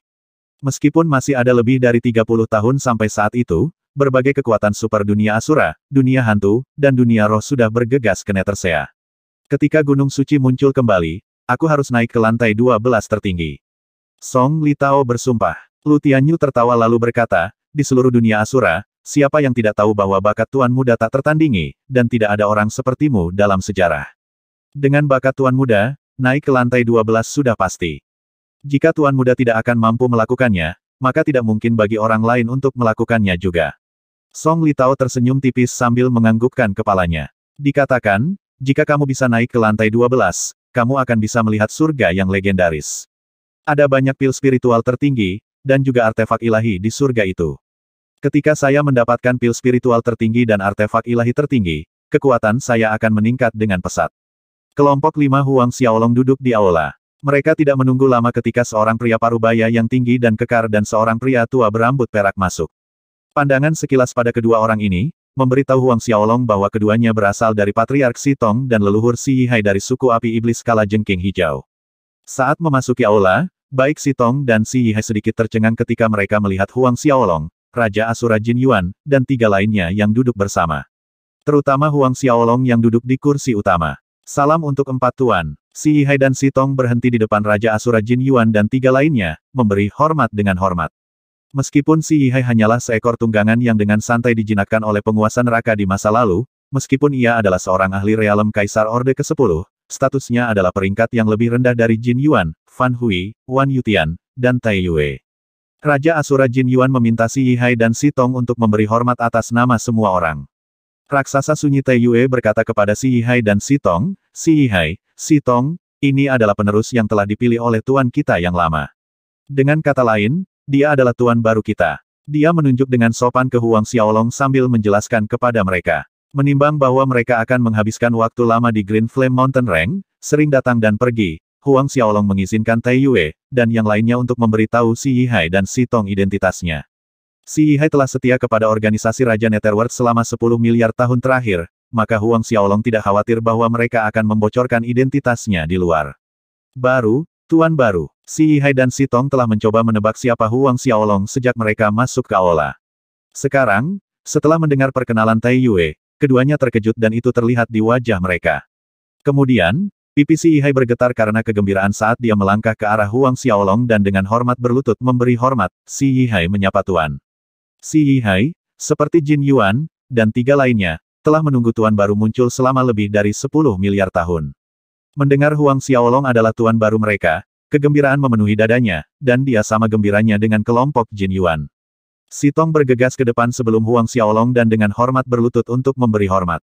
Meskipun masih ada lebih dari 30 tahun sampai saat itu, berbagai kekuatan super dunia Asura, dunia hantu, dan dunia roh sudah bergegas ke Netersea. Ketika Gunung Suci muncul kembali, Aku harus naik ke lantai 12 tertinggi. Song Li Tao bersumpah. Lu Tianyu tertawa lalu berkata, di seluruh dunia Asura, siapa yang tidak tahu bahwa bakat Tuan Muda tak tertandingi, dan tidak ada orang sepertimu dalam sejarah. Dengan bakat Tuan Muda, naik ke lantai 12 sudah pasti. Jika Tuan Muda tidak akan mampu melakukannya, maka tidak mungkin bagi orang lain untuk melakukannya juga. Song Li Tao tersenyum tipis sambil menganggukkan kepalanya. Dikatakan, jika kamu bisa naik ke lantai 12, kamu akan bisa melihat surga yang legendaris. Ada banyak pil spiritual tertinggi, dan juga artefak ilahi di surga itu. Ketika saya mendapatkan pil spiritual tertinggi dan artefak ilahi tertinggi, kekuatan saya akan meningkat dengan pesat. Kelompok lima Huang Xiaolong duduk di aula. Mereka tidak menunggu lama ketika seorang pria parubaya yang tinggi dan kekar dan seorang pria tua berambut perak masuk. Pandangan sekilas pada kedua orang ini, memberitahu Huang Xiaolong bahwa keduanya berasal dari Patriark Si Tong dan leluhur Si Yihai dari suku api iblis kala jengking hijau. Saat memasuki aula, baik Si Tong dan Si Yihai sedikit tercengang ketika mereka melihat Huang Xiaolong, Raja Asura Jin Yuan, dan tiga lainnya yang duduk bersama. Terutama Huang Xiaolong yang duduk di kursi utama. Salam untuk empat tuan. Si Yihai dan Si Tong berhenti di depan Raja Asura Jin Yuan dan tiga lainnya, memberi hormat dengan hormat. Meskipun si Yihai hanyalah seekor tunggangan yang dengan santai dijinakkan oleh penguasa neraka di masa lalu, meskipun ia adalah seorang ahli realem Kaisar Orde ke-10, statusnya adalah peringkat yang lebih rendah dari Jin Yuan, Fan Hui, Wan Yutian, dan Tai Yue. Raja Asura Jin Yuan meminta si Yihai dan si Tong untuk memberi hormat atas nama semua orang. Raksasa sunyi Tai Yue berkata kepada si Yihai dan si Tong, si Yihai, si Tong, ini adalah penerus yang telah dipilih oleh tuan kita yang lama. Dengan kata lain, dia adalah tuan baru kita. Dia menunjuk dengan sopan ke Huang Xiaolong sambil menjelaskan kepada mereka. Menimbang bahwa mereka akan menghabiskan waktu lama di Green Flame Mountain Range, sering datang dan pergi, Huang Xiaolong mengizinkan Tai Yue, dan yang lainnya untuk memberitahu Si Yihai dan Si Tong identitasnya. Si Yihai telah setia kepada organisasi Raja Netherworld selama 10 miliar tahun terakhir, maka Huang Xiaolong tidak khawatir bahwa mereka akan membocorkan identitasnya di luar. Baru, Tuan baru, Si Yihai dan Si Tong telah mencoba menebak siapa Huang Xiaolong sejak mereka masuk ke aula. Sekarang, setelah mendengar perkenalan Tai Yue, keduanya terkejut dan itu terlihat di wajah mereka. Kemudian, pipi Si Yihai bergetar karena kegembiraan saat dia melangkah ke arah Huang Xiaolong dan dengan hormat berlutut memberi hormat, Si Yihai menyapa Tuan. Si Yihai, seperti Jin Yuan, dan tiga lainnya, telah menunggu Tuan baru muncul selama lebih dari 10 miliar tahun. Mendengar Huang Xiaolong adalah tuan baru mereka, kegembiraan memenuhi dadanya, dan dia sama gembiranya dengan kelompok Jin Yuan. Sitong bergegas ke depan sebelum Huang Xiaolong dan dengan hormat berlutut untuk memberi hormat.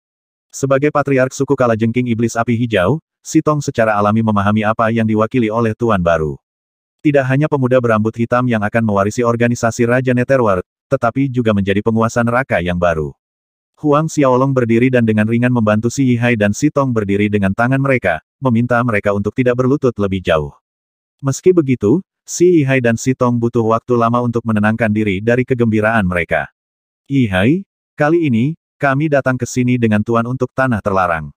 Sebagai patriark suku Kalajengking Iblis Api Hijau, Sitong secara alami memahami apa yang diwakili oleh tuan baru. Tidak hanya pemuda berambut hitam yang akan mewarisi organisasi Raja Netherworld, tetapi juga menjadi penguasa neraka yang baru. Huang Xiaolong berdiri dan dengan ringan membantu Si Yihai dan Sitong berdiri dengan tangan mereka, meminta mereka untuk tidak berlutut lebih jauh. Meski begitu, si Ihai dan si Tong butuh waktu lama untuk menenangkan diri dari kegembiraan mereka. Ihai, kali ini, kami datang ke sini dengan Tuan untuk tanah terlarang.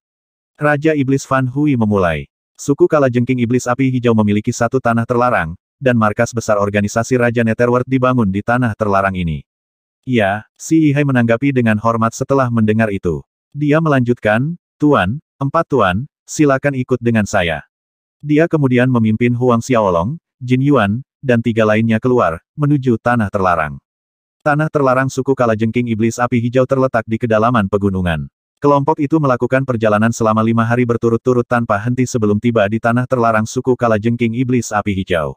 Raja Iblis Fan Hui memulai. Suku Kalajengking Iblis Api Hijau memiliki satu tanah terlarang, dan markas besar organisasi Raja Netherworld dibangun di tanah terlarang ini. Ya, si Ihai menanggapi dengan hormat setelah mendengar itu. Dia melanjutkan, Tuan, empat Tuan, silakan ikut dengan saya. Dia kemudian memimpin Huang Xiaolong, Jin Yuan, dan tiga lainnya keluar, menuju tanah terlarang. Tanah terlarang suku Kalajengking Iblis Api Hijau terletak di kedalaman pegunungan. Kelompok itu melakukan perjalanan selama lima hari berturut-turut tanpa henti sebelum tiba di tanah terlarang suku Kalajengking Iblis Api Hijau.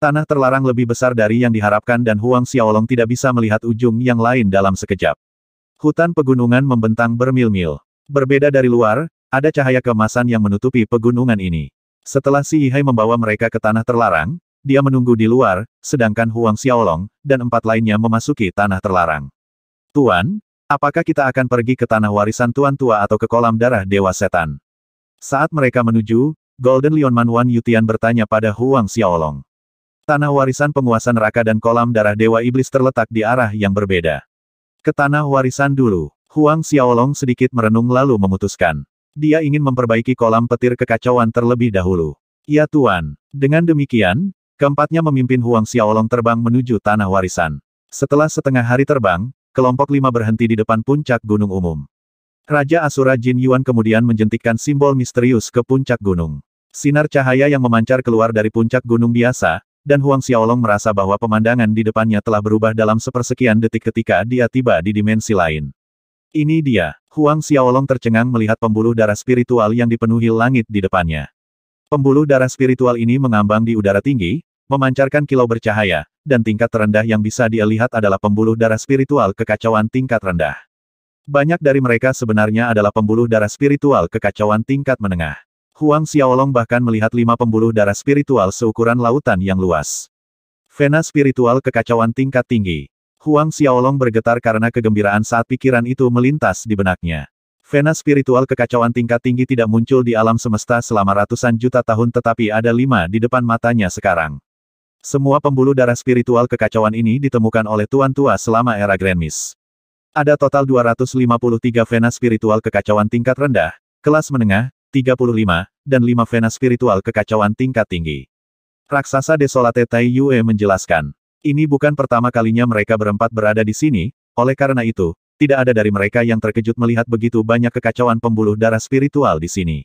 Tanah terlarang lebih besar dari yang diharapkan dan Huang Xiaolong tidak bisa melihat ujung yang lain dalam sekejap. Hutan pegunungan membentang bermil-mil. Berbeda dari luar, ada cahaya kemasan yang menutupi pegunungan ini. Setelah Si Yihai membawa mereka ke tanah terlarang, dia menunggu di luar, sedangkan Huang Xiaolong dan empat lainnya memasuki tanah terlarang. Tuan, apakah kita akan pergi ke tanah warisan Tuan Tua atau ke kolam darah Dewa Setan? Saat mereka menuju, Golden Lion Man Wan Yutian bertanya pada Huang Xiaolong. Tanah warisan penguasa neraka dan kolam darah Dewa Iblis terletak di arah yang berbeda. Ke tanah warisan dulu, Huang Xiaolong sedikit merenung lalu memutuskan. Dia ingin memperbaiki kolam petir kekacauan terlebih dahulu. Ya Tuan. Dengan demikian, keempatnya memimpin Huang Xiaolong terbang menuju tanah warisan. Setelah setengah hari terbang, kelompok lima berhenti di depan puncak gunung umum. Raja Asura Jin Yuan kemudian menjentikkan simbol misterius ke puncak gunung. Sinar cahaya yang memancar keluar dari puncak gunung biasa, dan Huang Xiaolong merasa bahwa pemandangan di depannya telah berubah dalam sepersekian detik ketika dia tiba di dimensi lain. Ini dia. Huang Xiaolong tercengang melihat pembuluh darah spiritual yang dipenuhi langit di depannya. Pembuluh darah spiritual ini mengambang di udara tinggi, memancarkan kilau bercahaya, dan tingkat terendah yang bisa dia lihat adalah pembuluh darah spiritual kekacauan tingkat rendah. Banyak dari mereka sebenarnya adalah pembuluh darah spiritual kekacauan tingkat menengah. Huang Xiaolong bahkan melihat lima pembuluh darah spiritual seukuran lautan yang luas. Vena spiritual kekacauan tingkat tinggi. Huang Xiaolong bergetar karena kegembiraan saat pikiran itu melintas di benaknya. Vena spiritual kekacauan tingkat tinggi tidak muncul di alam semesta selama ratusan juta tahun tetapi ada lima di depan matanya sekarang. Semua pembuluh darah spiritual kekacauan ini ditemukan oleh Tuan Tua selama era Grand Miss. Ada total 253 vena spiritual kekacauan tingkat rendah, kelas menengah, 35, dan 5 vena spiritual kekacauan tingkat tinggi. Raksasa Desolate Tai Yue menjelaskan, ini bukan pertama kalinya mereka berempat berada di sini, oleh karena itu, tidak ada dari mereka yang terkejut melihat begitu banyak kekacauan pembuluh darah spiritual di sini.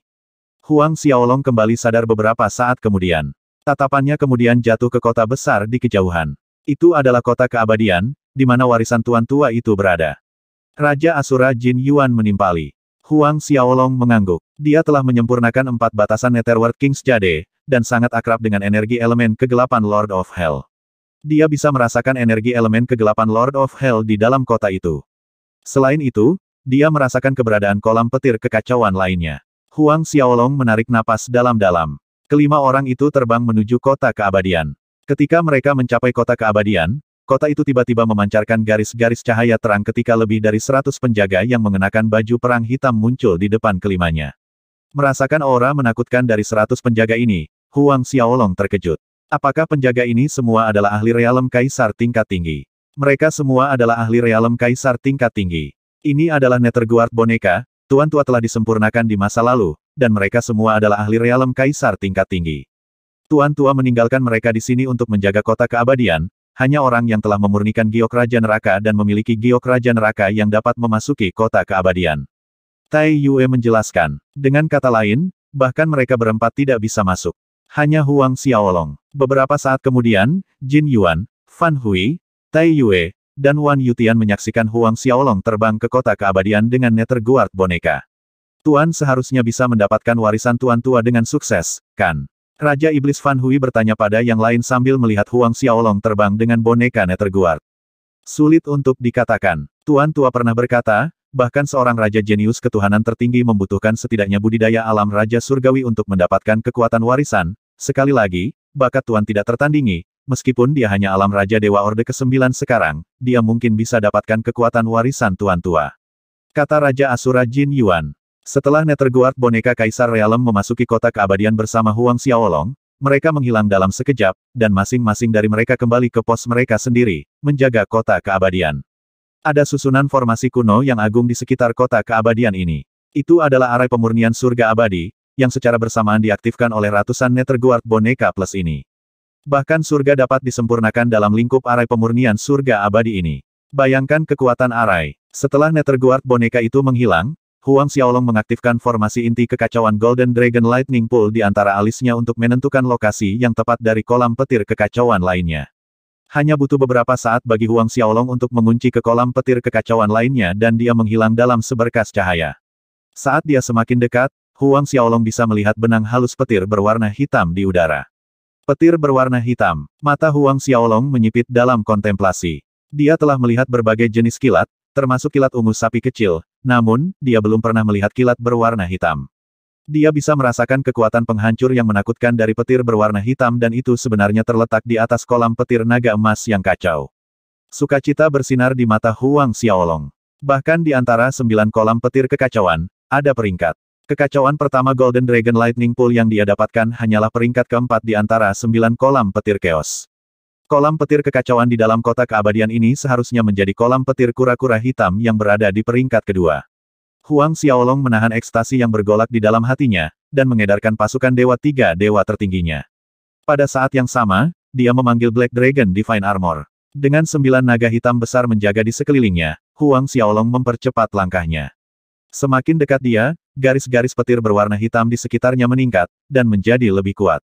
Huang Xiaolong kembali sadar beberapa saat kemudian. Tatapannya kemudian jatuh ke kota besar di kejauhan. Itu adalah kota keabadian, di mana warisan tuan tua itu berada. Raja Asura Jin Yuan menimpali. Huang Xiaolong mengangguk. Dia telah menyempurnakan empat batasan Netherworld King's Jade, dan sangat akrab dengan energi elemen kegelapan Lord of Hell. Dia bisa merasakan energi elemen kegelapan Lord of Hell di dalam kota itu. Selain itu, dia merasakan keberadaan kolam petir kekacauan lainnya. Huang Xiaolong menarik napas dalam-dalam. Kelima orang itu terbang menuju kota keabadian. Ketika mereka mencapai kota keabadian, kota itu tiba-tiba memancarkan garis-garis cahaya terang ketika lebih dari seratus penjaga yang mengenakan baju perang hitam muncul di depan kelimanya. Merasakan aura menakutkan dari seratus penjaga ini, Huang Xiaolong terkejut. Apakah penjaga ini semua adalah ahli realem kaisar tingkat tinggi? Mereka semua adalah ahli realem kaisar tingkat tinggi. Ini adalah Netherguard boneka, Tuan Tua telah disempurnakan di masa lalu, dan mereka semua adalah ahli realem kaisar tingkat tinggi. Tuan Tua meninggalkan mereka di sini untuk menjaga kota keabadian, hanya orang yang telah memurnikan giok Raja Neraka dan memiliki giok Raja Neraka yang dapat memasuki kota keabadian. Tai Yue menjelaskan. Dengan kata lain, bahkan mereka berempat tidak bisa masuk. Hanya Huang Xiaolong. Beberapa saat kemudian, Jin Yuan, Fan Hui, Tai Yue, dan Wan Yutian menyaksikan Huang Xiaolong terbang ke kota keabadian dengan Nether guard boneka. Tuan seharusnya bisa mendapatkan warisan tuan tua dengan sukses, kan? Raja Iblis Fan Hui bertanya pada yang lain sambil melihat Huang Xiaolong terbang dengan boneka Nether guard. Sulit untuk dikatakan. Tuan tua pernah berkata, Bahkan seorang raja jenius ketuhanan tertinggi membutuhkan setidaknya budidaya alam raja surgawi untuk mendapatkan kekuatan warisan. Sekali lagi, bakat Tuan tidak tertandingi, meskipun dia hanya alam raja dewa orde ke-9 sekarang, dia mungkin bisa dapatkan kekuatan warisan Tuan Tua. Kata Raja Asura Jin Yuan. Setelah Netherguard boneka Kaisar Realem memasuki kota keabadian bersama Huang Xiaolong, mereka menghilang dalam sekejap, dan masing-masing dari mereka kembali ke pos mereka sendiri, menjaga kota keabadian. Ada susunan formasi kuno yang agung di sekitar kota keabadian ini. Itu adalah arai pemurnian surga abadi, yang secara bersamaan diaktifkan oleh ratusan Netherguard boneka plus ini. Bahkan surga dapat disempurnakan dalam lingkup arai pemurnian surga abadi ini. Bayangkan kekuatan arai. Setelah Netherguard boneka itu menghilang, Huang Xiaolong mengaktifkan formasi inti kekacauan Golden Dragon Lightning Pool di antara alisnya untuk menentukan lokasi yang tepat dari kolam petir kekacauan lainnya. Hanya butuh beberapa saat bagi Huang Xiaolong untuk mengunci ke kolam petir kekacauan lainnya dan dia menghilang dalam seberkas cahaya. Saat dia semakin dekat, Huang Xiaolong bisa melihat benang halus petir berwarna hitam di udara. Petir berwarna hitam, mata Huang Xiaolong menyipit dalam kontemplasi. Dia telah melihat berbagai jenis kilat, termasuk kilat ungu sapi kecil, namun, dia belum pernah melihat kilat berwarna hitam. Dia bisa merasakan kekuatan penghancur yang menakutkan dari petir berwarna hitam dan itu sebenarnya terletak di atas kolam petir naga emas yang kacau. Sukacita bersinar di mata Huang Xiaolong. Bahkan di antara sembilan kolam petir kekacauan, ada peringkat. Kekacauan pertama Golden Dragon Lightning Pool yang dia dapatkan hanyalah peringkat keempat di antara sembilan kolam petir chaos. Kolam petir kekacauan di dalam kota keabadian ini seharusnya menjadi kolam petir kura-kura hitam yang berada di peringkat kedua. Huang Xiaolong menahan ekstasi yang bergolak di dalam hatinya, dan mengedarkan pasukan Dewa Tiga Dewa tertingginya. Pada saat yang sama, dia memanggil Black Dragon Divine Armor. Dengan sembilan naga hitam besar menjaga di sekelilingnya, Huang Xiaolong mempercepat langkahnya. Semakin dekat dia, garis-garis petir berwarna hitam di sekitarnya meningkat, dan menjadi lebih kuat.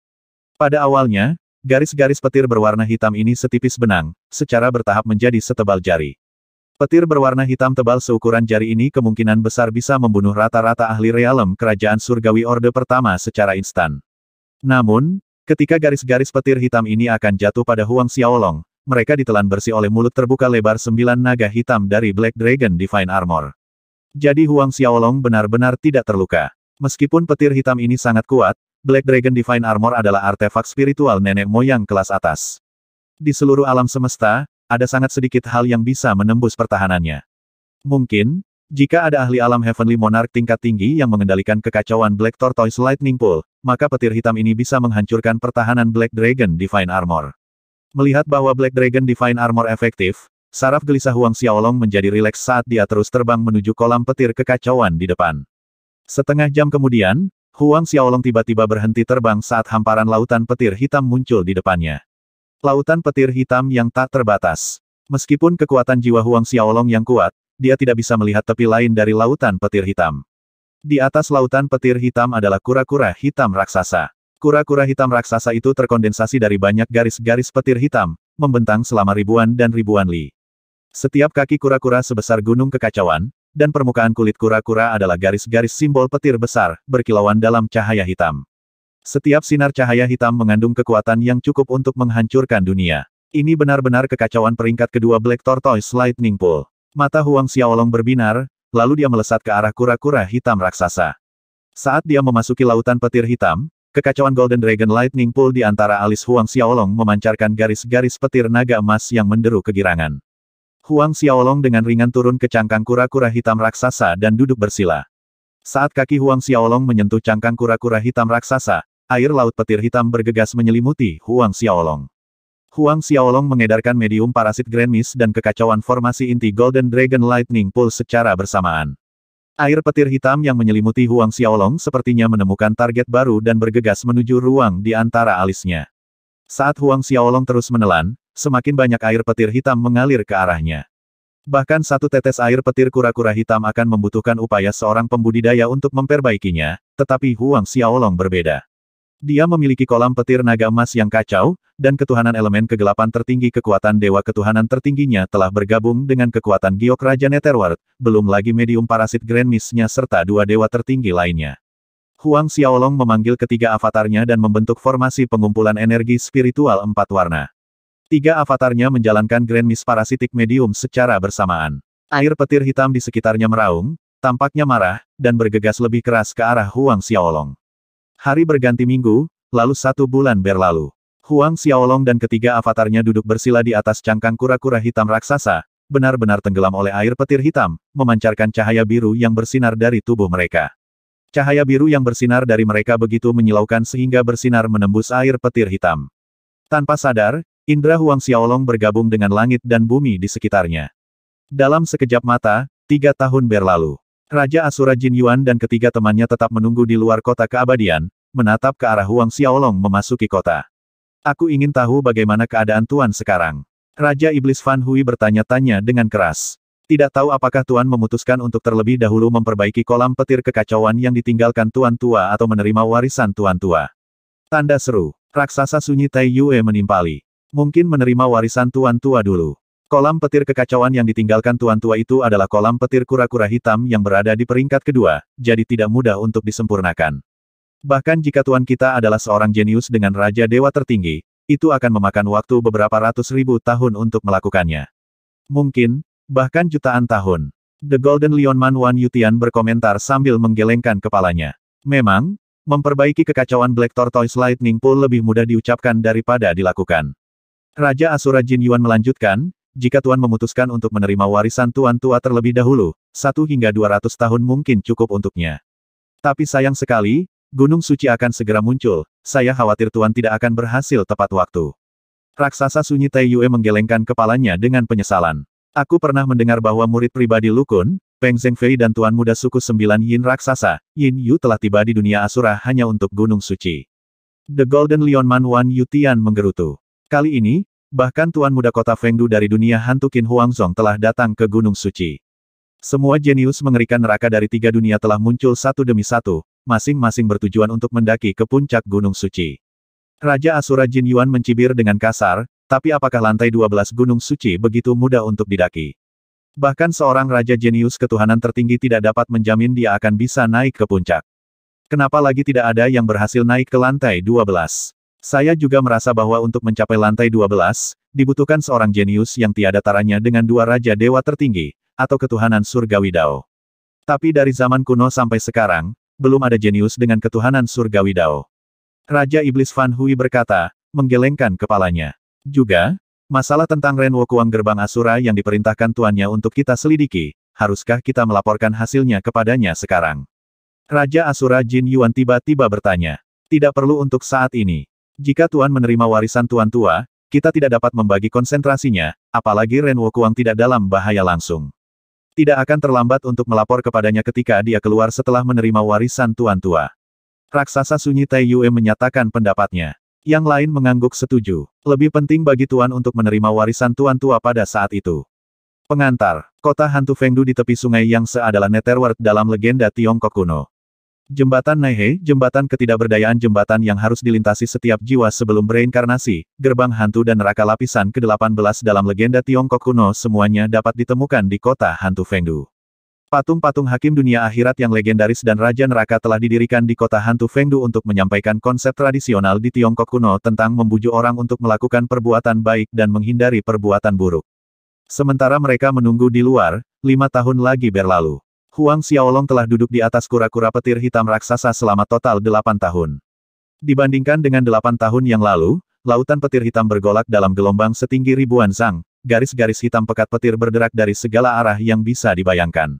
Pada awalnya, garis-garis petir berwarna hitam ini setipis benang, secara bertahap menjadi setebal jari. Petir berwarna hitam tebal seukuran jari ini kemungkinan besar bisa membunuh rata-rata ahli realem kerajaan surgawi Orde Pertama secara instan. Namun, ketika garis-garis petir hitam ini akan jatuh pada Huang Xiaolong, mereka ditelan bersih oleh mulut terbuka lebar sembilan naga hitam dari Black Dragon Divine Armor. Jadi Huang Xiaolong benar-benar tidak terluka. Meskipun petir hitam ini sangat kuat, Black Dragon Divine Armor adalah artefak spiritual nenek moyang kelas atas. Di seluruh alam semesta, ada sangat sedikit hal yang bisa menembus pertahanannya. Mungkin, jika ada ahli alam Heavenly Monarch tingkat tinggi yang mengendalikan kekacauan Black Tortoise Lightning Pool, maka petir hitam ini bisa menghancurkan pertahanan Black Dragon Divine Armor. Melihat bahwa Black Dragon Divine Armor efektif, saraf gelisah Huang Xiaolong menjadi rileks saat dia terus terbang menuju kolam petir kekacauan di depan. Setengah jam kemudian, Huang Xiaolong tiba-tiba berhenti terbang saat hamparan lautan petir hitam muncul di depannya. Lautan petir hitam yang tak terbatas. Meskipun kekuatan jiwa Huang Xiaolong yang kuat, dia tidak bisa melihat tepi lain dari lautan petir hitam. Di atas lautan petir hitam adalah kura-kura hitam raksasa. Kura-kura hitam raksasa itu terkondensasi dari banyak garis-garis petir hitam, membentang selama ribuan dan ribuan li. Setiap kaki kura-kura sebesar gunung kekacauan, dan permukaan kulit kura-kura adalah garis-garis simbol petir besar, berkilauan dalam cahaya hitam. Setiap sinar cahaya hitam mengandung kekuatan yang cukup untuk menghancurkan dunia. Ini benar-benar kekacauan peringkat kedua Black Tortoise Lightning Pool. Mata Huang Xiaolong berbinar, lalu dia melesat ke arah kura-kura hitam raksasa. Saat dia memasuki lautan petir hitam, kekacauan Golden Dragon Lightning Pool di antara alis Huang Xiaolong memancarkan garis-garis petir naga emas yang menderu kegirangan. Huang Xiaolong dengan ringan turun ke cangkang kura-kura hitam raksasa dan duduk bersila. Saat kaki Huang Xiaolong menyentuh cangkang kura-kura hitam raksasa, air laut petir hitam bergegas menyelimuti Huang Xiaolong. Huang Xiaolong mengedarkan medium parasit Grand Mist dan kekacauan formasi inti Golden Dragon Lightning Pool secara bersamaan. Air petir hitam yang menyelimuti Huang Xiaolong sepertinya menemukan target baru dan bergegas menuju ruang di antara alisnya. Saat Huang Xiaolong terus menelan, semakin banyak air petir hitam mengalir ke arahnya. Bahkan satu tetes air petir kura-kura hitam akan membutuhkan upaya seorang pembudidaya untuk memperbaikinya, tetapi Huang Xiaolong berbeda. Dia memiliki kolam petir naga emas yang kacau, dan ketuhanan elemen kegelapan tertinggi kekuatan dewa ketuhanan tertingginya telah bergabung dengan kekuatan giok Raja Netherworld, belum lagi medium parasit Grand miss nya serta dua dewa tertinggi lainnya. Huang Xiaolong memanggil ketiga avatarnya dan membentuk formasi pengumpulan energi spiritual empat warna. Tiga avatarnya menjalankan Grand Miss parasitik medium secara bersamaan. Air petir hitam di sekitarnya meraung, tampaknya marah, dan bergegas lebih keras ke arah Huang Xiaolong. Hari berganti minggu, lalu satu bulan berlalu. Huang Xiaolong dan ketiga avatarnya duduk bersila di atas cangkang kura-kura hitam raksasa, benar-benar tenggelam oleh air petir hitam, memancarkan cahaya biru yang bersinar dari tubuh mereka. Cahaya biru yang bersinar dari mereka begitu menyilaukan sehingga bersinar menembus air petir hitam. Tanpa sadar, Indra Huang Xiaolong bergabung dengan langit dan bumi di sekitarnya. Dalam sekejap mata, tiga tahun berlalu. Raja Asura Jin Yuan dan ketiga temannya tetap menunggu di luar kota keabadian, menatap ke arah Huang Xiaolong memasuki kota. Aku ingin tahu bagaimana keadaan Tuan sekarang. Raja Iblis Fan Hui bertanya-tanya dengan keras. Tidak tahu apakah Tuan memutuskan untuk terlebih dahulu memperbaiki kolam petir kekacauan yang ditinggalkan Tuan Tua atau menerima warisan Tuan Tua. Tanda seru, raksasa sunyi Tai Yue menimpali. Mungkin menerima warisan Tuan Tua dulu. Kolam petir kekacauan yang ditinggalkan tuan tua itu adalah kolam petir kura-kura hitam yang berada di peringkat kedua, jadi tidak mudah untuk disempurnakan. Bahkan jika tuan kita adalah seorang jenius dengan Raja Dewa tertinggi, itu akan memakan waktu beberapa ratus ribu tahun untuk melakukannya. Mungkin, bahkan jutaan tahun. The Golden Lion Man Wan Yutian berkomentar sambil menggelengkan kepalanya. Memang, memperbaiki kekacauan Black Tortoise Lightning Pool lebih mudah diucapkan daripada dilakukan. Raja Asura Jin Yuan melanjutkan, jika Tuan memutuskan untuk menerima warisan Tuan Tua terlebih dahulu, satu hingga dua ratus tahun mungkin cukup untuknya. Tapi sayang sekali, Gunung Suci akan segera muncul, saya khawatir Tuan tidak akan berhasil tepat waktu. Raksasa sunyi Tai Yue menggelengkan kepalanya dengan penyesalan. Aku pernah mendengar bahwa murid pribadi Lukun, Peng Zhengfei dan Tuan Muda Suku Sembilan Yin Raksasa, Yin Yu telah tiba di dunia Asura hanya untuk Gunung Suci. The Golden Lion Man Wan Yutian menggerutu. Kali ini, Bahkan Tuan Muda Kota Fengdu dari dunia hantu Qin Huangzong telah datang ke Gunung Suci. Semua jenius mengerikan neraka dari tiga dunia telah muncul satu demi satu, masing-masing bertujuan untuk mendaki ke puncak Gunung Suci. Raja Asura Jin Yuan mencibir dengan kasar, tapi apakah lantai 12 Gunung Suci begitu mudah untuk didaki? Bahkan seorang raja jenius ketuhanan tertinggi tidak dapat menjamin dia akan bisa naik ke puncak. Kenapa lagi tidak ada yang berhasil naik ke lantai 12? Saya juga merasa bahwa untuk mencapai lantai 12, dibutuhkan seorang jenius yang tiada taranya dengan dua raja dewa tertinggi, atau ketuhanan surgawi Dao. Tapi dari zaman kuno sampai sekarang, belum ada jenius dengan ketuhanan surgawi Dao. Raja Iblis Fan Hui berkata, menggelengkan kepalanya. Juga, masalah tentang Ren Wokuang Gerbang Asura yang diperintahkan tuannya untuk kita selidiki, haruskah kita melaporkan hasilnya kepadanya sekarang? Raja Asura Jin Yuan tiba-tiba bertanya. Tidak perlu untuk saat ini. Jika Tuan menerima warisan Tuan Tua, kita tidak dapat membagi konsentrasinya, apalagi Ren Wokuang tidak dalam bahaya langsung. Tidak akan terlambat untuk melapor kepadanya ketika dia keluar setelah menerima warisan Tuan Tua. Raksasa Sunyi Tai Yue menyatakan pendapatnya. Yang lain mengangguk setuju. Lebih penting bagi Tuan untuk menerima warisan Tuan Tua pada saat itu. Pengantar, kota hantu Fengdu di tepi sungai yang seadalah Netherworld dalam legenda Tiongkok kuno. Jembatan Naihe, jembatan ketidakberdayaan jembatan yang harus dilintasi setiap jiwa sebelum bereinkarnasi, gerbang hantu dan neraka lapisan ke-18 dalam legenda Tiongkok kuno semuanya dapat ditemukan di kota hantu Fengdu. Patung-patung hakim dunia akhirat yang legendaris dan raja neraka telah didirikan di kota hantu Fengdu untuk menyampaikan konsep tradisional di Tiongkok kuno tentang membujuk orang untuk melakukan perbuatan baik dan menghindari perbuatan buruk. Sementara mereka menunggu di luar, lima tahun lagi berlalu. Huang Xiaolong telah duduk di atas kura-kura petir hitam raksasa selama total delapan tahun. Dibandingkan dengan delapan tahun yang lalu, lautan petir hitam bergolak dalam gelombang setinggi ribuan zang, garis-garis hitam pekat petir berderak dari segala arah yang bisa dibayangkan.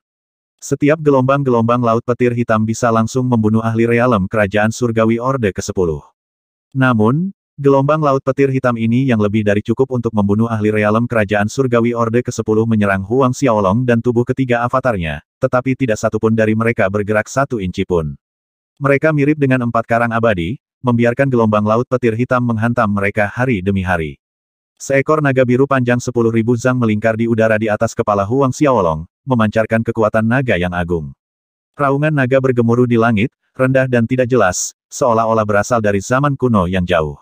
Setiap gelombang-gelombang laut petir hitam bisa langsung membunuh ahli realem kerajaan surgawi Orde ke-10. Namun, Gelombang laut petir hitam ini yang lebih dari cukup untuk membunuh ahli realem kerajaan surgawi Orde ke-10 menyerang Huang Xiaolong dan tubuh ketiga avatarnya, tetapi tidak satupun dari mereka bergerak satu inci pun. Mereka mirip dengan empat karang abadi, membiarkan gelombang laut petir hitam menghantam mereka hari demi hari. Seekor naga biru panjang 10.000 zang melingkar di udara di atas kepala Huang Xiaolong, memancarkan kekuatan naga yang agung. Raungan naga bergemuruh di langit, rendah dan tidak jelas, seolah-olah berasal dari zaman kuno yang jauh.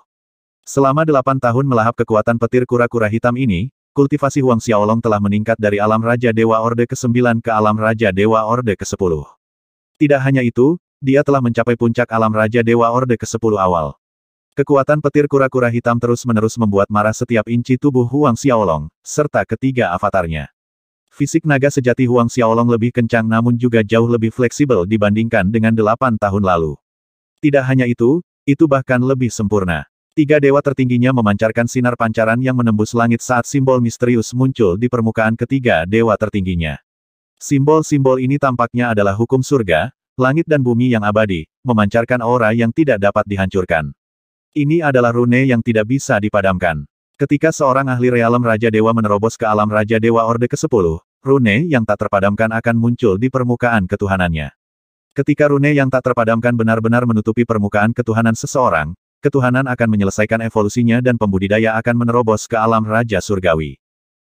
Selama delapan tahun melahap kekuatan petir kura-kura hitam ini, kultivasi Huang Xiaolong telah meningkat dari alam Raja Dewa Orde ke-9 ke alam Raja Dewa Orde ke-10. Tidak hanya itu, dia telah mencapai puncak alam Raja Dewa Orde ke-10 awal. Kekuatan petir kura-kura hitam terus-menerus membuat marah setiap inci tubuh Huang Xiaolong, serta ketiga avatarnya. Fisik naga sejati Huang Xiaolong lebih kencang namun juga jauh lebih fleksibel dibandingkan dengan delapan tahun lalu. Tidak hanya itu, itu bahkan lebih sempurna. Tiga dewa tertingginya memancarkan sinar pancaran yang menembus langit saat simbol misterius muncul di permukaan ketiga dewa tertingginya. Simbol-simbol ini tampaknya adalah hukum surga, langit dan bumi yang abadi, memancarkan aura yang tidak dapat dihancurkan. Ini adalah rune yang tidak bisa dipadamkan. Ketika seorang ahli realem Raja Dewa menerobos ke alam Raja Dewa Orde ke-10, rune yang tak terpadamkan akan muncul di permukaan ketuhanannya. Ketika rune yang tak terpadamkan benar-benar menutupi permukaan ketuhanan seseorang, ketuhanan akan menyelesaikan evolusinya dan pembudidaya akan menerobos ke alam Raja Surgawi.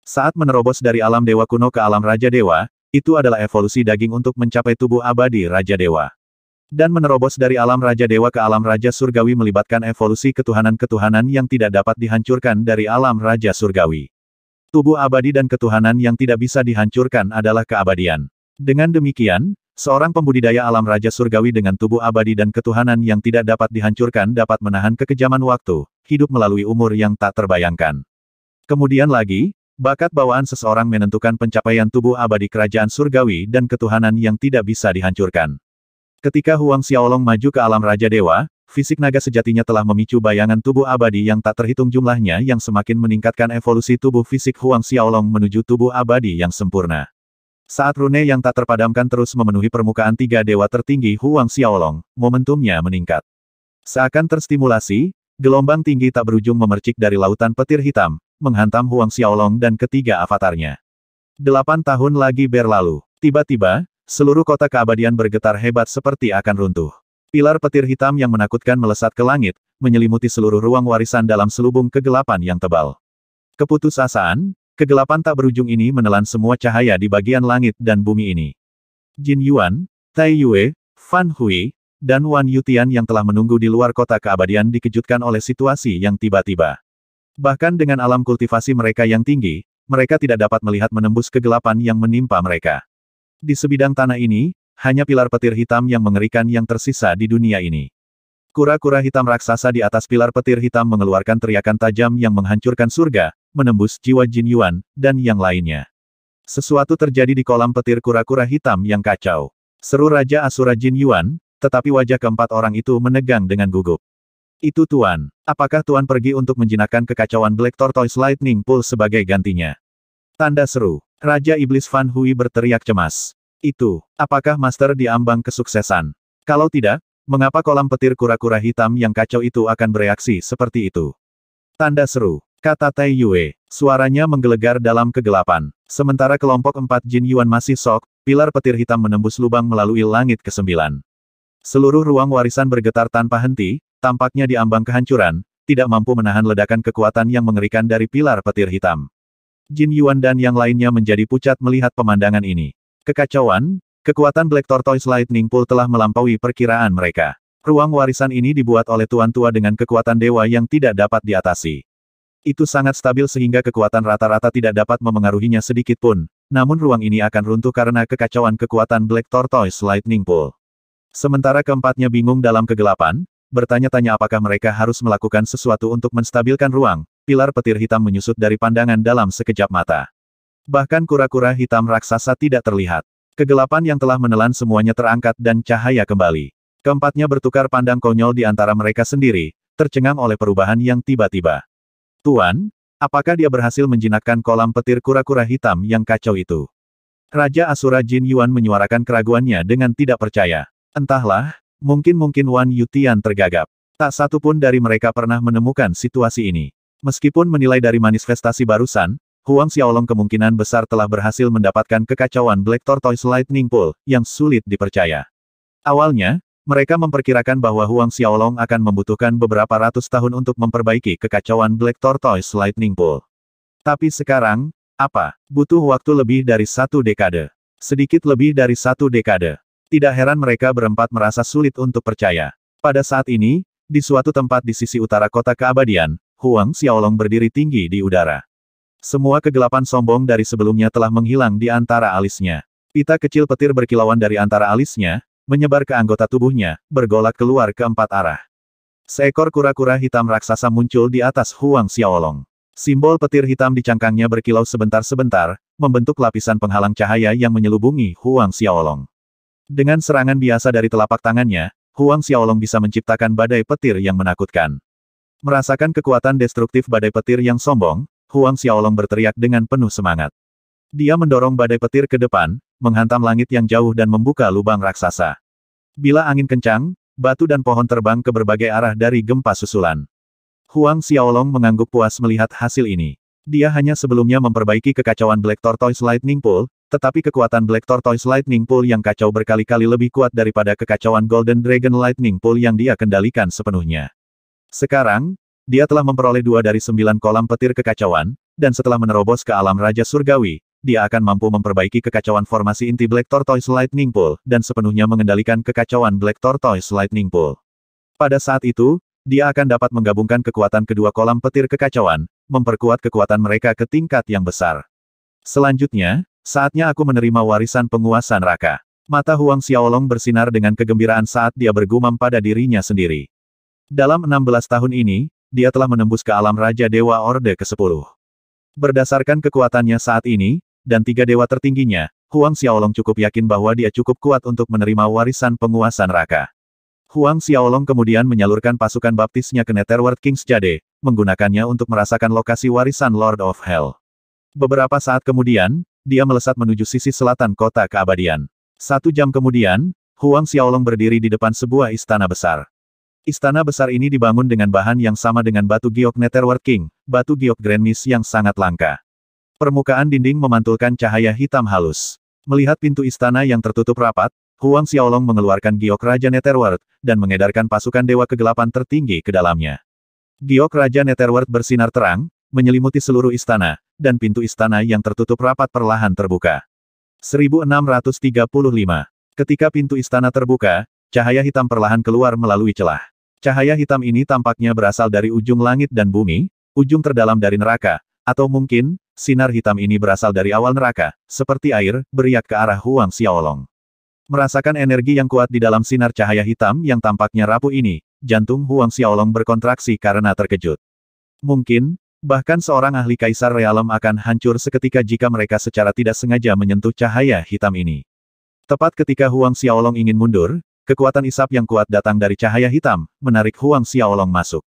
Saat menerobos dari alam Dewa kuno ke alam Raja Dewa, itu adalah evolusi daging untuk mencapai tubuh abadi Raja Dewa. Dan menerobos dari alam Raja Dewa ke alam Raja Surgawi melibatkan evolusi ketuhanan-ketuhanan yang tidak dapat dihancurkan dari alam Raja Surgawi. Tubuh abadi dan ketuhanan yang tidak bisa dihancurkan adalah keabadian. Dengan demikian, Seorang pembudidaya alam Raja Surgawi dengan tubuh abadi dan ketuhanan yang tidak dapat dihancurkan dapat menahan kekejaman waktu, hidup melalui umur yang tak terbayangkan. Kemudian lagi, bakat bawaan seseorang menentukan pencapaian tubuh abadi kerajaan surgawi dan ketuhanan yang tidak bisa dihancurkan. Ketika Huang Xiaolong maju ke alam Raja Dewa, fisik naga sejatinya telah memicu bayangan tubuh abadi yang tak terhitung jumlahnya yang semakin meningkatkan evolusi tubuh fisik Huang Xiaolong menuju tubuh abadi yang sempurna. Saat rune yang tak terpadamkan terus memenuhi permukaan tiga dewa tertinggi Huang Xiaolong, momentumnya meningkat. Seakan terstimulasi, gelombang tinggi tak berujung memercik dari lautan petir hitam, menghantam Huang Xiaolong dan ketiga avatarnya. Delapan tahun lagi berlalu, tiba-tiba, seluruh kota keabadian bergetar hebat seperti akan runtuh. Pilar petir hitam yang menakutkan melesat ke langit, menyelimuti seluruh ruang warisan dalam selubung kegelapan yang tebal. Keputusasaan, Kegelapan tak berujung ini menelan semua cahaya di bagian langit dan bumi ini. Jin Yuan, Tai Yue, Fan Hui, dan Wan Yutian yang telah menunggu di luar kota keabadian dikejutkan oleh situasi yang tiba-tiba. Bahkan dengan alam kultivasi mereka yang tinggi, mereka tidak dapat melihat menembus kegelapan yang menimpa mereka. Di sebidang tanah ini, hanya pilar petir hitam yang mengerikan yang tersisa di dunia ini. Kura-kura hitam raksasa di atas pilar petir hitam mengeluarkan teriakan tajam yang menghancurkan surga, menembus jiwa Jin Yuan, dan yang lainnya. Sesuatu terjadi di kolam petir kura-kura hitam yang kacau. Seru Raja Asura Jin Yuan, tetapi wajah keempat orang itu menegang dengan gugup. Itu Tuan. Apakah Tuan pergi untuk menjinakkan kekacauan Black Tortoise Lightning Pool sebagai gantinya? Tanda seru. Raja Iblis Fan Hui berteriak cemas. Itu. Apakah Master diambang kesuksesan? Kalau tidak, mengapa kolam petir kura-kura hitam yang kacau itu akan bereaksi seperti itu? Tanda seru. Kata Tai Yue. Suaranya menggelegar dalam kegelapan. Sementara kelompok empat Jin Yuan masih sok, pilar petir hitam menembus lubang melalui langit kesembilan. Seluruh ruang warisan bergetar tanpa henti, tampaknya diambang kehancuran, tidak mampu menahan ledakan kekuatan yang mengerikan dari pilar petir hitam. Jin Yuan dan yang lainnya menjadi pucat melihat pemandangan ini. Kekacauan, kekuatan Black Tortoise Lightning Pool telah melampaui perkiraan mereka. Ruang warisan ini dibuat oleh tuan tua dengan kekuatan dewa yang tidak dapat diatasi itu sangat stabil sehingga kekuatan rata-rata tidak dapat memengaruhinya sedikit pun, namun ruang ini akan runtuh karena kekacauan kekuatan Black Tortoise Lightning Pool. Sementara keempatnya bingung dalam kegelapan, bertanya-tanya apakah mereka harus melakukan sesuatu untuk menstabilkan ruang, pilar petir hitam menyusut dari pandangan dalam sekejap mata. Bahkan kura-kura hitam raksasa tidak terlihat. Kegelapan yang telah menelan semuanya terangkat dan cahaya kembali. Keempatnya bertukar pandang konyol di antara mereka sendiri, tercengang oleh perubahan yang tiba-tiba. Tuan, apakah dia berhasil menjinakkan kolam petir kura-kura hitam yang kacau itu? Raja Asura Jin Yuan menyuarakan keraguannya dengan tidak percaya. Entahlah, mungkin-mungkin Wan Yutian tergagap. Tak satu pun dari mereka pernah menemukan situasi ini. Meskipun menilai dari manifestasi barusan, Huang Xiaolong kemungkinan besar telah berhasil mendapatkan kekacauan Black Tortoise Lightning Pool, yang sulit dipercaya. Awalnya, mereka memperkirakan bahwa Huang Xiaolong akan membutuhkan beberapa ratus tahun untuk memperbaiki kekacauan Black Tortoise Lightning Pool. Tapi sekarang, apa? Butuh waktu lebih dari satu dekade. Sedikit lebih dari satu dekade. Tidak heran mereka berempat merasa sulit untuk percaya. Pada saat ini, di suatu tempat di sisi utara kota keabadian, Huang Xiaolong berdiri tinggi di udara. Semua kegelapan sombong dari sebelumnya telah menghilang di antara alisnya. Pita kecil petir berkilauan dari antara alisnya, menyebar ke anggota tubuhnya, bergolak keluar ke empat arah. Seekor kura-kura hitam raksasa muncul di atas Huang Xiaolong. Simbol petir hitam di cangkangnya berkilau sebentar-sebentar, membentuk lapisan penghalang cahaya yang menyelubungi Huang Xiaolong. Dengan serangan biasa dari telapak tangannya, Huang Xiaolong bisa menciptakan badai petir yang menakutkan. Merasakan kekuatan destruktif badai petir yang sombong, Huang Xiaolong berteriak dengan penuh semangat. Dia mendorong badai petir ke depan, menghantam langit yang jauh dan membuka lubang raksasa. Bila angin kencang, batu dan pohon terbang ke berbagai arah dari gempa susulan. Huang Xiaolong mengangguk puas melihat hasil ini. Dia hanya sebelumnya memperbaiki kekacauan Black Tortoise Lightning Pool, tetapi kekuatan Black Tortoise Lightning Pool yang kacau berkali-kali lebih kuat daripada kekacauan Golden Dragon Lightning Pool yang dia kendalikan sepenuhnya. Sekarang, dia telah memperoleh dua dari sembilan kolam petir kekacauan, dan setelah menerobos ke alam Raja Surgawi, dia akan mampu memperbaiki kekacauan formasi inti Black Tortoise Lightning Pool, dan sepenuhnya mengendalikan kekacauan Black Tortoise Lightning Pool. Pada saat itu, dia akan dapat menggabungkan kekuatan kedua kolam petir kekacauan, memperkuat kekuatan mereka ke tingkat yang besar. Selanjutnya, saatnya aku menerima warisan penguasa neraka. Mata Huang Xiaolong bersinar dengan kegembiraan saat dia bergumam pada dirinya sendiri. Dalam 16 tahun ini, dia telah menembus ke alam Raja Dewa Orde ke-10. Berdasarkan kekuatannya saat ini, dan tiga dewa tertingginya, Huang Xiaolong cukup yakin bahwa dia cukup kuat untuk menerima warisan penguasa neraka. Huang Xiaolong kemudian menyalurkan pasukan baptisnya ke Netherworld King's Jade, menggunakannya untuk merasakan lokasi warisan Lord of Hell. Beberapa saat kemudian, dia melesat menuju sisi selatan kota keabadian. Satu jam kemudian, Huang Xiaolong berdiri di depan sebuah istana besar. Istana besar ini dibangun dengan bahan yang sama dengan batu giok Netherworld King, batu giok Grand Miss yang sangat langka. Permukaan dinding memantulkan cahaya hitam halus. Melihat pintu istana yang tertutup rapat, Huang Xiaolong mengeluarkan giok Raja Netherworld, dan mengedarkan pasukan Dewa Kegelapan tertinggi ke dalamnya. Giok Raja Netherworld bersinar terang, menyelimuti seluruh istana, dan pintu istana yang tertutup rapat perlahan terbuka. 1635. Ketika pintu istana terbuka, cahaya hitam perlahan keluar melalui celah. Cahaya hitam ini tampaknya berasal dari ujung langit dan bumi, ujung terdalam dari neraka, atau mungkin, Sinar hitam ini berasal dari awal neraka, seperti air, beriak ke arah Huang Xiaolong. Merasakan energi yang kuat di dalam sinar cahaya hitam yang tampaknya rapuh ini, jantung Huang Xiaolong berkontraksi karena terkejut. Mungkin, bahkan seorang ahli kaisar realem akan hancur seketika jika mereka secara tidak sengaja menyentuh cahaya hitam ini. Tepat ketika Huang Xiaolong ingin mundur, kekuatan isap yang kuat datang dari cahaya hitam, menarik Huang Xiaolong masuk.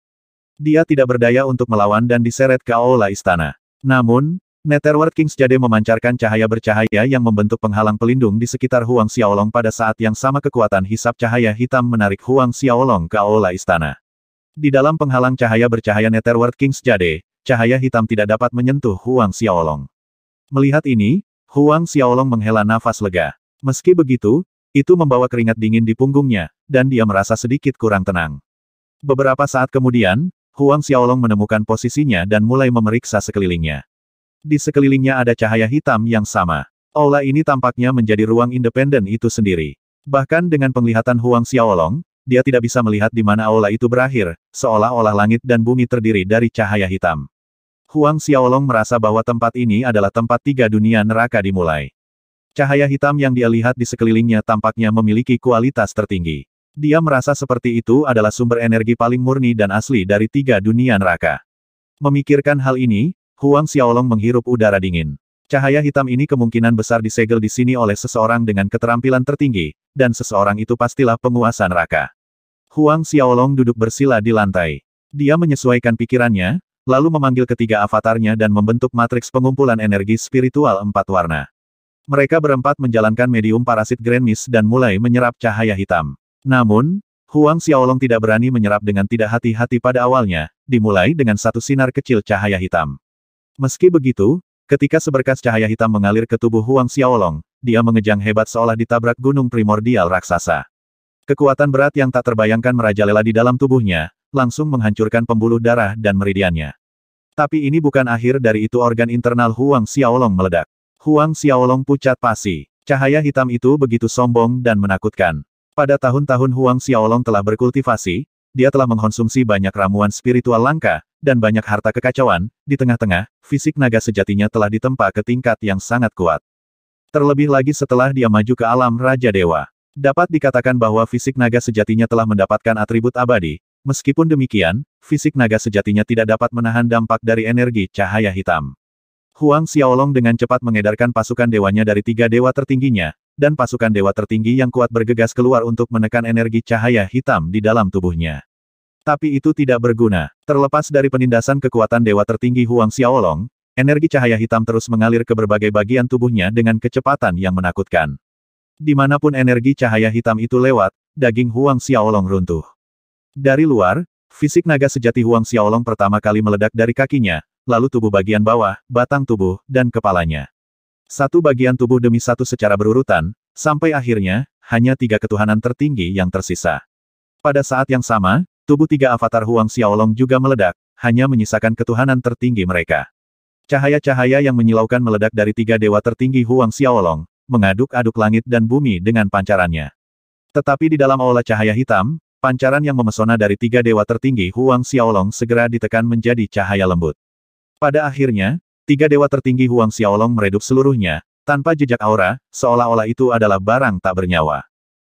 Dia tidak berdaya untuk melawan dan diseret ke aula istana. Namun, Netherworld Kings Jade memancarkan cahaya bercahaya yang membentuk penghalang pelindung di sekitar Huang Xiaolong pada saat yang sama kekuatan hisap cahaya hitam menarik Huang Xiaolong ke aula istana. Di dalam penghalang cahaya bercahaya Netherworld Kings Jade, cahaya hitam tidak dapat menyentuh Huang Xiaolong. Melihat ini, Huang Xiaolong menghela nafas lega. Meski begitu, itu membawa keringat dingin di punggungnya, dan dia merasa sedikit kurang tenang. Beberapa saat kemudian, Huang Xiaolong menemukan posisinya dan mulai memeriksa sekelilingnya. Di sekelilingnya ada cahaya hitam yang sama. Aula ini tampaknya menjadi ruang independen itu sendiri. Bahkan dengan penglihatan Huang Xiaolong, dia tidak bisa melihat di mana aula itu berakhir, seolah-olah langit dan bumi terdiri dari cahaya hitam. Huang Xiaolong merasa bahwa tempat ini adalah tempat tiga dunia neraka dimulai. Cahaya hitam yang dia lihat di sekelilingnya tampaknya memiliki kualitas tertinggi. Dia merasa seperti itu adalah sumber energi paling murni dan asli dari tiga dunia neraka. Memikirkan hal ini, Huang Xiaolong menghirup udara dingin. Cahaya hitam ini kemungkinan besar disegel di sini oleh seseorang dengan keterampilan tertinggi, dan seseorang itu pastilah penguasa neraka. Huang Xiaolong duduk bersila di lantai. Dia menyesuaikan pikirannya, lalu memanggil ketiga avatarnya dan membentuk matriks pengumpulan energi spiritual empat warna. Mereka berempat menjalankan medium parasit Grand Mist dan mulai menyerap cahaya hitam. Namun, Huang Xiaolong tidak berani menyerap dengan tidak hati-hati pada awalnya, dimulai dengan satu sinar kecil cahaya hitam. Meski begitu, ketika seberkas cahaya hitam mengalir ke tubuh Huang Xiaolong, dia mengejang hebat seolah ditabrak gunung primordial raksasa. Kekuatan berat yang tak terbayangkan merajalela di dalam tubuhnya, langsung menghancurkan pembuluh darah dan meridiannya. Tapi ini bukan akhir dari itu organ internal Huang Xiaolong meledak. Huang Xiaolong pucat pasi. Cahaya hitam itu begitu sombong dan menakutkan. Pada tahun-tahun Huang Xiaolong telah berkultivasi, dia telah mengkonsumsi banyak ramuan spiritual langka, dan banyak harta kekacauan, di tengah-tengah, fisik naga sejatinya telah ditempa ke tingkat yang sangat kuat. Terlebih lagi setelah dia maju ke alam Raja Dewa. Dapat dikatakan bahwa fisik naga sejatinya telah mendapatkan atribut abadi, meskipun demikian, fisik naga sejatinya tidak dapat menahan dampak dari energi cahaya hitam. Huang Xiaolong dengan cepat mengedarkan pasukan dewanya dari tiga dewa tertingginya, dan pasukan dewa tertinggi yang kuat bergegas keluar untuk menekan energi cahaya hitam di dalam tubuhnya. Tapi itu tidak berguna. Terlepas dari penindasan kekuatan dewa tertinggi Huang Xiaolong, energi cahaya hitam terus mengalir ke berbagai bagian tubuhnya dengan kecepatan yang menakutkan. Dimanapun energi cahaya hitam itu lewat, daging Huang Xiaolong runtuh. Dari luar, fisik naga sejati Huang Xiaolong pertama kali meledak dari kakinya, lalu tubuh bagian bawah, batang tubuh, dan kepalanya. Satu bagian tubuh demi satu secara berurutan, sampai akhirnya, hanya tiga ketuhanan tertinggi yang tersisa. Pada saat yang sama, tubuh tiga avatar Huang Xiaolong juga meledak, hanya menyisakan ketuhanan tertinggi mereka. Cahaya-cahaya yang menyilaukan meledak dari tiga dewa tertinggi Huang Xiaolong, mengaduk-aduk langit dan bumi dengan pancarannya. Tetapi di dalam aula cahaya hitam, pancaran yang memesona dari tiga dewa tertinggi Huang Xiaolong segera ditekan menjadi cahaya lembut. Pada akhirnya, Tiga dewa tertinggi Huang Xiaolong meredup seluruhnya, tanpa jejak aura, seolah-olah itu adalah barang tak bernyawa.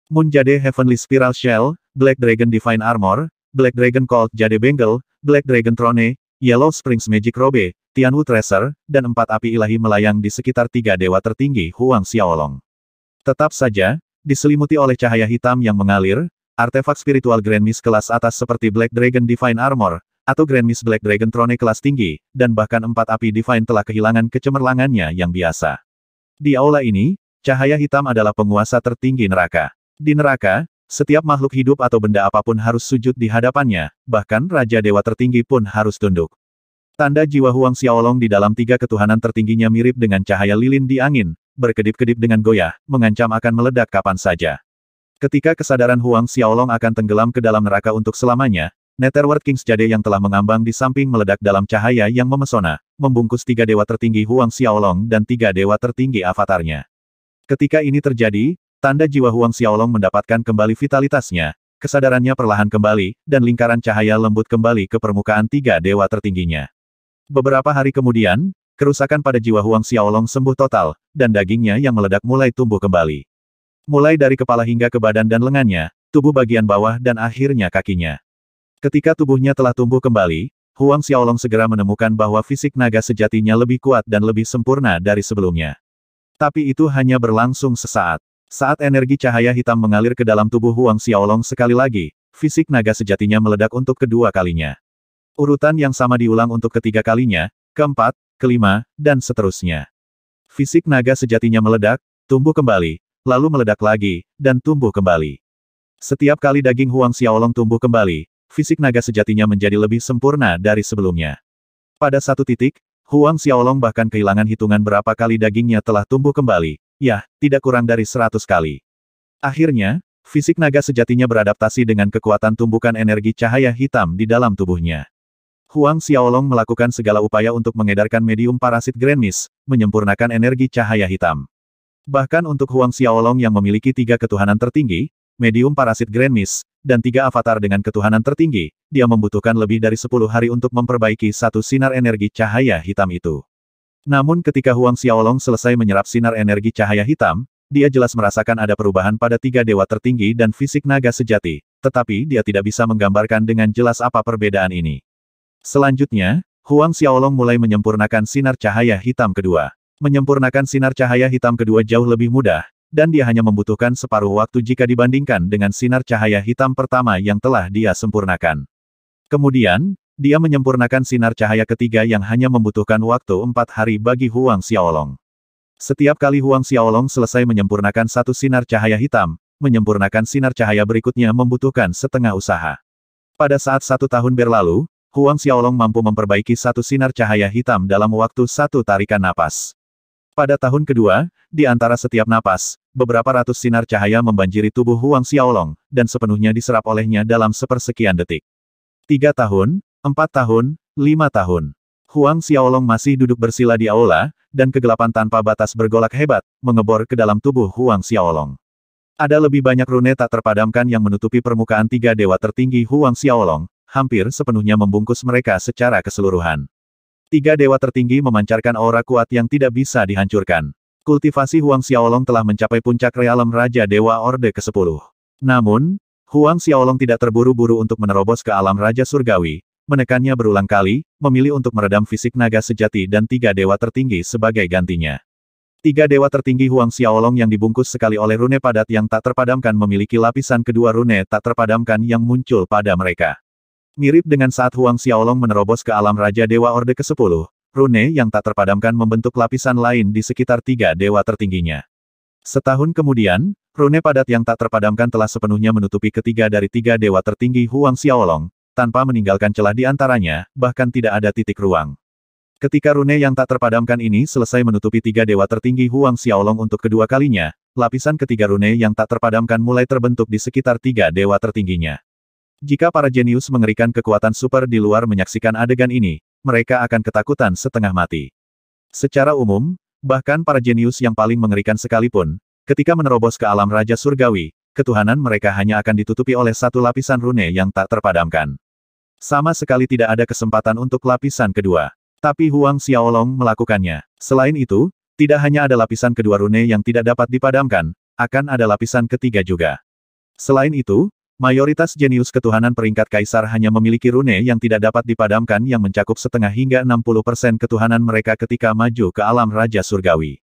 Munjade Heavenly Spiral Shell, Black Dragon Divine Armor, Black Dragon Cold Jade Bengal, Black Dragon Trone, Yellow Springs Magic Robe, Tianwu Tracer, dan empat api ilahi melayang di sekitar tiga dewa tertinggi Huang Xiaolong. Tetap saja, diselimuti oleh cahaya hitam yang mengalir, artefak spiritual Grand Miss kelas atas seperti Black Dragon Divine Armor, atau Grand Miss Black Dragon Trone kelas tinggi, dan bahkan empat api divine telah kehilangan kecemerlangannya yang biasa. Di aula ini, cahaya hitam adalah penguasa tertinggi neraka. Di neraka, setiap makhluk hidup atau benda apapun harus sujud di hadapannya, bahkan Raja Dewa tertinggi pun harus tunduk. Tanda jiwa Huang Xiaolong di dalam tiga ketuhanan tertingginya mirip dengan cahaya lilin di angin, berkedip-kedip dengan goyah, mengancam akan meledak kapan saja. Ketika kesadaran Huang Xiaolong akan tenggelam ke dalam neraka untuk selamanya, Netherworld Kings Jade yang telah mengambang di samping meledak dalam cahaya yang memesona, membungkus tiga dewa tertinggi Huang Xiaolong dan tiga dewa tertinggi avatarnya. Ketika ini terjadi, tanda jiwa Huang Xiaolong mendapatkan kembali vitalitasnya, kesadarannya perlahan kembali, dan lingkaran cahaya lembut kembali ke permukaan tiga dewa tertingginya. Beberapa hari kemudian, kerusakan pada jiwa Huang Xiaolong sembuh total, dan dagingnya yang meledak mulai tumbuh kembali. Mulai dari kepala hingga ke badan dan lengannya, tubuh bagian bawah dan akhirnya kakinya. Ketika tubuhnya telah tumbuh kembali, Huang Xiaolong segera menemukan bahwa fisik naga sejatinya lebih kuat dan lebih sempurna dari sebelumnya. Tapi itu hanya berlangsung sesaat. Saat energi cahaya hitam mengalir ke dalam tubuh Huang Xiaolong sekali lagi, fisik naga sejatinya meledak untuk kedua kalinya. Urutan yang sama diulang untuk ketiga kalinya, keempat, kelima, dan seterusnya. Fisik naga sejatinya meledak, tumbuh kembali, lalu meledak lagi, dan tumbuh kembali. Setiap kali daging Huang Xiaolong tumbuh kembali, fisik naga sejatinya menjadi lebih sempurna dari sebelumnya. Pada satu titik, Huang Xiaolong bahkan kehilangan hitungan berapa kali dagingnya telah tumbuh kembali, yah, tidak kurang dari seratus kali. Akhirnya, fisik naga sejatinya beradaptasi dengan kekuatan tumbukan energi cahaya hitam di dalam tubuhnya. Huang Xiaolong melakukan segala upaya untuk mengedarkan medium parasit Grand Mist, menyempurnakan energi cahaya hitam. Bahkan untuk Huang Xiaolong yang memiliki tiga ketuhanan tertinggi, medium parasit Grand Mist, dan tiga avatar dengan ketuhanan tertinggi, dia membutuhkan lebih dari sepuluh hari untuk memperbaiki satu sinar energi cahaya hitam itu. Namun ketika Huang Xiaolong selesai menyerap sinar energi cahaya hitam, dia jelas merasakan ada perubahan pada tiga dewa tertinggi dan fisik naga sejati, tetapi dia tidak bisa menggambarkan dengan jelas apa perbedaan ini. Selanjutnya, Huang Xiaolong mulai menyempurnakan sinar cahaya hitam kedua. Menyempurnakan sinar cahaya hitam kedua jauh lebih mudah, dan dia hanya membutuhkan separuh waktu jika dibandingkan dengan sinar cahaya hitam pertama yang telah dia sempurnakan. Kemudian, dia menyempurnakan sinar cahaya ketiga yang hanya membutuhkan waktu empat hari bagi Huang Xiaolong. Setiap kali Huang Xiaolong selesai menyempurnakan satu sinar cahaya hitam, menyempurnakan sinar cahaya berikutnya membutuhkan setengah usaha. Pada saat satu tahun berlalu, Huang Xiaolong mampu memperbaiki satu sinar cahaya hitam dalam waktu satu tarikan napas. Pada tahun kedua, di antara setiap napas, beberapa ratus sinar cahaya membanjiri tubuh Huang Xiaolong, dan sepenuhnya diserap olehnya dalam sepersekian detik. Tiga tahun, empat tahun, lima tahun. Huang Xiaolong masih duduk bersila di aula, dan kegelapan tanpa batas bergolak hebat, mengebor ke dalam tubuh Huang Xiaolong. Ada lebih banyak rune tak terpadamkan yang menutupi permukaan tiga dewa tertinggi Huang Xiaolong, hampir sepenuhnya membungkus mereka secara keseluruhan. Tiga dewa tertinggi memancarkan aura kuat yang tidak bisa dihancurkan. Kultivasi Huang Xiaolong telah mencapai puncak realem Raja Dewa Orde ke-10. Namun, Huang Xiaolong tidak terburu-buru untuk menerobos ke alam Raja Surgawi, menekannya berulang kali, memilih untuk meredam fisik naga sejati dan tiga dewa tertinggi sebagai gantinya. Tiga dewa tertinggi Huang Xiaolong yang dibungkus sekali oleh rune padat yang tak terpadamkan memiliki lapisan kedua rune tak terpadamkan yang muncul pada mereka. Mirip dengan saat Huang Xiaolong menerobos ke alam Raja Dewa Orde ke-10, rune yang tak terpadamkan membentuk lapisan lain di sekitar tiga dewa tertingginya. Setahun kemudian, rune padat yang tak terpadamkan telah sepenuhnya menutupi ketiga dari tiga dewa tertinggi Huang Xiaolong, tanpa meninggalkan celah di antaranya, bahkan tidak ada titik ruang. Ketika rune yang tak terpadamkan ini selesai menutupi tiga dewa tertinggi Huang Xiaolong untuk kedua kalinya, lapisan ketiga rune yang tak terpadamkan mulai terbentuk di sekitar tiga dewa tertingginya. Jika para jenius mengerikan kekuatan super di luar menyaksikan adegan ini, mereka akan ketakutan setengah mati. Secara umum, bahkan para jenius yang paling mengerikan sekalipun, ketika menerobos ke alam Raja Surgawi, ketuhanan mereka hanya akan ditutupi oleh satu lapisan rune yang tak terpadamkan. Sama sekali tidak ada kesempatan untuk lapisan kedua. Tapi Huang Xiaolong melakukannya. Selain itu, tidak hanya ada lapisan kedua rune yang tidak dapat dipadamkan, akan ada lapisan ketiga juga. Selain itu, Mayoritas jenius ketuhanan peringkat kaisar hanya memiliki rune yang tidak dapat dipadamkan yang mencakup setengah hingga 60% ketuhanan mereka ketika maju ke alam Raja Surgawi.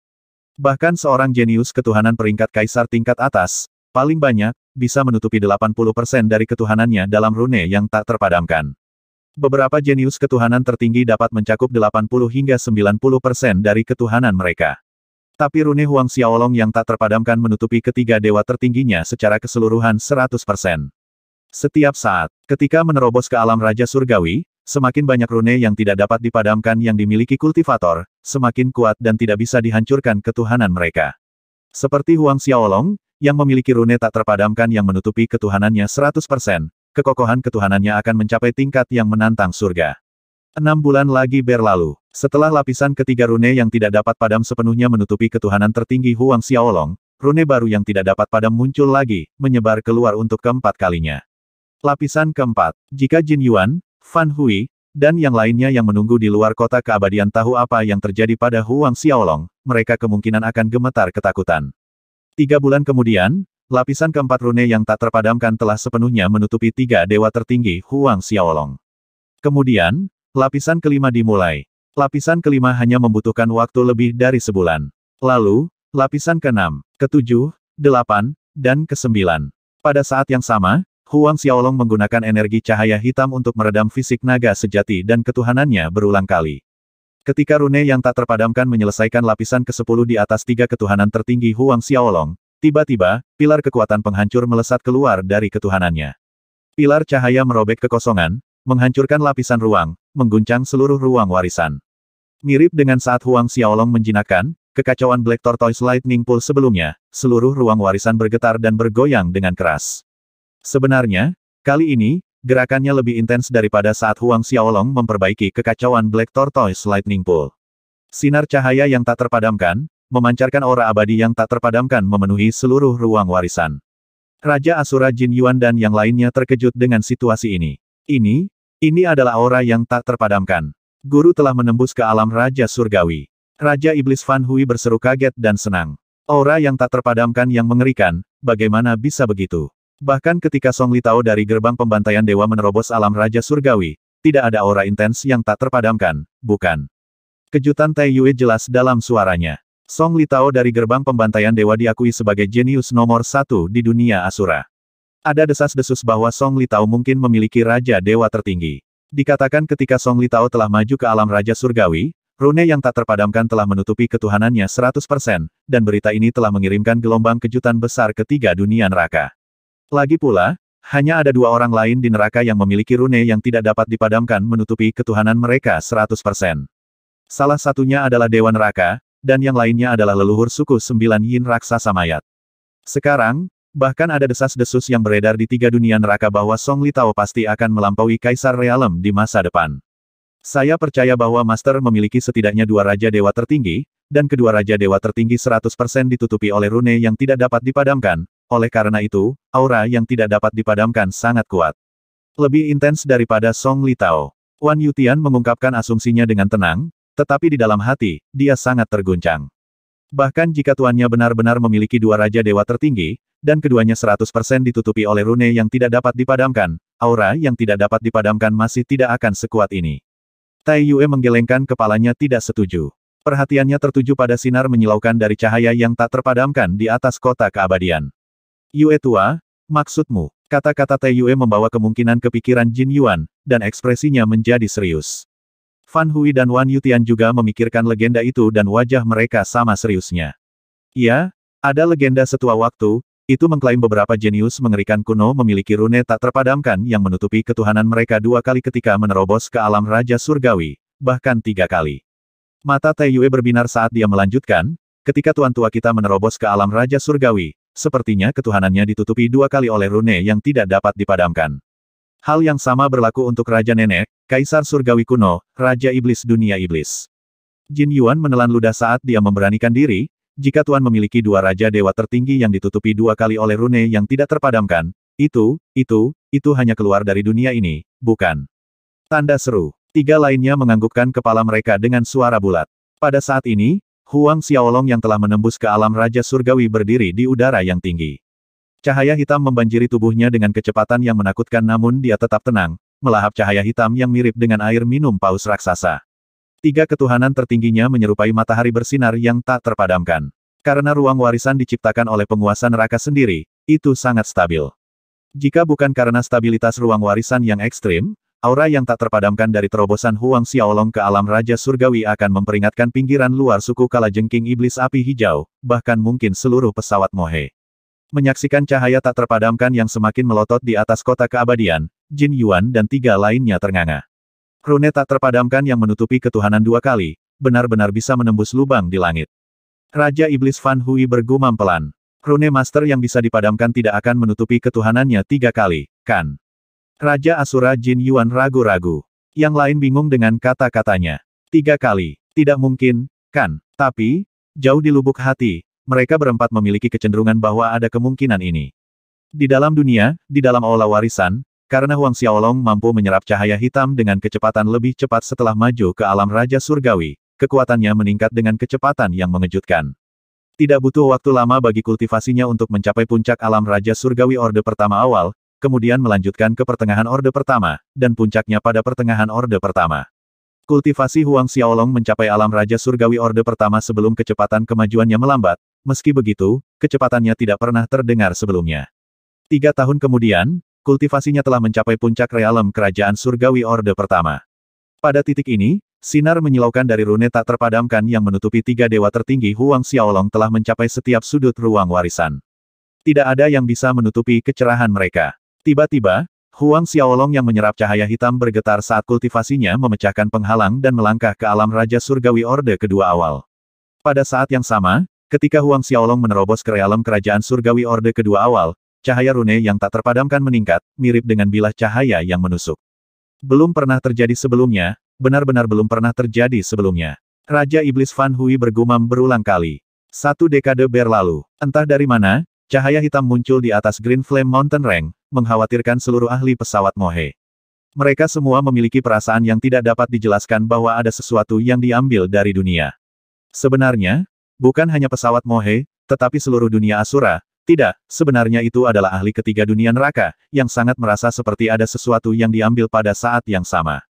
Bahkan seorang jenius ketuhanan peringkat kaisar tingkat atas, paling banyak, bisa menutupi 80% dari ketuhanannya dalam rune yang tak terpadamkan. Beberapa jenius ketuhanan tertinggi dapat mencakup 80 hingga 90% dari ketuhanan mereka. Tapi rune Huang Xiaolong yang tak terpadamkan menutupi ketiga dewa tertingginya secara keseluruhan 100%. Setiap saat, ketika menerobos ke alam Raja Surgawi, semakin banyak rune yang tidak dapat dipadamkan yang dimiliki kultivator, semakin kuat dan tidak bisa dihancurkan ketuhanan mereka. Seperti Huang Xiaolong, yang memiliki rune tak terpadamkan yang menutupi ketuhanannya 100%, kekokohan ketuhanannya akan mencapai tingkat yang menantang surga. Enam bulan lagi berlalu. Setelah lapisan ketiga rune yang tidak dapat padam sepenuhnya menutupi ketuhanan tertinggi Huang Xiaolong, rune baru yang tidak dapat padam muncul lagi, menyebar keluar untuk keempat kalinya. Lapisan keempat, jika Jin Yuan, Fan Hui, dan yang lainnya yang menunggu di luar kota keabadian tahu apa yang terjadi pada Huang Xiaolong, mereka kemungkinan akan gemetar ketakutan. Tiga bulan kemudian, lapisan keempat rune yang tak terpadamkan telah sepenuhnya menutupi tiga dewa tertinggi Huang Xiaolong. Kemudian, Lapisan kelima dimulai. Lapisan kelima hanya membutuhkan waktu lebih dari sebulan. Lalu, lapisan keenam, ketujuh, delapan, dan kesembilan. Pada saat yang sama, Huang Xiaolong menggunakan energi cahaya hitam untuk meredam fisik naga sejati dan ketuhanannya berulang kali. Ketika rune yang tak terpadamkan menyelesaikan lapisan ke-10 di atas tiga ketuhanan tertinggi Huang Xiaolong, tiba-tiba, pilar kekuatan penghancur melesat keluar dari ketuhanannya. Pilar cahaya merobek kekosongan, menghancurkan lapisan ruang, mengguncang seluruh ruang warisan. Mirip dengan saat Huang Xiaolong menjinakkan, kekacauan Black Tortoise Lightning Pool sebelumnya, seluruh ruang warisan bergetar dan bergoyang dengan keras. Sebenarnya, kali ini, gerakannya lebih intens daripada saat Huang Xiaolong memperbaiki kekacauan Black Tortoise Lightning Pool. Sinar cahaya yang tak terpadamkan, memancarkan aura abadi yang tak terpadamkan memenuhi seluruh ruang warisan. Raja Asura Jin Yuan dan yang lainnya terkejut dengan situasi ini. Ini, ini adalah aura yang tak terpadamkan. Guru telah menembus ke alam Raja Surgawi. Raja Iblis Fan Hui berseru kaget dan senang. Aura yang tak terpadamkan yang mengerikan, bagaimana bisa begitu? Bahkan ketika Song Li tahu dari gerbang pembantaian dewa menerobos alam Raja Surgawi, tidak ada aura intens yang tak terpadamkan, bukan? Kejutan Tai Yue jelas dalam suaranya. Song Li Tao dari gerbang pembantaian dewa diakui sebagai jenius nomor satu di dunia Asura. Ada desas-desus bahwa Song Litao mungkin memiliki Raja Dewa tertinggi. Dikatakan ketika Song Litao telah maju ke alam Raja Surgawi, Rune yang tak terpadamkan telah menutupi ketuhanannya 100%, dan berita ini telah mengirimkan gelombang kejutan besar ketiga dunia neraka. Lagi pula, hanya ada dua orang lain di neraka yang memiliki rune yang tidak dapat dipadamkan menutupi ketuhanan mereka 100%. Salah satunya adalah Dewa Neraka, dan yang lainnya adalah leluhur suku sembilan yin raksasa mayat. Sekarang, Bahkan ada desas-desus yang beredar di tiga dunia neraka bahwa Song Li Tao pasti akan melampaui Kaisar Realem di masa depan. Saya percaya bahwa Master memiliki setidaknya dua Raja Dewa tertinggi, dan kedua Raja Dewa tertinggi 100% ditutupi oleh rune yang tidak dapat dipadamkan, oleh karena itu, aura yang tidak dapat dipadamkan sangat kuat. Lebih intens daripada Song Li Tao. Wan Yutian mengungkapkan asumsinya dengan tenang, tetapi di dalam hati, dia sangat terguncang. Bahkan jika tuannya benar-benar memiliki dua raja dewa tertinggi, dan keduanya 100% ditutupi oleh rune yang tidak dapat dipadamkan, aura yang tidak dapat dipadamkan masih tidak akan sekuat ini. Tai Yue menggelengkan kepalanya tidak setuju. Perhatiannya tertuju pada sinar menyilaukan dari cahaya yang tak terpadamkan di atas kota keabadian. Yue tua, maksudmu? Kata-kata Tai Yue membawa kemungkinan kepikiran Jin Yuan, dan ekspresinya menjadi serius. Fan Hui dan Wan Yutian juga memikirkan legenda itu dan wajah mereka sama seriusnya. Ya, ada legenda setua waktu, itu mengklaim beberapa jenius mengerikan kuno memiliki rune tak terpadamkan yang menutupi ketuhanan mereka dua kali ketika menerobos ke alam Raja Surgawi, bahkan tiga kali. Mata Tai Yue berbinar saat dia melanjutkan, ketika tuan tua kita menerobos ke alam Raja Surgawi, sepertinya ketuhanannya ditutupi dua kali oleh rune yang tidak dapat dipadamkan. Hal yang sama berlaku untuk Raja Nenek, Kaisar Surgawi kuno, Raja Iblis Dunia Iblis. Jin Yuan menelan ludah saat dia memberanikan diri, jika Tuan memiliki dua Raja Dewa tertinggi yang ditutupi dua kali oleh rune yang tidak terpadamkan, itu, itu, itu hanya keluar dari dunia ini, bukan. Tanda seru. Tiga lainnya menganggukkan kepala mereka dengan suara bulat. Pada saat ini, Huang Xiaolong yang telah menembus ke alam Raja Surgawi berdiri di udara yang tinggi. Cahaya hitam membanjiri tubuhnya dengan kecepatan yang menakutkan namun dia tetap tenang, melahap cahaya hitam yang mirip dengan air minum paus raksasa. Tiga ketuhanan tertingginya menyerupai matahari bersinar yang tak terpadamkan. Karena ruang warisan diciptakan oleh penguasa neraka sendiri, itu sangat stabil. Jika bukan karena stabilitas ruang warisan yang ekstrim, aura yang tak terpadamkan dari terobosan Huang Xiaolong ke alam Raja Surgawi akan memperingatkan pinggiran luar suku kalajengking iblis api hijau, bahkan mungkin seluruh pesawat Mohe. Menyaksikan cahaya tak terpadamkan yang semakin melotot di atas kota keabadian, Jin Yuan dan tiga lainnya ternganga. Rune tak terpadamkan yang menutupi ketuhanan dua kali, benar-benar bisa menembus lubang di langit. Raja Iblis Fan Hui bergumam pelan. Rune Master yang bisa dipadamkan tidak akan menutupi ketuhanannya tiga kali, kan? Raja Asura Jin Yuan ragu-ragu. Yang lain bingung dengan kata-katanya. Tiga kali, tidak mungkin, kan? Tapi, jauh di lubuk hati, mereka berempat memiliki kecenderungan bahwa ada kemungkinan ini. Di dalam dunia, di dalam aula warisan, karena Huang Xiaolong mampu menyerap cahaya hitam dengan kecepatan lebih cepat setelah maju ke alam Raja Surgawi, kekuatannya meningkat dengan kecepatan yang mengejutkan. Tidak butuh waktu lama bagi kultivasinya untuk mencapai puncak alam Raja Surgawi Orde Pertama awal, kemudian melanjutkan ke pertengahan Orde Pertama, dan puncaknya pada pertengahan Orde Pertama. Kultivasi Huang Xiaolong mencapai alam Raja Surgawi Orde Pertama sebelum kecepatan kemajuannya melambat, meski begitu, kecepatannya tidak pernah terdengar sebelumnya. Tiga tahun kemudian, kultivasinya telah mencapai puncak realem kerajaan surgawi orde pertama. Pada titik ini, sinar menyilaukan dari rune tak terpadamkan yang menutupi tiga dewa tertinggi Huang Xiaolong telah mencapai setiap sudut ruang warisan. Tidak ada yang bisa menutupi kecerahan mereka. Tiba-tiba, Huang Xiaolong yang menyerap cahaya hitam bergetar saat kultivasinya memecahkan penghalang dan melangkah ke alam Raja Surgawi Orde kedua awal. Pada saat yang sama, Ketika Huang Xiaolong menerobos ke realem kerajaan surgawi Orde Kedua awal, cahaya rune yang tak terpadamkan meningkat, mirip dengan bilah cahaya yang menusuk. Belum pernah terjadi sebelumnya, benar-benar belum pernah terjadi sebelumnya. Raja Iblis Fan Hui bergumam berulang kali. Satu dekade berlalu, entah dari mana, cahaya hitam muncul di atas Green Flame Mountain Rank, mengkhawatirkan seluruh ahli pesawat Mohe. Mereka semua memiliki perasaan yang tidak dapat dijelaskan bahwa ada sesuatu yang diambil dari dunia. Sebenarnya, Bukan hanya pesawat Mohe, tetapi seluruh dunia Asura, tidak, sebenarnya itu adalah ahli ketiga dunia neraka, yang sangat merasa seperti ada sesuatu yang diambil pada saat yang sama.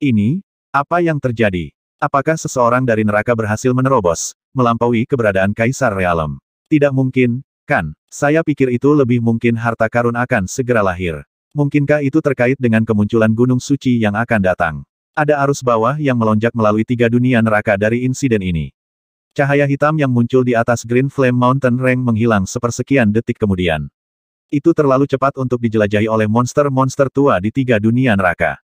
Ini, apa yang terjadi? Apakah seseorang dari neraka berhasil menerobos, melampaui keberadaan Kaisar Realem? Tidak mungkin, kan? Saya pikir itu lebih mungkin harta karun akan segera lahir. Mungkinkah itu terkait dengan kemunculan Gunung Suci yang akan datang? Ada arus bawah yang melonjak melalui tiga dunia neraka dari insiden ini. Cahaya hitam yang muncul di atas Green Flame Mountain Range menghilang sepersekian detik kemudian. Itu terlalu cepat untuk dijelajahi oleh monster-monster tua di tiga dunia neraka.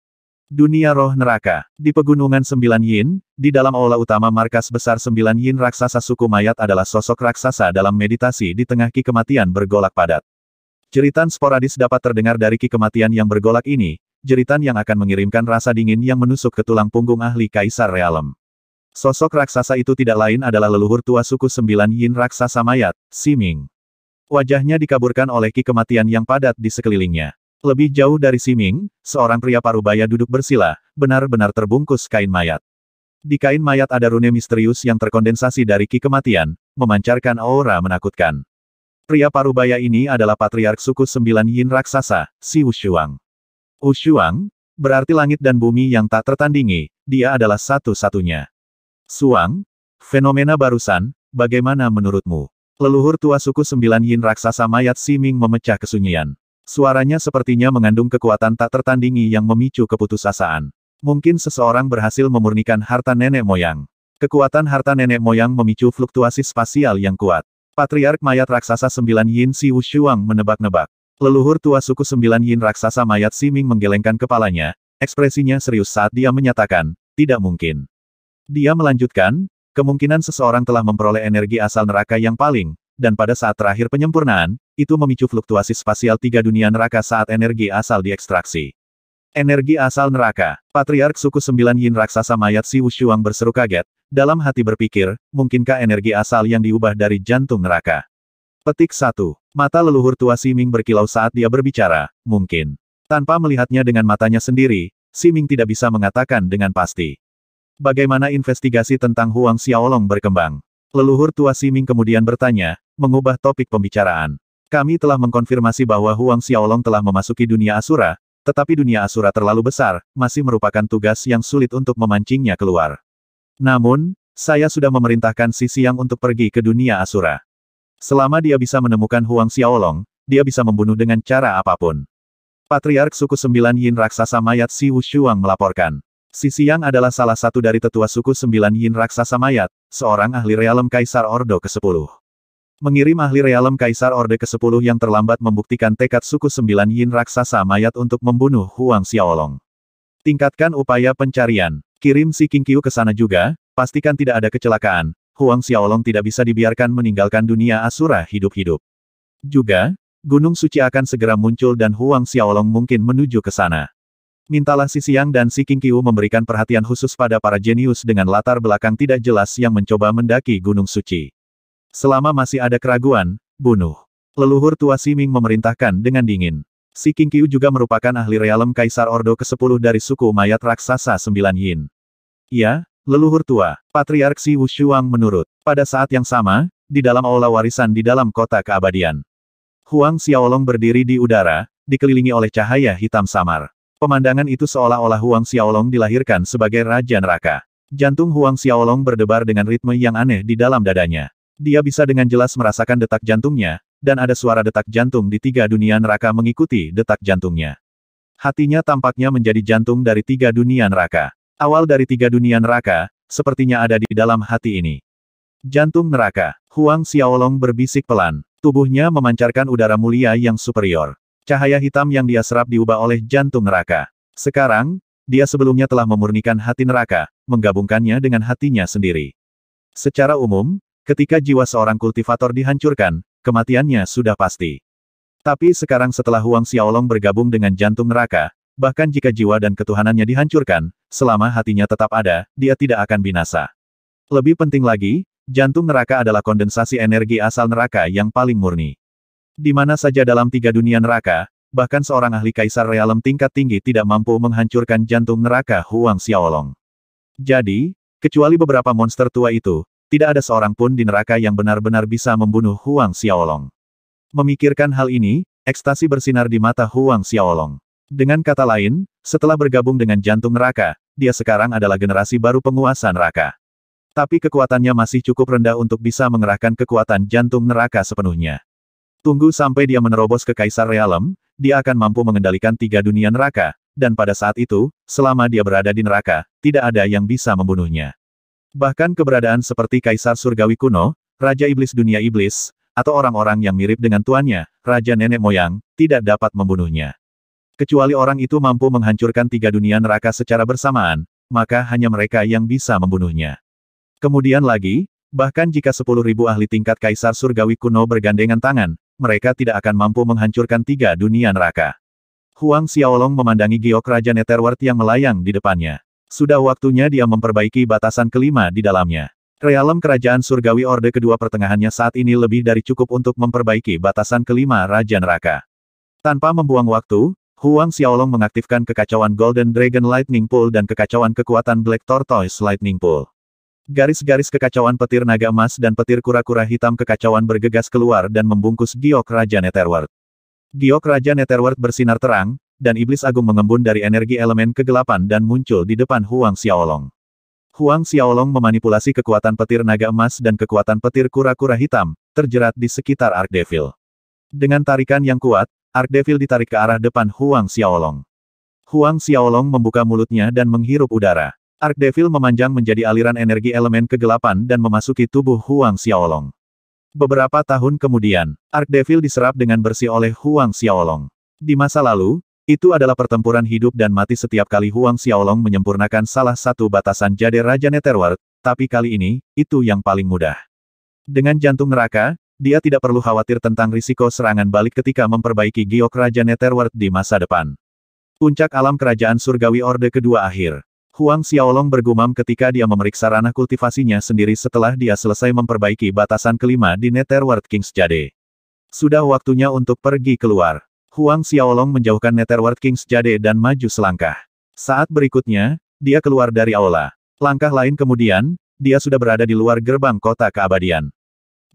Dunia roh neraka. Di pegunungan sembilan yin, di dalam aula utama markas besar sembilan yin raksasa suku mayat adalah sosok raksasa dalam meditasi di tengah ki kematian bergolak padat. Jeritan sporadis dapat terdengar dari ki kematian yang bergolak ini, jeritan yang akan mengirimkan rasa dingin yang menusuk ke tulang punggung ahli Kaisar Realem. Sosok raksasa itu tidak lain adalah leluhur tua suku sembilan yin raksasa mayat, Siming. Wajahnya dikaburkan oleh ki kematian yang padat di sekelilingnya. Lebih jauh dari Siming, seorang pria parubaya duduk bersila, benar-benar terbungkus kain mayat. Di kain mayat ada rune misterius yang terkondensasi dari ki kematian, memancarkan aura menakutkan. Pria parubaya ini adalah patriark suku sembilan yin raksasa, si Ushuang, Wushuang, berarti langit dan bumi yang tak tertandingi, dia adalah satu-satunya. Suang, fenomena barusan, bagaimana menurutmu? Leluhur tua suku sembilan yin raksasa mayat Si Ming memecah kesunyian. Suaranya sepertinya mengandung kekuatan tak tertandingi yang memicu keputusasaan. Mungkin seseorang berhasil memurnikan harta nenek moyang. Kekuatan harta nenek moyang memicu fluktuasi spasial yang kuat. Patriark mayat raksasa sembilan Yin Si Wushuang menebak-nebak. Leluhur tua suku sembilan Yin raksasa mayat Si Ming menggelengkan kepalanya, ekspresinya serius saat dia menyatakan, tidak mungkin. Dia melanjutkan, kemungkinan seseorang telah memperoleh energi asal neraka yang paling, dan pada saat terakhir penyempurnaan, itu memicu fluktuasi spasial tiga dunia neraka saat energi asal diekstraksi. Energi asal neraka, Patriark suku sembilan Yin raksasa mayat Si Wushuang berseru kaget, dalam hati berpikir, mungkinkah energi asal yang diubah dari jantung neraka? Petik satu, Mata leluhur tua si Ming berkilau saat dia berbicara, mungkin. Tanpa melihatnya dengan matanya sendiri, si Ming tidak bisa mengatakan dengan pasti. Bagaimana investigasi tentang Huang Xiaolong berkembang? Leluhur tua Siming kemudian bertanya, mengubah topik pembicaraan. Kami telah mengkonfirmasi bahwa Huang Xiaolong telah memasuki dunia Asura, tetapi dunia Asura terlalu besar, masih merupakan tugas yang sulit untuk memancingnya keluar. Namun, saya sudah memerintahkan si Siang untuk pergi ke dunia Asura. Selama dia bisa menemukan Huang Xiaolong, dia bisa membunuh dengan cara apapun. Patriark suku sembilan Yin Raksasa Mayat Si Wushuang melaporkan. Si Siang adalah salah satu dari tetua suku sembilan Yin Raksasa Mayat, seorang ahli realem Kaisar Ordo ke-10. Mengirim ahli realem Kaisar Orde ke-10 yang terlambat membuktikan tekad suku sembilan Yin Raksasa Mayat untuk membunuh Huang Xiaolong. Tingkatkan upaya pencarian. Kirim si King Qiu ke sana juga, pastikan tidak ada kecelakaan. Huang Xiaolong tidak bisa dibiarkan meninggalkan dunia Asura hidup-hidup. Juga, Gunung Suci akan segera muncul dan Huang Xiaolong mungkin menuju ke sana. Mintalah si Siang dan si King Kiu memberikan perhatian khusus pada para jenius dengan latar belakang tidak jelas yang mencoba mendaki Gunung Suci. Selama masih ada keraguan, bunuh. Leluhur tua Si Ming memerintahkan dengan dingin. Si King Kiu juga merupakan ahli realem Kaisar Ordo ke-10 dari suku mayat raksasa Sembilan Yin. Ya, leluhur tua, Patriark Si Shuang menurut. Pada saat yang sama, di dalam aula warisan di dalam kota keabadian. Huang Xiaolong berdiri di udara, dikelilingi oleh cahaya hitam samar. Pemandangan itu seolah-olah Huang Xiaolong dilahirkan sebagai Raja Neraka. Jantung Huang Xiaolong berdebar dengan ritme yang aneh di dalam dadanya. Dia bisa dengan jelas merasakan detak jantungnya, dan ada suara detak jantung di tiga dunia neraka mengikuti detak jantungnya. Hatinya tampaknya menjadi jantung dari tiga dunia neraka. Awal dari tiga dunia neraka, sepertinya ada di dalam hati ini. Jantung neraka, Huang Xiaolong berbisik pelan. Tubuhnya memancarkan udara mulia yang superior. Cahaya hitam yang dia serap diubah oleh jantung neraka. Sekarang, dia sebelumnya telah memurnikan hati neraka, menggabungkannya dengan hatinya sendiri. Secara umum, ketika jiwa seorang kultivator dihancurkan, kematiannya sudah pasti. Tapi sekarang setelah Huang Xiaolong bergabung dengan jantung neraka, bahkan jika jiwa dan ketuhanannya dihancurkan, selama hatinya tetap ada, dia tidak akan binasa. Lebih penting lagi, jantung neraka adalah kondensasi energi asal neraka yang paling murni. Di mana saja dalam tiga dunia neraka, bahkan seorang ahli kaisar realem tingkat tinggi tidak mampu menghancurkan jantung neraka Huang Xiaolong. Jadi, kecuali beberapa monster tua itu, tidak ada seorang pun di neraka yang benar-benar bisa membunuh Huang Xiaolong. Memikirkan hal ini, ekstasi bersinar di mata Huang Xiaolong. Dengan kata lain, setelah bergabung dengan jantung neraka, dia sekarang adalah generasi baru penguasa neraka. Tapi kekuatannya masih cukup rendah untuk bisa mengerahkan kekuatan jantung neraka sepenuhnya. Tunggu sampai dia menerobos ke Kaisar Realem, dia akan mampu mengendalikan tiga dunia neraka, dan pada saat itu, selama dia berada di neraka, tidak ada yang bisa membunuhnya. Bahkan keberadaan seperti Kaisar Surgawi kuno, Raja Iblis Dunia Iblis, atau orang-orang yang mirip dengan tuannya, Raja Nenek Moyang, tidak dapat membunuhnya. Kecuali orang itu mampu menghancurkan tiga dunia neraka secara bersamaan, maka hanya mereka yang bisa membunuhnya. Kemudian lagi, bahkan jika sepuluh ribu ahli tingkat Kaisar Surgawi kuno bergandengan tangan, mereka tidak akan mampu menghancurkan tiga dunia neraka. Huang Xiaolong memandangi giok Raja Netherworld yang melayang di depannya. Sudah waktunya dia memperbaiki batasan kelima di dalamnya. Realem kerajaan surgawi Orde kedua pertengahannya saat ini lebih dari cukup untuk memperbaiki batasan kelima Raja Neraka. Tanpa membuang waktu, Huang Xiaolong mengaktifkan kekacauan Golden Dragon Lightning Pool dan kekacauan kekuatan Black Tortoise Lightning Pool. Garis-garis kekacauan petir naga emas dan petir kura-kura hitam kekacauan bergegas keluar dan membungkus giok Raja Netherworld. Giok Raja Netherworld bersinar terang, dan Iblis Agung mengembun dari energi elemen kegelapan dan muncul di depan Huang Xiaolong. Huang Xiaolong memanipulasi kekuatan petir naga emas dan kekuatan petir kura-kura hitam, terjerat di sekitar Ark Devil. Dengan tarikan yang kuat, Ark Devil ditarik ke arah depan Huang Xiaolong. Huang Xiaolong membuka mulutnya dan menghirup udara. Ark Devil memanjang menjadi aliran energi elemen kegelapan dan memasuki tubuh Huang Xiaolong. Beberapa tahun kemudian, Ark Devil diserap dengan bersih oleh Huang Xiaolong. Di masa lalu, itu adalah pertempuran hidup dan mati setiap kali Huang Xiaolong menyempurnakan salah satu batasan jade Raja Netherworld, tapi kali ini, itu yang paling mudah. Dengan jantung neraka, dia tidak perlu khawatir tentang risiko serangan balik ketika memperbaiki giok Raja Netherworld di masa depan. Puncak alam kerajaan surgawi Orde kedua akhir. Huang Xiaolong bergumam ketika dia memeriksa ranah kultivasinya sendiri setelah dia selesai memperbaiki batasan kelima di Netherworld King's Jade. Sudah waktunya untuk pergi keluar. Huang Xiaolong menjauhkan Netherworld King's Jade dan maju selangkah. Saat berikutnya, dia keluar dari aula. Langkah lain kemudian, dia sudah berada di luar gerbang kota keabadian.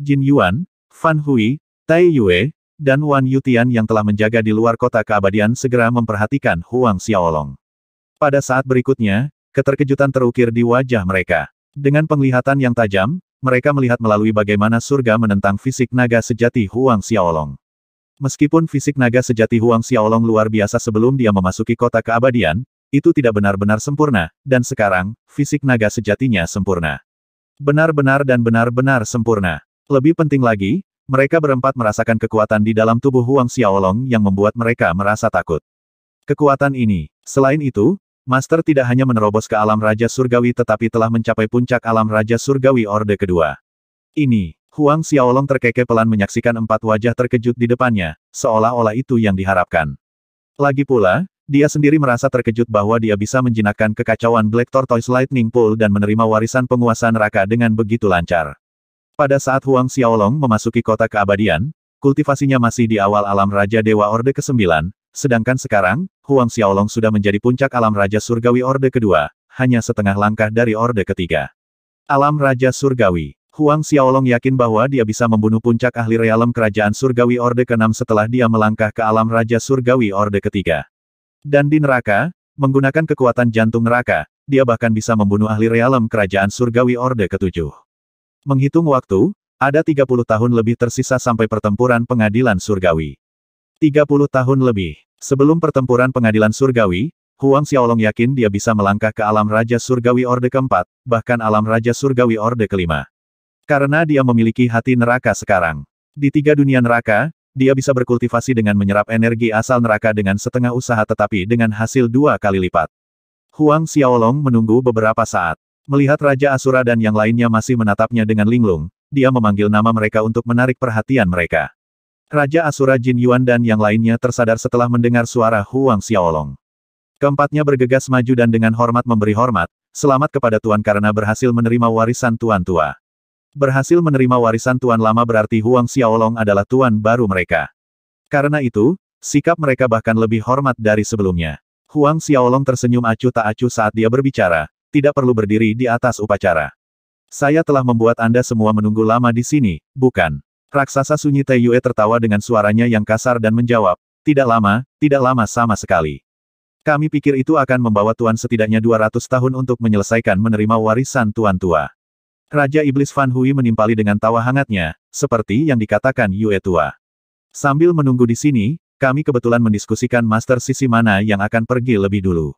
Jin Yuan, Fan Hui, Tai Yue, dan Wan Yutian yang telah menjaga di luar kota keabadian segera memperhatikan Huang Xiaolong. Pada saat berikutnya, keterkejutan terukir di wajah mereka. Dengan penglihatan yang tajam, mereka melihat melalui bagaimana surga menentang fisik naga sejati Huang Xiaolong. Meskipun fisik naga sejati Huang Xiaolong luar biasa sebelum dia memasuki kota keabadian, itu tidak benar-benar sempurna, dan sekarang, fisik naga sejatinya sempurna. Benar-benar dan benar-benar sempurna. Lebih penting lagi, mereka berempat merasakan kekuatan di dalam tubuh Huang Xiaolong yang membuat mereka merasa takut. Kekuatan ini, selain itu, Master tidak hanya menerobos ke alam Raja Surgawi tetapi telah mencapai puncak alam Raja Surgawi Orde Kedua. Ini, Huang Xiaolong terkekeh pelan menyaksikan empat wajah terkejut di depannya, seolah-olah itu yang diharapkan. Lagi pula, dia sendiri merasa terkejut bahwa dia bisa menjinakkan kekacauan Black Tortoise Lightning Pool dan menerima warisan penguasa neraka dengan begitu lancar. Pada saat Huang Xiaolong memasuki kota keabadian, kultivasinya masih di awal alam Raja Dewa Orde ke-9, Sedangkan sekarang, Huang Xiaolong sudah menjadi puncak alam Raja Surgawi Orde Kedua, hanya setengah langkah dari Orde Ketiga. Alam Raja Surgawi Huang Xiaolong yakin bahwa dia bisa membunuh puncak ahli realem kerajaan surgawi Orde ke-6 setelah dia melangkah ke alam Raja Surgawi Orde ketiga. Dan di neraka, menggunakan kekuatan jantung neraka, dia bahkan bisa membunuh ahli realem kerajaan surgawi Orde ketujuh. Menghitung waktu, ada 30 tahun lebih tersisa sampai pertempuran pengadilan surgawi. 30 tahun lebih. Sebelum pertempuran pengadilan surgawi, Huang Xiaolong yakin dia bisa melangkah ke alam Raja Surgawi Orde keempat, bahkan alam Raja Surgawi Orde kelima. Karena dia memiliki hati neraka sekarang. Di tiga dunia neraka, dia bisa berkultivasi dengan menyerap energi asal neraka dengan setengah usaha tetapi dengan hasil dua kali lipat. Huang Xiaolong menunggu beberapa saat. Melihat Raja Asura dan yang lainnya masih menatapnya dengan linglung, dia memanggil nama mereka untuk menarik perhatian mereka. Raja Asura Jin Yuan dan yang lainnya tersadar setelah mendengar suara Huang Xiaolong. Keempatnya bergegas maju dan dengan hormat memberi hormat, selamat kepada Tuan karena berhasil menerima warisan Tuan Tua. Berhasil menerima warisan Tuan Lama berarti Huang Xiaolong adalah Tuan baru mereka. Karena itu, sikap mereka bahkan lebih hormat dari sebelumnya. Huang Xiaolong tersenyum acuh tak acuh saat dia berbicara, tidak perlu berdiri di atas upacara. Saya telah membuat Anda semua menunggu lama di sini, bukan? Raksasa sunyi Taiyue tertawa dengan suaranya yang kasar dan menjawab, tidak lama, tidak lama sama sekali. Kami pikir itu akan membawa Tuan setidaknya 200 tahun untuk menyelesaikan menerima warisan Tuan Tua. Raja Iblis Fan Hui menimpali dengan tawa hangatnya, seperti yang dikatakan Yue Tua. Sambil menunggu di sini, kami kebetulan mendiskusikan master sisi mana yang akan pergi lebih dulu.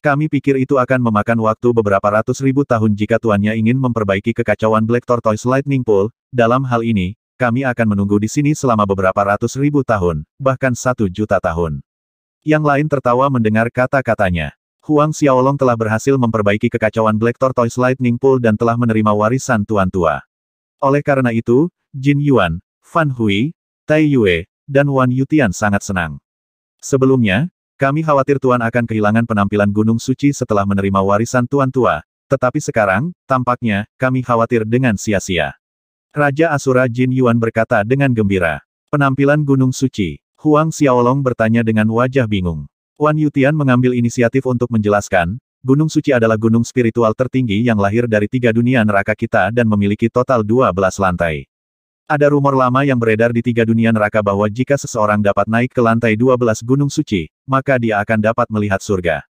Kami pikir itu akan memakan waktu beberapa ratus ribu tahun jika tuannya ingin memperbaiki kekacauan Black Tortoise Lightning Pool, dalam hal ini, kami akan menunggu di sini selama beberapa ratus ribu tahun, bahkan satu juta tahun. Yang lain tertawa mendengar kata-katanya. Huang Xiaolong telah berhasil memperbaiki kekacauan Black Tortoise Lightning Pool dan telah menerima warisan Tuan Tua. Oleh karena itu, Jin Yuan, Fan Hui, Tai Yue, dan Wan Yutian sangat senang. Sebelumnya, kami khawatir Tuan akan kehilangan penampilan Gunung Suci setelah menerima warisan Tuan Tua, tetapi sekarang, tampaknya, kami khawatir dengan sia-sia. Raja Asura Jin Yuan berkata dengan gembira. Penampilan Gunung Suci. Huang Xiaolong bertanya dengan wajah bingung. Wan Yutian mengambil inisiatif untuk menjelaskan, Gunung Suci adalah gunung spiritual tertinggi yang lahir dari tiga dunia neraka kita dan memiliki total 12 lantai. Ada rumor lama yang beredar di tiga dunia neraka bahwa jika seseorang dapat naik ke lantai 12 Gunung Suci, maka dia akan dapat melihat surga.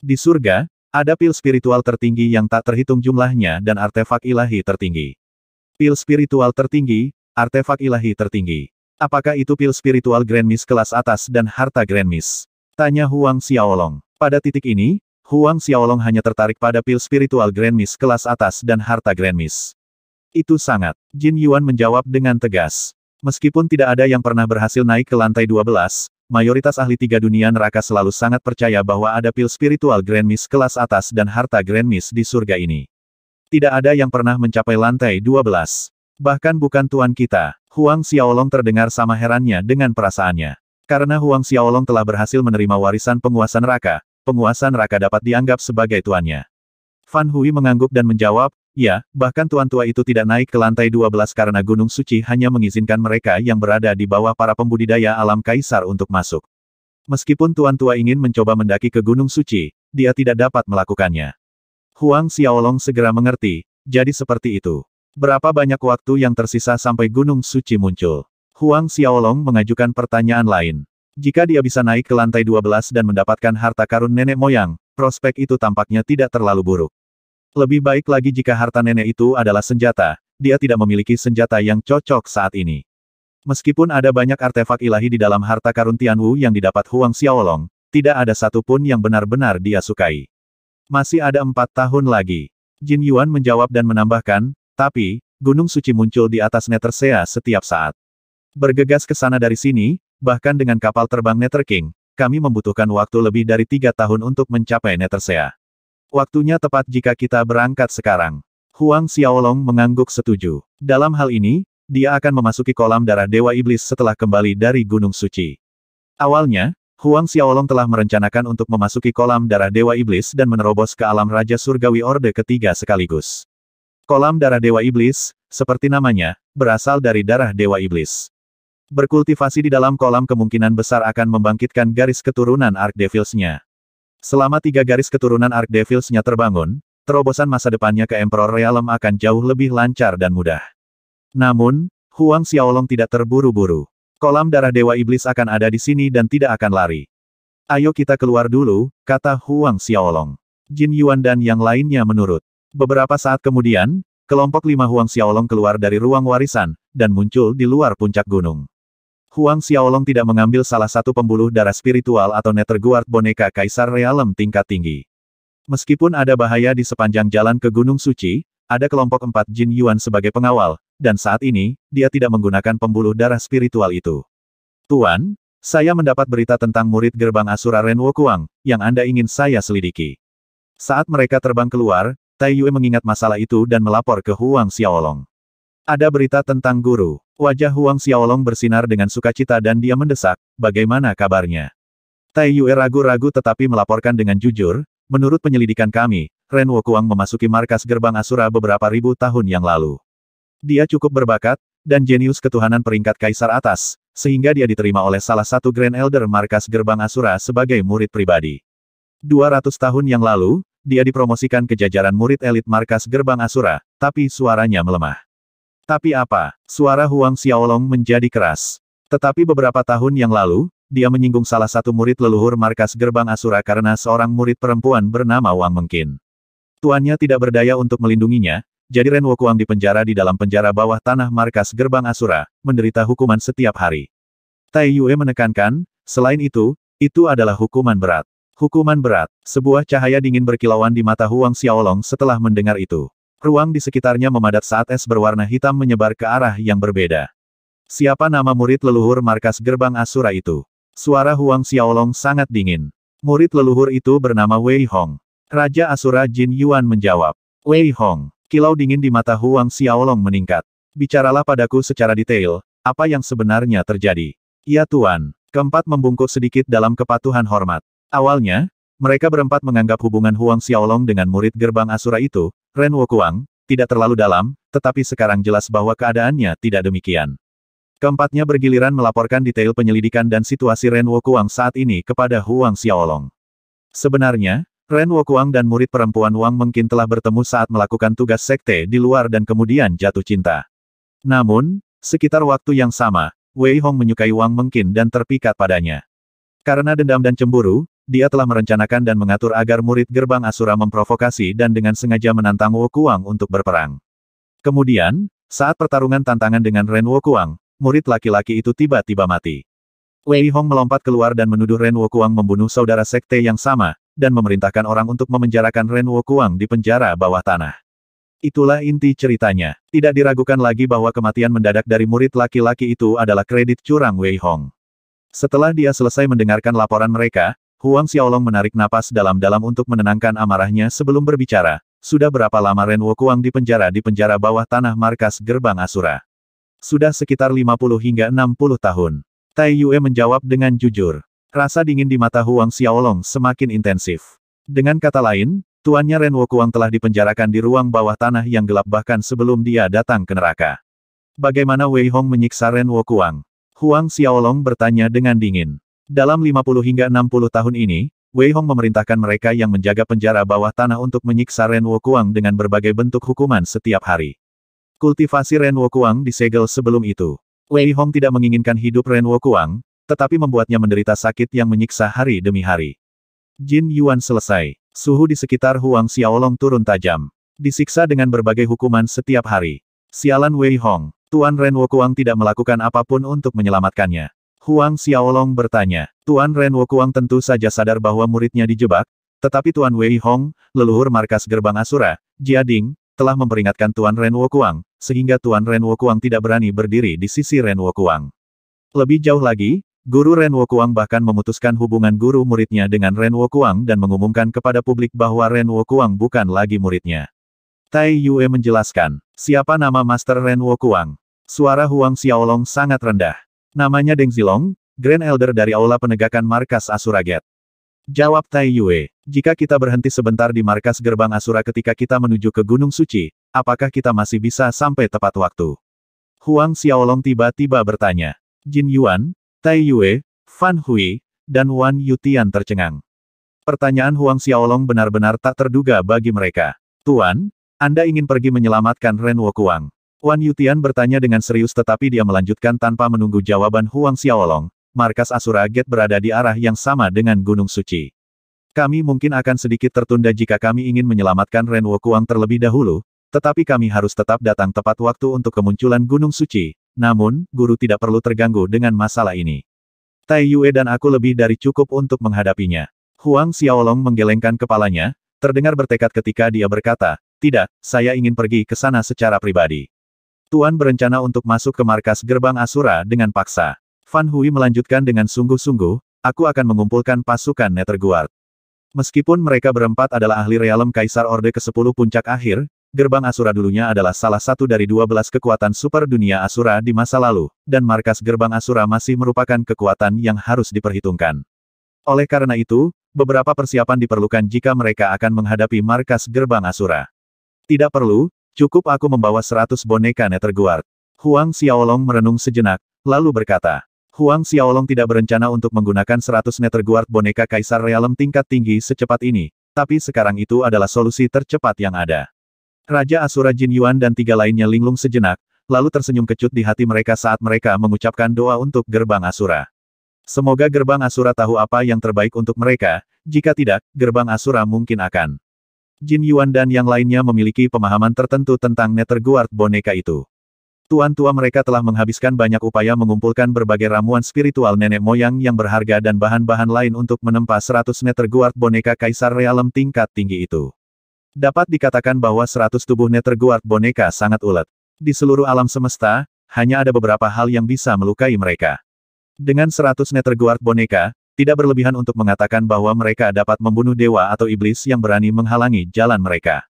Di surga, ada pil spiritual tertinggi yang tak terhitung jumlahnya dan artefak ilahi tertinggi. Pil spiritual tertinggi, artefak ilahi tertinggi. Apakah itu pil spiritual Grand Miss kelas atas dan harta Grand Miss? Tanya Huang Xiaolong. Pada titik ini, Huang Xiaolong hanya tertarik pada pil spiritual Grand Miss kelas atas dan harta Grand Miss. Itu sangat. Jin Yuan menjawab dengan tegas. Meskipun tidak ada yang pernah berhasil naik ke lantai 12, mayoritas ahli tiga dunia neraka selalu sangat percaya bahwa ada pil spiritual Grand Miss kelas atas dan harta Grand Miss di surga ini. Tidak ada yang pernah mencapai lantai 12. Bahkan bukan tuan kita, Huang Xiaolong terdengar sama herannya dengan perasaannya. Karena Huang Xiaolong telah berhasil menerima warisan penguasaan Raka, penguasaan Raka dapat dianggap sebagai tuannya. Fan Hui mengangguk dan menjawab, ya, bahkan tuan tua itu tidak naik ke lantai 12 karena Gunung Suci hanya mengizinkan mereka yang berada di bawah para pembudidaya alam kaisar untuk masuk. Meskipun tuan tua ingin mencoba mendaki ke Gunung Suci, dia tidak dapat melakukannya. Huang Xiaolong segera mengerti, jadi seperti itu. Berapa banyak waktu yang tersisa sampai Gunung Suci muncul? Huang Xiaolong mengajukan pertanyaan lain. Jika dia bisa naik ke lantai 12 dan mendapatkan harta karun nenek moyang, prospek itu tampaknya tidak terlalu buruk. Lebih baik lagi jika harta nenek itu adalah senjata, dia tidak memiliki senjata yang cocok saat ini. Meskipun ada banyak artefak ilahi di dalam harta karun Tianwu yang didapat Huang Xiaolong, tidak ada satupun yang benar-benar dia sukai. Masih ada empat tahun lagi. Jin Yuan menjawab dan menambahkan, tapi, Gunung Suci muncul di atas Netersea setiap saat. Bergegas ke sana dari sini, bahkan dengan kapal terbang Nether King, kami membutuhkan waktu lebih dari tiga tahun untuk mencapai Netersea. Waktunya tepat jika kita berangkat sekarang. Huang Xiaolong mengangguk setuju. Dalam hal ini, dia akan memasuki kolam darah Dewa Iblis setelah kembali dari Gunung Suci. Awalnya, Huang Xiaolong telah merencanakan untuk memasuki kolam darah Dewa Iblis dan menerobos ke alam Raja Surgawi Orde ketiga sekaligus. Kolam darah Dewa Iblis, seperti namanya, berasal dari darah Dewa Iblis. Berkultivasi di dalam kolam kemungkinan besar akan membangkitkan garis keturunan Ark Devils-nya. Selama tiga garis keturunan Ark Devils-nya terbangun, terobosan masa depannya ke Emperor Realm akan jauh lebih lancar dan mudah. Namun, Huang Xiaolong tidak terburu-buru. Kolam darah Dewa Iblis akan ada di sini dan tidak akan lari. Ayo kita keluar dulu, kata Huang Xiaolong. Jin Yuan dan yang lainnya menurut. Beberapa saat kemudian, kelompok lima Huang Xiaolong keluar dari ruang warisan, dan muncul di luar puncak gunung. Huang Xiaolong tidak mengambil salah satu pembuluh darah spiritual atau Netherguard boneka Kaisar Realem tingkat tinggi. Meskipun ada bahaya di sepanjang jalan ke Gunung Suci, ada kelompok empat Jin Yuan sebagai pengawal, dan saat ini, dia tidak menggunakan pembuluh darah spiritual itu. Tuan, saya mendapat berita tentang murid gerbang Asura Ren Kuang, yang Anda ingin saya selidiki. Saat mereka terbang keluar, Tai Yue mengingat masalah itu dan melapor ke Huang Xiaolong. Ada berita tentang guru. Wajah Huang Xiaolong bersinar dengan sukacita dan dia mendesak, bagaimana kabarnya? Tai Yue ragu-ragu tetapi melaporkan dengan jujur, menurut penyelidikan kami, Ren Kuang memasuki markas gerbang Asura beberapa ribu tahun yang lalu. Dia cukup berbakat, dan jenius ketuhanan peringkat kaisar atas, sehingga dia diterima oleh salah satu Grand Elder markas gerbang Asura sebagai murid pribadi. 200 tahun yang lalu, dia dipromosikan ke jajaran murid elit markas gerbang Asura, tapi suaranya melemah. Tapi apa? Suara Huang Xiaolong menjadi keras. Tetapi beberapa tahun yang lalu, dia menyinggung salah satu murid leluhur markas gerbang Asura karena seorang murid perempuan bernama Wang Mengkin. Tuannya tidak berdaya untuk melindunginya, jadi Ren Wokuang dipenjara di dalam penjara bawah tanah markas gerbang Asura, menderita hukuman setiap hari. Tai Yue menekankan, selain itu, itu adalah hukuman berat. Hukuman berat, sebuah cahaya dingin berkilauan di mata Huang Xiaolong setelah mendengar itu. Ruang di sekitarnya memadat saat es berwarna hitam menyebar ke arah yang berbeda. Siapa nama murid leluhur markas gerbang Asura itu? Suara Huang Xiaolong sangat dingin. Murid leluhur itu bernama Wei Hong. Raja Asura Jin Yuan menjawab. Wei Hong, Kilau dingin di mata Huang Xiaolong meningkat. Bicaralah padaku secara detail, apa yang sebenarnya terjadi. Ya Tuan, keempat membungkuk sedikit dalam kepatuhan hormat. Awalnya, mereka berempat menganggap hubungan Huang Xiaolong dengan murid gerbang Asura itu, Ren Wukuang, tidak terlalu dalam, tetapi sekarang jelas bahwa keadaannya tidak demikian. Keempatnya bergiliran melaporkan detail penyelidikan dan situasi Ren Wukuang saat ini kepada Huang Xiaolong. Sebenarnya, Ren Wokuang dan murid perempuan Wang Mengkin telah bertemu saat melakukan tugas sekte di luar dan kemudian jatuh cinta. Namun, sekitar waktu yang sama, Wei Hong menyukai Wang Mengkin dan terpikat padanya. Karena dendam dan cemburu, dia telah merencanakan dan mengatur agar murid gerbang Asura memprovokasi dan dengan sengaja menantang Wokuang untuk berperang. Kemudian, saat pertarungan tantangan dengan Ren Wokuang, murid laki-laki itu tiba-tiba mati. Wei Hong melompat keluar dan menuduh Ren Wokuang membunuh saudara sekte yang sama, dan memerintahkan orang untuk memenjarakan Ren Wokuang di penjara bawah tanah. Itulah inti ceritanya. Tidak diragukan lagi bahwa kematian mendadak dari murid laki-laki itu adalah kredit curang Wei Hong. Setelah dia selesai mendengarkan laporan mereka, Huang Xiaolong menarik napas dalam-dalam untuk menenangkan amarahnya sebelum berbicara. Sudah berapa lama Ren Wokuang penjara di penjara bawah tanah markas gerbang Asura? Sudah sekitar 50 hingga 60 tahun. Tai Yue menjawab dengan jujur. Rasa dingin di mata Huang Xiaolong semakin intensif. Dengan kata lain, tuannya Ren Wokuang telah dipenjarakan di ruang bawah tanah yang gelap bahkan sebelum dia datang ke neraka. Bagaimana Wei Hong menyiksa Ren Wokuang? Huang Xiaolong bertanya dengan dingin. Dalam 50 hingga 60 tahun ini, Wei Hong memerintahkan mereka yang menjaga penjara bawah tanah untuk menyiksa Ren Wokuang dengan berbagai bentuk hukuman setiap hari. Kultivasi Ren Wokuang disegel sebelum itu. Wei Hong tidak menginginkan hidup Ren Wokuang, tetapi membuatnya menderita sakit yang menyiksa hari demi hari. Jin Yuan selesai. Suhu di sekitar Huang Xiaolong turun tajam. Disiksa dengan berbagai hukuman setiap hari. Sialan Wei Hong, Tuan Ren Wokuang tidak melakukan apapun untuk menyelamatkannya. Huang Xiaolong bertanya, Tuan Ren Wokuang tentu saja sadar bahwa muridnya dijebak, tetapi Tuan Wei Hong, leluhur markas gerbang Asura, Jia Ding, telah memperingatkan Tuan Ren Wokuang, sehingga Tuan Ren Wokuang tidak berani berdiri di sisi Ren Wokuang. Lebih jauh lagi, Guru Ren Wokuang bahkan memutuskan hubungan guru muridnya dengan Ren Wokuang dan mengumumkan kepada publik bahwa Ren Wokuang bukan lagi muridnya. Tai Yue menjelaskan, siapa nama Master Ren Wokuang? Suara Huang Xiaolong sangat rendah. Namanya Deng Zilong, Grand Elder dari Aula Penegakan Markas Asura Jawab Tai Yue, jika kita berhenti sebentar di markas gerbang Asura ketika kita menuju ke Gunung Suci, apakah kita masih bisa sampai tepat waktu? Huang Xiaolong tiba-tiba bertanya. Jin Yuan, Tai Yue, Fan Hui, dan Wan Yutian tercengang. Pertanyaan Huang Xiaolong benar-benar tak terduga bagi mereka. Tuan, Anda ingin pergi menyelamatkan Ren Wokuang. Wan Yutian bertanya dengan serius tetapi dia melanjutkan tanpa menunggu jawaban Huang Xiaolong, markas Asura Gate berada di arah yang sama dengan Gunung Suci. Kami mungkin akan sedikit tertunda jika kami ingin menyelamatkan Ren Wokuang terlebih dahulu, tetapi kami harus tetap datang tepat waktu untuk kemunculan Gunung Suci, namun, guru tidak perlu terganggu dengan masalah ini. Tai Yue dan aku lebih dari cukup untuk menghadapinya. Huang Xiaolong menggelengkan kepalanya, terdengar bertekad ketika dia berkata, tidak, saya ingin pergi ke sana secara pribadi. Tuan berencana untuk masuk ke markas gerbang Asura dengan paksa. Fan Hui melanjutkan dengan sungguh-sungguh, aku akan mengumpulkan pasukan Nether Guard. Meskipun mereka berempat adalah ahli realem Kaisar Orde ke-10 Puncak Akhir, Gerbang Asura dulunya adalah salah satu dari 12 kekuatan super dunia Asura di masa lalu, dan markas Gerbang Asura masih merupakan kekuatan yang harus diperhitungkan. Oleh karena itu, beberapa persiapan diperlukan jika mereka akan menghadapi markas Gerbang Asura. Tidak perlu, cukup aku membawa 100 boneka Netherguard. Huang Xiaolong merenung sejenak, lalu berkata, Huang Xiaolong tidak berencana untuk menggunakan 100 Netherguard boneka Kaisar Realem tingkat tinggi secepat ini, tapi sekarang itu adalah solusi tercepat yang ada. Raja Asura Jin Yuan dan tiga lainnya linglung sejenak, lalu tersenyum kecut di hati mereka saat mereka mengucapkan doa untuk gerbang Asura. Semoga gerbang Asura tahu apa yang terbaik untuk mereka, jika tidak, gerbang Asura mungkin akan. Jin Yuan dan yang lainnya memiliki pemahaman tertentu tentang Nether Guard boneka itu. Tuan tua mereka telah menghabiskan banyak upaya mengumpulkan berbagai ramuan spiritual nenek moyang yang berharga dan bahan-bahan lain untuk menempa 100 Nether Guard boneka Kaisar Realem tingkat tinggi itu. Dapat dikatakan bahwa seratus tubuh terguard boneka sangat ulet. Di seluruh alam semesta, hanya ada beberapa hal yang bisa melukai mereka. Dengan seratus neterguard boneka, tidak berlebihan untuk mengatakan bahwa mereka dapat membunuh dewa atau iblis yang berani menghalangi jalan mereka.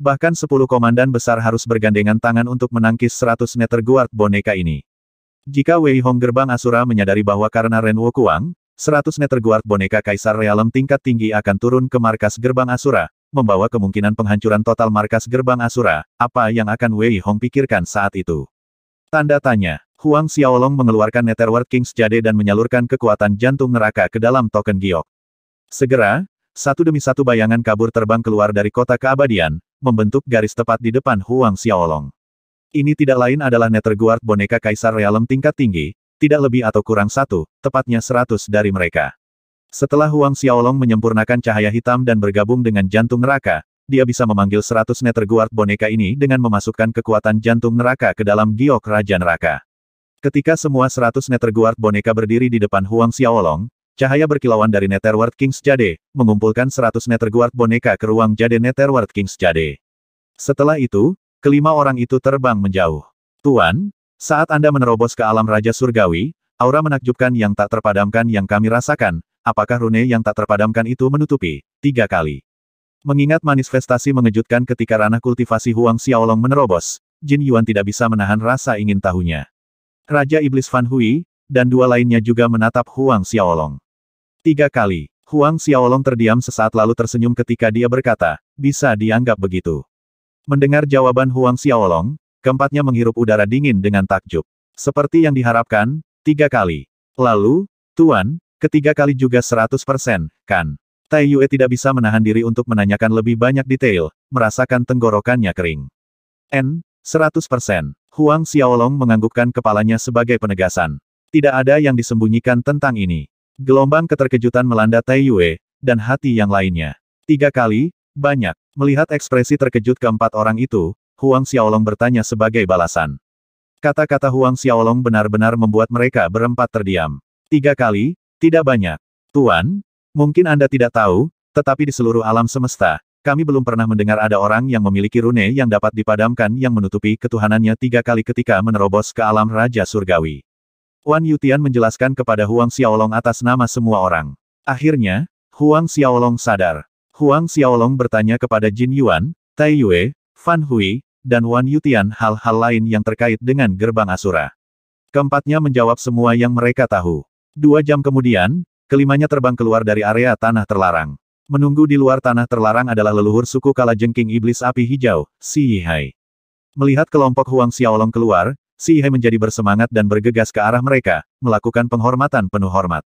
Bahkan sepuluh komandan besar harus bergandengan tangan untuk menangkis seratus neterguard boneka ini. Jika Wei Hong Gerbang Asura menyadari bahwa karena Ren Wokuang, 100 neterguard boneka Kaisar Realem tingkat tinggi akan turun ke markas Gerbang Asura, membawa kemungkinan penghancuran total markas gerbang Asura, apa yang akan Wei Hong pikirkan saat itu? Tanda tanya, Huang Xiaolong mengeluarkan Netherworld King's Jade dan menyalurkan kekuatan jantung neraka ke dalam token giok. Segera, satu demi satu bayangan kabur terbang keluar dari kota keabadian, membentuk garis tepat di depan Huang Xiaolong. Ini tidak lain adalah Netherguard boneka Kaisar Realem tingkat tinggi, tidak lebih atau kurang satu, tepatnya seratus dari mereka. Setelah Huang Xiaolong menyempurnakan cahaya hitam dan bergabung dengan jantung neraka, dia bisa memanggil seratus meter guard boneka ini dengan memasukkan kekuatan jantung neraka ke dalam giok Raja Neraka. Ketika semua seratus meter guard boneka berdiri di depan Huang Xiaolong, cahaya berkilauan dari Netherworld Kings Jade, mengumpulkan seratus meter guard boneka ke ruang Jade Netherworld Kings Jade. Setelah itu, kelima orang itu terbang menjauh. Tuan, saat Anda menerobos ke alam Raja Surgawi, Aura menakjubkan yang tak terpadamkan yang kami rasakan, apakah rune yang tak terpadamkan itu menutupi? Tiga kali. Mengingat manifestasi mengejutkan ketika ranah kultivasi Huang Xiaolong menerobos, Jin Yuan tidak bisa menahan rasa ingin tahunya. Raja Iblis Fan Hui, dan dua lainnya juga menatap Huang Xiaolong. Tiga kali, Huang Xiaolong terdiam sesaat lalu tersenyum ketika dia berkata, bisa dianggap begitu. Mendengar jawaban Huang Xiaolong, keempatnya menghirup udara dingin dengan takjub. Seperti yang diharapkan, Tiga kali. Lalu, Tuan, ketiga kali juga 100 persen, kan? Tai Yue tidak bisa menahan diri untuk menanyakan lebih banyak detail, merasakan tenggorokannya kering. N, 100 persen. Huang Xiaolong menganggukkan kepalanya sebagai penegasan. Tidak ada yang disembunyikan tentang ini. Gelombang keterkejutan melanda Tai Yue, dan hati yang lainnya. Tiga kali, banyak. Melihat ekspresi terkejut keempat orang itu, Huang Xiaolong bertanya sebagai balasan. Kata-kata Huang Xiaolong benar-benar membuat mereka berempat terdiam. Tiga kali, tidak banyak. Tuan, mungkin Anda tidak tahu, tetapi di seluruh alam semesta, kami belum pernah mendengar ada orang yang memiliki rune yang dapat dipadamkan yang menutupi ketuhanannya tiga kali ketika menerobos ke alam Raja Surgawi. Wan Yutian menjelaskan kepada Huang Xiaolong atas nama semua orang. Akhirnya, Huang Xiaolong sadar. Huang Xiaolong bertanya kepada Jin Yuan, Tai Yue, Fan Hui, dan Wan Yutian hal-hal lain yang terkait dengan gerbang Asura. Keempatnya menjawab semua yang mereka tahu. Dua jam kemudian, kelimanya terbang keluar dari area tanah terlarang. Menunggu di luar tanah terlarang adalah leluhur suku Kala Jengking Iblis Api Hijau, Si Yihai. Melihat kelompok Huang Xiaolong keluar, Si Yihai menjadi bersemangat dan bergegas ke arah mereka, melakukan penghormatan penuh hormat.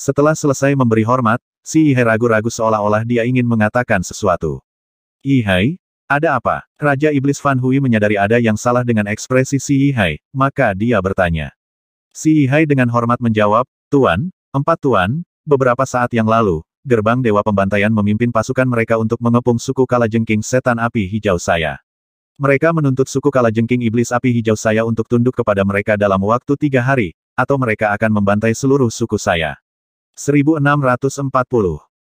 Setelah selesai memberi hormat, Si Yihai ragu-ragu seolah-olah dia ingin mengatakan sesuatu. Yihai, ada apa? Raja Iblis Fan Hui menyadari ada yang salah dengan ekspresi Si Hai, maka dia bertanya. Si Hai dengan hormat menjawab, Tuan, empat tuan, beberapa saat yang lalu, gerbang Dewa Pembantaian memimpin pasukan mereka untuk mengepung suku Kalajengking Setan Api Hijau saya. Mereka menuntut suku Kalajengking Iblis Api Hijau saya untuk tunduk kepada mereka dalam waktu tiga hari, atau mereka akan membantai seluruh suku saya. 1640